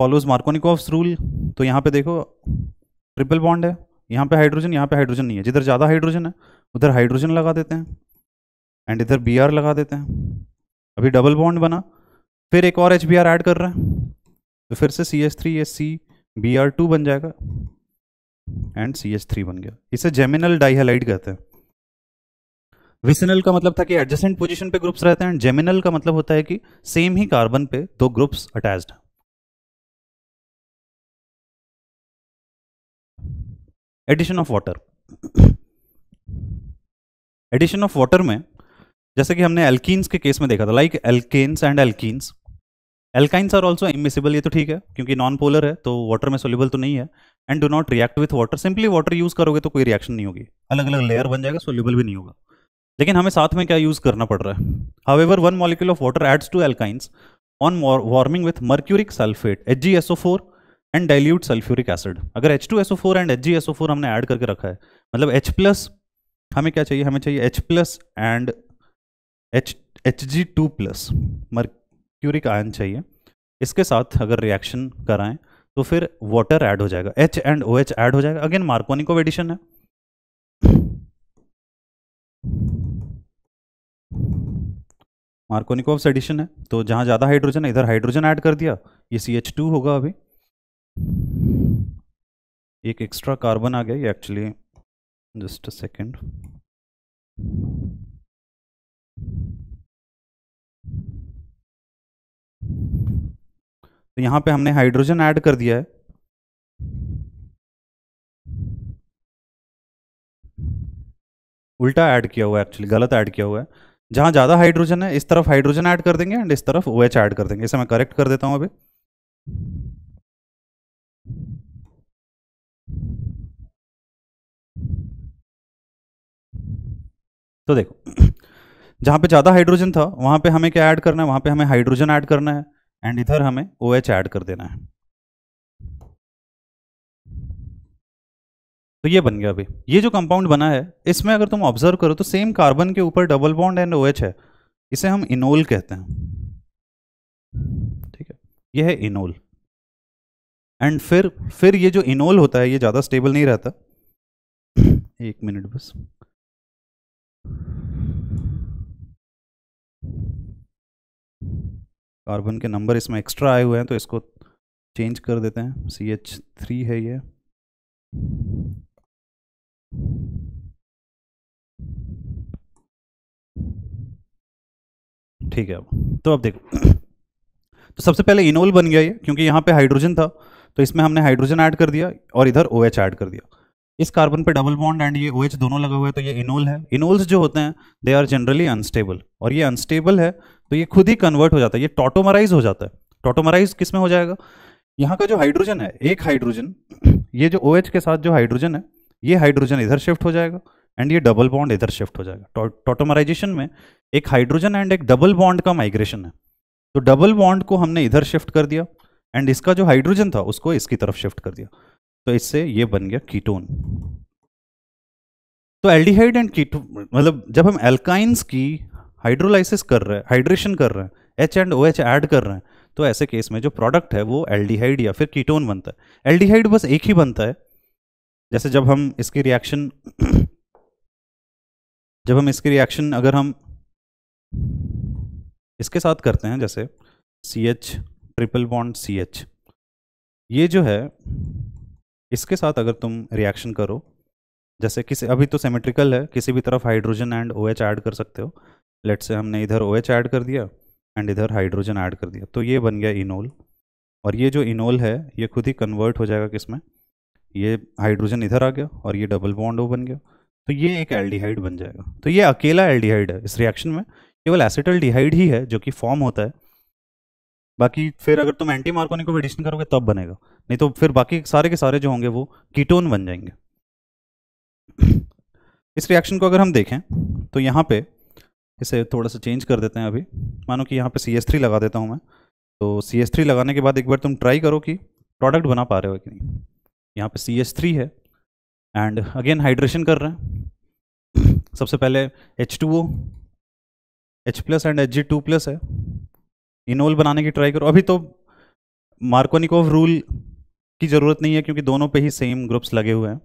follows Markovnikov's rule तो यहाँ पे देखो ट्रिपल बॉन्ड है यहाँ पे हाइड्रोजन यहाँ पे हाइड्रोजन नहीं है जिधर ज़्यादा हाइड्रोजन है उधर हाइड्रोजन लगा देते हैं एंड इधर बी आर लगा देते हैं अभी डबल बॉन्ड बना फिर एक और एच बी आर ऐड कर रहे हैं तो फिर से C S three S C B R two बन जाएगा एंड सी एच थ्री बन गया इसे जेमिनल डाइहेलाइड कहते हैं विसनल का मतलब था कि एडजेसेंट पोजिशन पे ग्रुप्स रहते हैं एंड जेमिनल का मतलब होता है कि सेम ही कार्बन पे दो ग्रुप्स अटैच हैं addition of water addition of water में जैसे कि हमने एल्कीन्स के केस में देखा था like alkanes and alkenes alkynes are also immiscible ये तो ठीक है क्योंकि नॉन पोलर है तो वाटर में सोल्यूबल तो नहीं है and do not react with water simply water use करोगे तो कोई रिएक्शन नहीं होगी अलग अलग लेयर बन जाएगा सोल्यूबल भी नहीं होगा लेकिन हमें साथ में क्या यूज करना पड़ रहा है however one molecule of water adds to alkynes on warming with mercuric sulphate H G S O four and dilute sulphuric acid अगर H two S O four and H G S O four हमने add करके रखा है मतलब H plus हमें क्या चाहिए हमें चाहिए H plus and H H G two plus mercuric ion चाहिए इसके साथ अगर रिएक्शन कराएं तो फिर वाटर ऐड हो जाएगा H and O H add हो जाएगा अगेन मार्कोनिको एडिशन है मार्कोनिको एडिशन है तो जहां ज्यादा हाइड्रोजन है इधर हाइड्रोजन ऐड कर दिया ये सी एच टू होगा अभी एक एक्स्ट्रा कार्बन आ गया ये एक्चुअली जस्ट अ सेकेंड तो यहां पे हमने हाइड्रोजन ऐड कर दिया है उल्टा ऐड किया हुआ है एक्चुअली गलत ऐड किया हुआ है जहां ज़्यादा हाइड्रोजन है इस तरफ हाइड्रोजन ऐड कर देंगे एंड इस तरफ ओ एच ऐड कर देंगे इसे मैं करेक्ट कर देता हूं अभी तो देखो जहां पे ज़्यादा हाइड्रोजन था वहां पे हमें क्या ऐड करना है वहां पे हमें हाइड्रोजन ऐड करना है एंड इधर हमें ओ OH ऐड कर देना है तो ये बन गया अभी ये जो कंपाउंड बना है इसमें अगर तुम ऑब्जर्व करो तो सेम कार्बन के ऊपर double bond and O OH है इसे हम इनोल कहते हैं ठीक है ये है इनोल एंड फिर फिर ये जो इनोल होता है ये ज़्यादा स्टेबल नहीं रहता एक मिनट बस कार्बन के नंबर इसमें एक्स्ट्रा आए हुए हैं तो इसको चेंज कर देते हैं सी एच थ्री है ये ठीक है अब तो अब देखो तो सबसे पहले इनोल बन गया ये क्योंकि यहाँ पे हाइड्रोजन था तो इसमें हमने हाइड्रोजन ऐड कर दिया और इधर ओ OH ऐड कर दिया इस कार्बन पे डबल बॉन्ड एंड ये OH दोनों लगे हुए हैं तो ये इनोल है इनोल्स जो होते हैं दे आर जनरली अनस्टेबल और ये अनस्टेबल है तो ये खुद ही कन्वर्ट हो जाता है ये टोटोमराइज हो जाता है टोटोमराइज किस में हो जाएगा यहाँ का जो हाइड्रोजन है एक हाइड्रोजन ये जो ओ OH के साथ जो हाइड्रोजन है ये हाइड्रोजन इधर शिफ्ट हो जाएगा एंड ये डबल बॉन्ड इधर शिफ्ट हो जाएगा टोटोमराइजेशन में एक हाइड्रोजन एंड एक डबल बॉन्ड का माइग्रेशन है तो डबल बॉन्ड को हमने इधर शिफ्ट कर दिया एंड इसका जो हाइड्रोजन था उसको इसकी तरफ शिफ्ट कर दिया तो इससे ये बन गया कीटोन तो एल्डिहाइड एंड कीटो मतलब जब हम एल्काइंस की हाइड्रोलाइसिस कर रहे हैं हाइड्रेशन कर रहे हैं H and O H add कर रहे हैं तो ऐसे केस में जो प्रोडक्ट है वो एल्डिहाइड या फिर कीटोन बनता है एल्डिहाइड बस एक ही बनता है जैसे जब हम इसकी रिएक्शन जब हम इसकी रिएक्शन अगर हम इसके साथ करते हैं जैसे C H triple bond C H ये जो है इसके साथ अगर तुम रिएक्शन करो जैसे किसी अभी तो सेमेट्रिकल है किसी भी तरफ hydrogen and O OH add कर सकते हो लेट से हमने इधर ओ OH ऐड कर दिया एंड इधर हाइड्रोजन ऐड कर दिया तो ये बन गया इनोल और ये जो इनोल है ये खुद ही कन्वर्ट हो जाएगा किस में ये हाइड्रोजन इधर आ गया और ये डबल बॉन्ड ओ बन गया तो ये एक एल्डिहाइड बन जाएगा तो ये अकेला एल्डिहाइड है इस रिएक्शन में केवल एसिटल ही है जो कि फॉर्म होता है बाकी फिर अगर तुम एंटी मार्कोनिक को एडिशन करोगे तब बनेगा नहीं तो फिर बाकी सारे के सारे जो होंगे वो कीटोन बन जाएंगे इस रिएक्शन को अगर हम देखें तो यहाँ पे इसे थोड़ा सा चेंज कर देते हैं अभी मानो कि यहाँ पे सी एस थ्री लगा देता हूँ मैं तो सी एस थ्री लगाने के बाद एक बार तुम ट्राई करो कि प्रोडक्ट बना पा रहे हो कि नहीं यहाँ पे सी एस थ्री है एंड अगेन हाइड्रेशन कर रहे हैं सबसे पहले H two O H plus and H G two plus है इनोल बनाने की ट्राई करो अभी तो मार्कोनिकोव रूल की ज़रूरत नहीं है क्योंकि दोनों पे ही सेम ग्रुप्स लगे हुए हैं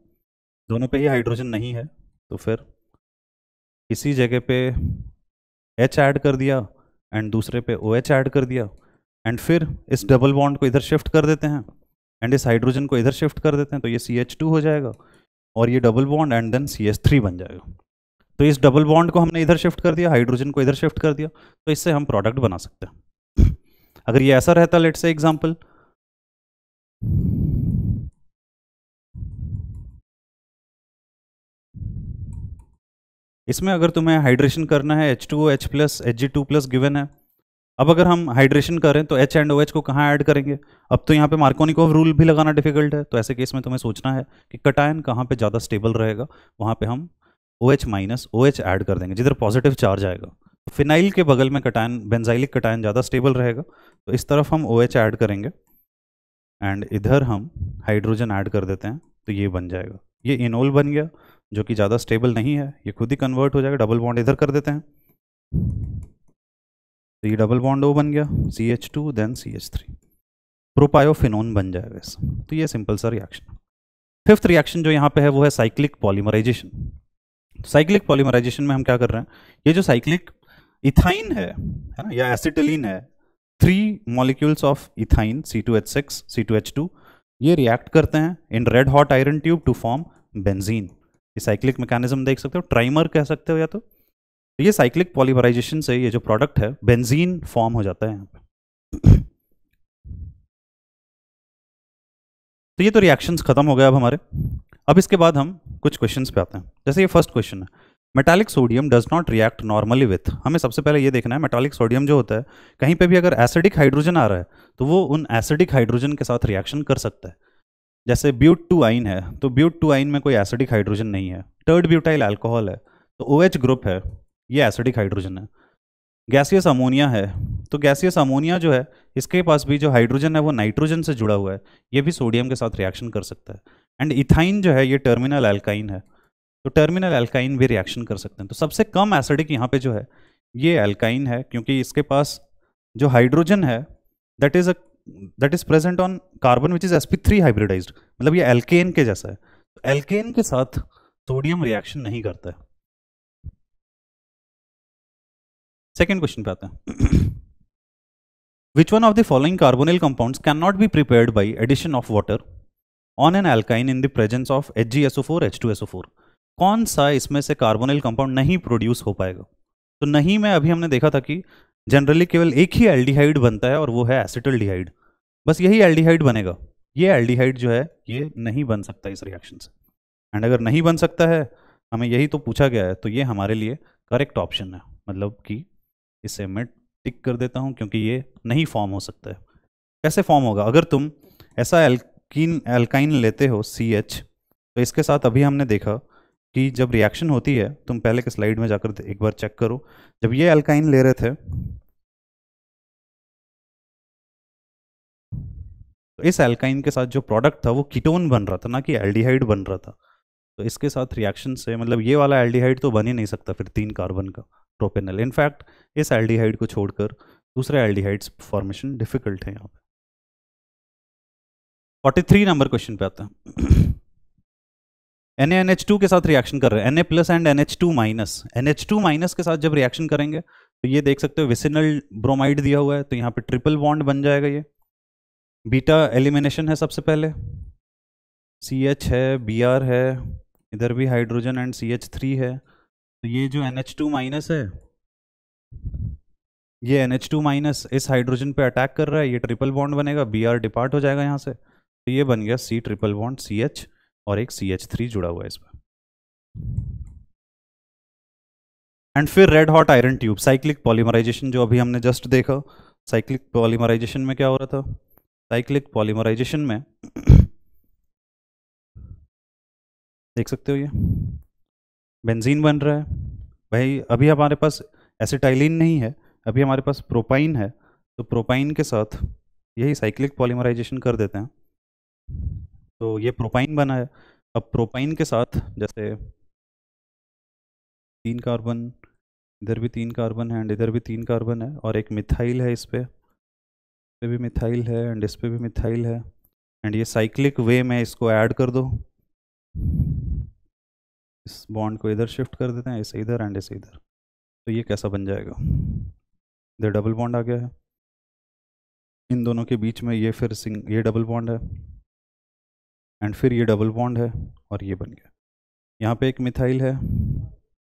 दोनों पे ही हाइड्रोजन नहीं है तो फिर इसी जगह पे एच ऐड कर दिया एंड दूसरे पे ओ OH ऐड कर दिया एंड फिर इस डबल बॉन्ड को इधर शिफ्ट कर देते हैं एंड इस हाइड्रोजन को इधर शिफ्ट कर देते हैं तो ये सी एच टू हो जाएगा और ये double bond and then C H three बन जाएगा तो इस डबल बॉन्ड को हमने इधर शिफ्ट कर दिया हाइड्रोजन को इधर शिफ्ट कर दिया तो इससे हम प्रोडक्ट बना सकते हैं अगर ये ऐसा रहता लेट से एग्जाम्पल इसमें अगर तुम्हें हाइड्रेशन करना है H two H plus H G two plus given है अब अगर हम हाइड्रेशन करें तो एच एंड ओ एच को कहाँ ऐड करेंगे अब तो यहाँ पे मार्कोनिकोव रूल भी लगाना डिफिकल्ट है तो ऐसे केस में तुम्हें सोचना है कि कटायन कहाँ पे ज़्यादा स्टेबल रहेगा वहाँ पे हम O H minus O H add कर देंगे जिधर पॉजिटिव चार्ज आएगा फिनाइल के बगल में कटायन बेंजाइलिक कटायन ज़्यादा स्टेबल रहेगा तो इस तरफ हम ओ OH ऐड करेंगे एंड इधर हम हाइड्रोजन ऐड कर देते हैं तो ये बन जाएगा ये इनोल बन गया जो कि ज़्यादा स्टेबल नहीं है ये खुद ही कन्वर्ट हो जाएगा डबल बॉन्ड इधर कर देते हैं तो ये डबल बॉन्ड ओ बन गया C H two then C H three propiophenone बन जाएगा इस तो ये सिंपल सा रिएक्शन फिफ्थ रिएक्शन जो यहाँ पे है वो है साइक्लिक पॉलीमराइजेशन साइक्लिक पॉलीमराइजेशन में हम क्या कर रहे हैं ये जो साइक्लिक इथाइन है है ना या एसिटिलीन है three molecules of ethyne C two H six C two H two ये रिएक्ट करते हैं in red hot iron tube to form benzene ये साइक्लिक मैकेनिज्म देख सकते हो ट्राइमर कह सकते हो या तो, तो ये साइक्लिक पॉलीमराइजेशन से ये जो प्रोडक्ट है बेंजीन फॉर्म हो जाता है यहाँ पे तो ये तो रिएक्शंस खत्म हो गए अब हमारे अब इसके बाद हम कुछ क्वेश्चंस पे आते हैं जैसे ये फर्स्ट क्वेश्चन है metallic sodium does not react normally with हमें सबसे पहले ये देखना है मेटालिक सोडियम जो होता है कहीं पे भी अगर एसिडिक हाइड्रोजन आ रहा है तो वो उन एसिडिक हाइड्रोजन के साथ रिएक्शन कर सकता है जैसे ब्यूट टू आइन है तो ब्यूट टू आइन में कोई एसिडिक हाइड्रोजन नहीं है टर्ड ब्यूटाइल एल्कोहल है तो ओ OH ग्रुप है ये एसिडिक हाइड्रोजन है गैसियस अमोनिया है तो गैसियस अमोनिया जो है इसके पास भी जो हाइड्रोजन है वो नाइट्रोजन से जुड़ा हुआ है ये भी सोडियम के साथ रिएक्शन कर सकता है एंड इथाइन जो है ये टर्मिनल एल्काइन है तो टर्मिनल एल्काइन भी रिएक्शन कर सकते हैं तो सबसे कम एसिडिक यहाँ पे जो है ये एल्काइन है क्योंकि इसके पास जो हाइड्रोजन है that is a that is present on carbon which is S P three hybridize मतलब ये एल्केन के जैसा है तो एल्केन के साथ सोडियम रिएक्शन नहीं करता है सेकेंड क्वेश्चन पे आते हैं which one of the following carbonyl compounds can not be prepared by addition of water on an alkyne in the presence of H G S O four H two S O four कौन सा इसमें से carbonyl compound नहीं produce हो पाएगा तो नहीं में अभी हमने देखा था कि जनरली केवल एक ही एल्डिहाइड बनता है और वो है एसिटल्डिहाइड बस यही एल्डिहाइड बनेगा ये एल्डिहाइड जो है ये नहीं बन सकता इस रिएक्शन से एंड अगर नहीं बन सकता है हमें यही तो पूछा गया है तो ये हमारे लिए करेक्ट ऑप्शन है मतलब कि इसे मैं टिक कर देता हूँ क्योंकि ये नहीं फॉर्म हो सकता है कैसे फॉर्म होगा अगर तुम ऐसा एल्किन एल्काइन लेते हो सी एच तो इसके साथ अभी हमने देखा कि जब रिएक्शन होती है तुम पहले के स्लाइड में जाकर एक बार चेक करो जब ये अल्काइन ले रहे थे तो इस एल्काइन के साथ जो प्रोडक्ट था वो कीटोन बन रहा था ना कि एल्डिहाइड बन रहा था तो इसके साथ रिएक्शन से मतलब ये वाला एल्डिहाइड तो बन ही नहीं सकता फिर तीन कार्बन का प्रोपेनल इनफैक्ट इस एल्डिहाइड को छोड़कर दूसरे एल्डिहाइड्स फॉर्मेशन डिफिकल्ट है यहाँ पे फोर्टी नंबर क्वेश्चन पे आता है एन एन एच टू के साथ रिएक्शन कर रहे हैं N A plus and N H two minus N H two minus के साथ जब रिएक्शन करेंगे तो ये देख सकते हो विसिनल ब्रोमाइड दिया हुआ है तो यहाँ पे ट्रिपल बॉन्ड बन जाएगा ये बीटा एलिमिनेशन है सबसे पहले सी एच है बी आर है इधर भी hydrogen and C H three है तो ये जो एन एच टू माइनस है ये एन एच टू माइनस इस हाइड्रोजन पे अटैक कर रहा है ये ट्रिपल बॉन्ड बनेगा बी आर डिपार्ट हो जाएगा यहाँ से तो ये बन गया C triple bond C H और एक सी एच थ्री जुड़ा हुआ है इसमें एंड फिर red hot iron tube cyclic polymerization जो अभी हमने जस्ट देखा साइक्लिक पॉलीमराइजेशन में क्या हो रहा था साइक्लिक पॉलीमराइजेशन में देख सकते हो ये बेंजीन बन रहा है भाई अभी हमारे पास एसिटाइलिन नहीं है अभी हमारे पास प्रोपाइन है तो प्रोपाइन के साथ यही साइक्लिक पॉलीमराइजेशन कर देते हैं तो ये प्रोपाइन बना है अब प्रोपाइन के साथ जैसे तीन कार्बन इधर भी तीन कार्बन है एंड इधर भी तीन कार्बन है और एक मिथाइल है इस पर इस पर भी मिथाइल है एंड इस पर भी मिथाइल है एंड ये साइक्लिक वे में इसको ऐड कर दो इस बॉन्ड को इधर शिफ्ट कर देते हैं इसे इधर एंड इसे इधर तो ये कैसा बन जाएगा इधर डबल बॉन्ड आ गया है इन दोनों के बीच में ये फिर सिंग ये डबल बॉन्ड है एंड फिर ये डबल बॉन्ड है और ये बन गया यहाँ पे एक मिथाइल है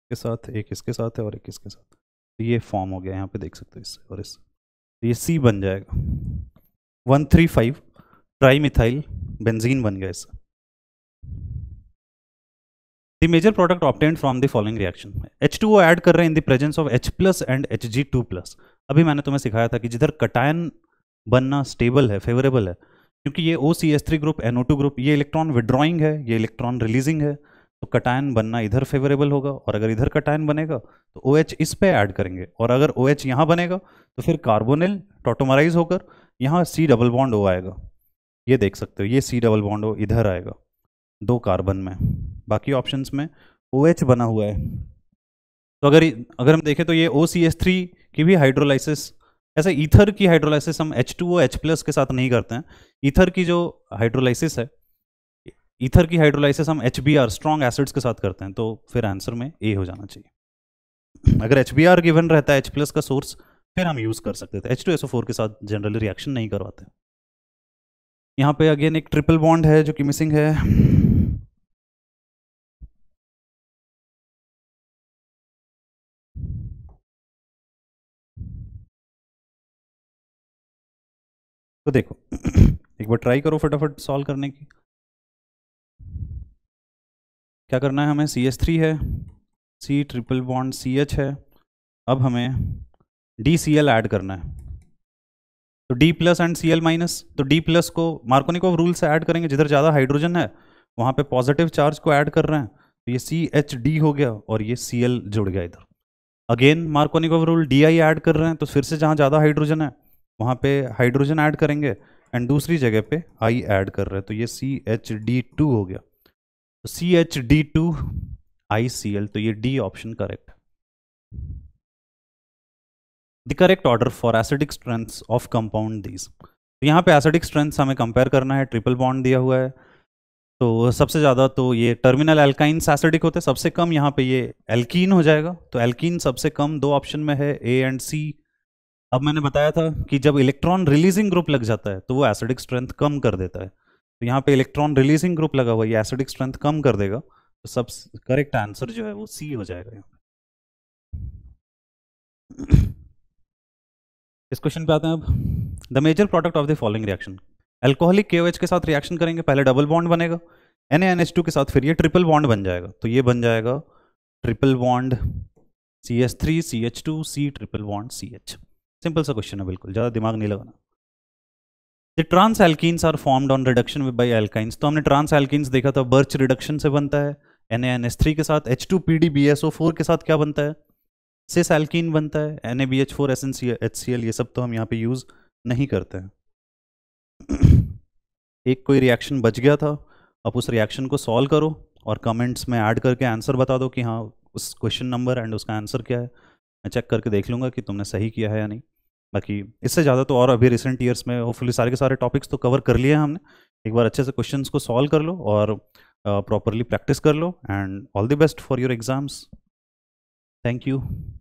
के साथ एक इसके साथ है और एक इसके साथ तो ये फॉर्म हो गया यहाँ पे देख सकते हो इससे और इससे तो ये सी बन जाएगा one three five trimethyl benzene बन गया इससे The major product obtained from the following reaction. H2O add कर रहे हैं in the presence of H plus and two plus अभी मैंने तुम्हें सिखाया था कि जिधर कटायन बनना स्टेबल है फेवरेबल है क्योंकि ये O C S three group NO two group ये इलेक्ट्रॉन विड्रॉइंग है ये इलेक्ट्रॉन रिलीजिंग है तो कटायन बनना इधर फेवरेबल होगा और अगर इधर कटायन बनेगा तो ओ OH इस पे ऐड करेंगे और अगर ओ OH यहाँ बनेगा तो फिर कार्बोनिल टोटोमराइज होकर यहाँ सी डबल बॉन्ड ओ आएगा ये देख सकते हो ये सी डबल बॉन्ड ओ इधर आएगा दो कार्बन में बाकी ऑप्शंस में ओ OH बना हुआ है तो अगर अगर हम देखें तो ये ओ सी एस थ्री की भी हाइड्रोलाइसिस ऐसे ईथर की हाइड्रोलाइसिस हम एच टू एच प्लस के साथ नहीं करते हैं ईथर की जो हाइड्रोलाइसिस है ईथर की हाइड्रोलाइसिस हम H B R strong acids के साथ करते हैं तो फिर आंसर में ए हो जाना चाहिए अगर एच बी आर गिवन रहता है एच प्लस का सोर्स फिर हम यूज़ कर सकते थे H two S O four के साथ जनरली रिएक्शन नहीं करवाते यहाँ पे अगेन एक ट्रिपल बॉन्ड है जो कि मिसिंग है तो देखो एक बार ट्राई करो फटाफट सॉल्व करने की क्या करना है हमें सी एच थ्री है C triple bond C H है अब हमें डी सी एल ऐड करना है तो D plus and C L minus तो डी प्लस को ऑफ रूल से ऐड करेंगे जिधर ज़्यादा हाइड्रोजन है वहाँ पे पॉजिटिव चार्ज को ऐड कर रहे हैं तो ये सी एच डी हो गया और ये सी एल जुड़ गया इधर again of rule D I add कर रहे हैं तो फिर से जहाँ ज़्यादा हाइड्रोजन है वहाँ पे हाइड्रोजन ऐड करेंगे एंड दूसरी जगह पे आई ऐड कर रहे हैं तो ये सी एच डी टू हो गया C H D two I C L तो ये D option correct the correct order for acidic strengths of compound these तो यहाँ पे एसिडिक स्ट्रेंथ्स हमें कंपेयर करना है ट्रिपल बॉन्ड दिया हुआ है तो सबसे ज़्यादा तो ये टर्मिनल एल्काइन्स एसिडिक होते हैं सबसे कम यहाँ पे ये एल्कीन हो जाएगा तो एल्कीन सबसे कम दो ऑप्शन में है ए एंड सी अब मैंने बताया था कि जब इलेक्ट्रॉन रिलीजिंग ग्रुप लग जाता है तो वो एसिडिक स्ट्रेंथ कम कर देता है तो यहाँ पे इलेक्ट्रॉन रिलीजिंग ग्रुप लगा हुआ ये एसिडिक स्ट्रेंथ कम कर देगा तो सब करेक्ट आंसर जो है वो सी हो जाएगा यहाँ इस क्वेश्चन पे आते हैं अब the major product of the following reaction alcoholic के के साथ रिएक्शन करेंगे पहले डबल बॉन्ड बनेगा एन के साथ फिर ये ट्रिपल बॉन्ड बन जाएगा तो ये बन जाएगा triple bond C H three C H two C triple bond C H simple सा क्वेश्चन है बिल्कुल ज़्यादा दिमाग नहीं लगाना the trans alkenes are formed on reduction with by alkynes तो हमने ट्रांस एल्किन्स देखा था बर्च रिडक्शन से बनता है एन एन एस थ्री के साथ H two P D B S O four के साथ क्या बनता है सिस एल्किन बनता है N A B H four S N C H C L ये सब तो हम यहाँ पे यूज़ नहीं करते हैं एक कोई रिएक्शन बच गया था अब उस रिएक्शन को सॉल्व करो और कमेंट्स में ऐड करके आंसर बता दो कि हाँ उस क्वेश्चन नंबर एंड उसका आंसर क्या है मैं चेक करके देख लूँगा कि तुमने सही किया है या नहीं बाकी इससे ज़्यादा तो और अभी रिसेंट ईयर्स में होपफुली सारे के सारे टॉपिक्स तो कवर कर लिए हैं हमने एक बार अच्छे से क्वेश्चन को सॉल्व कर लो और प्रॉपरली प्रैक्टिस कर लो and all the best for your exams thank you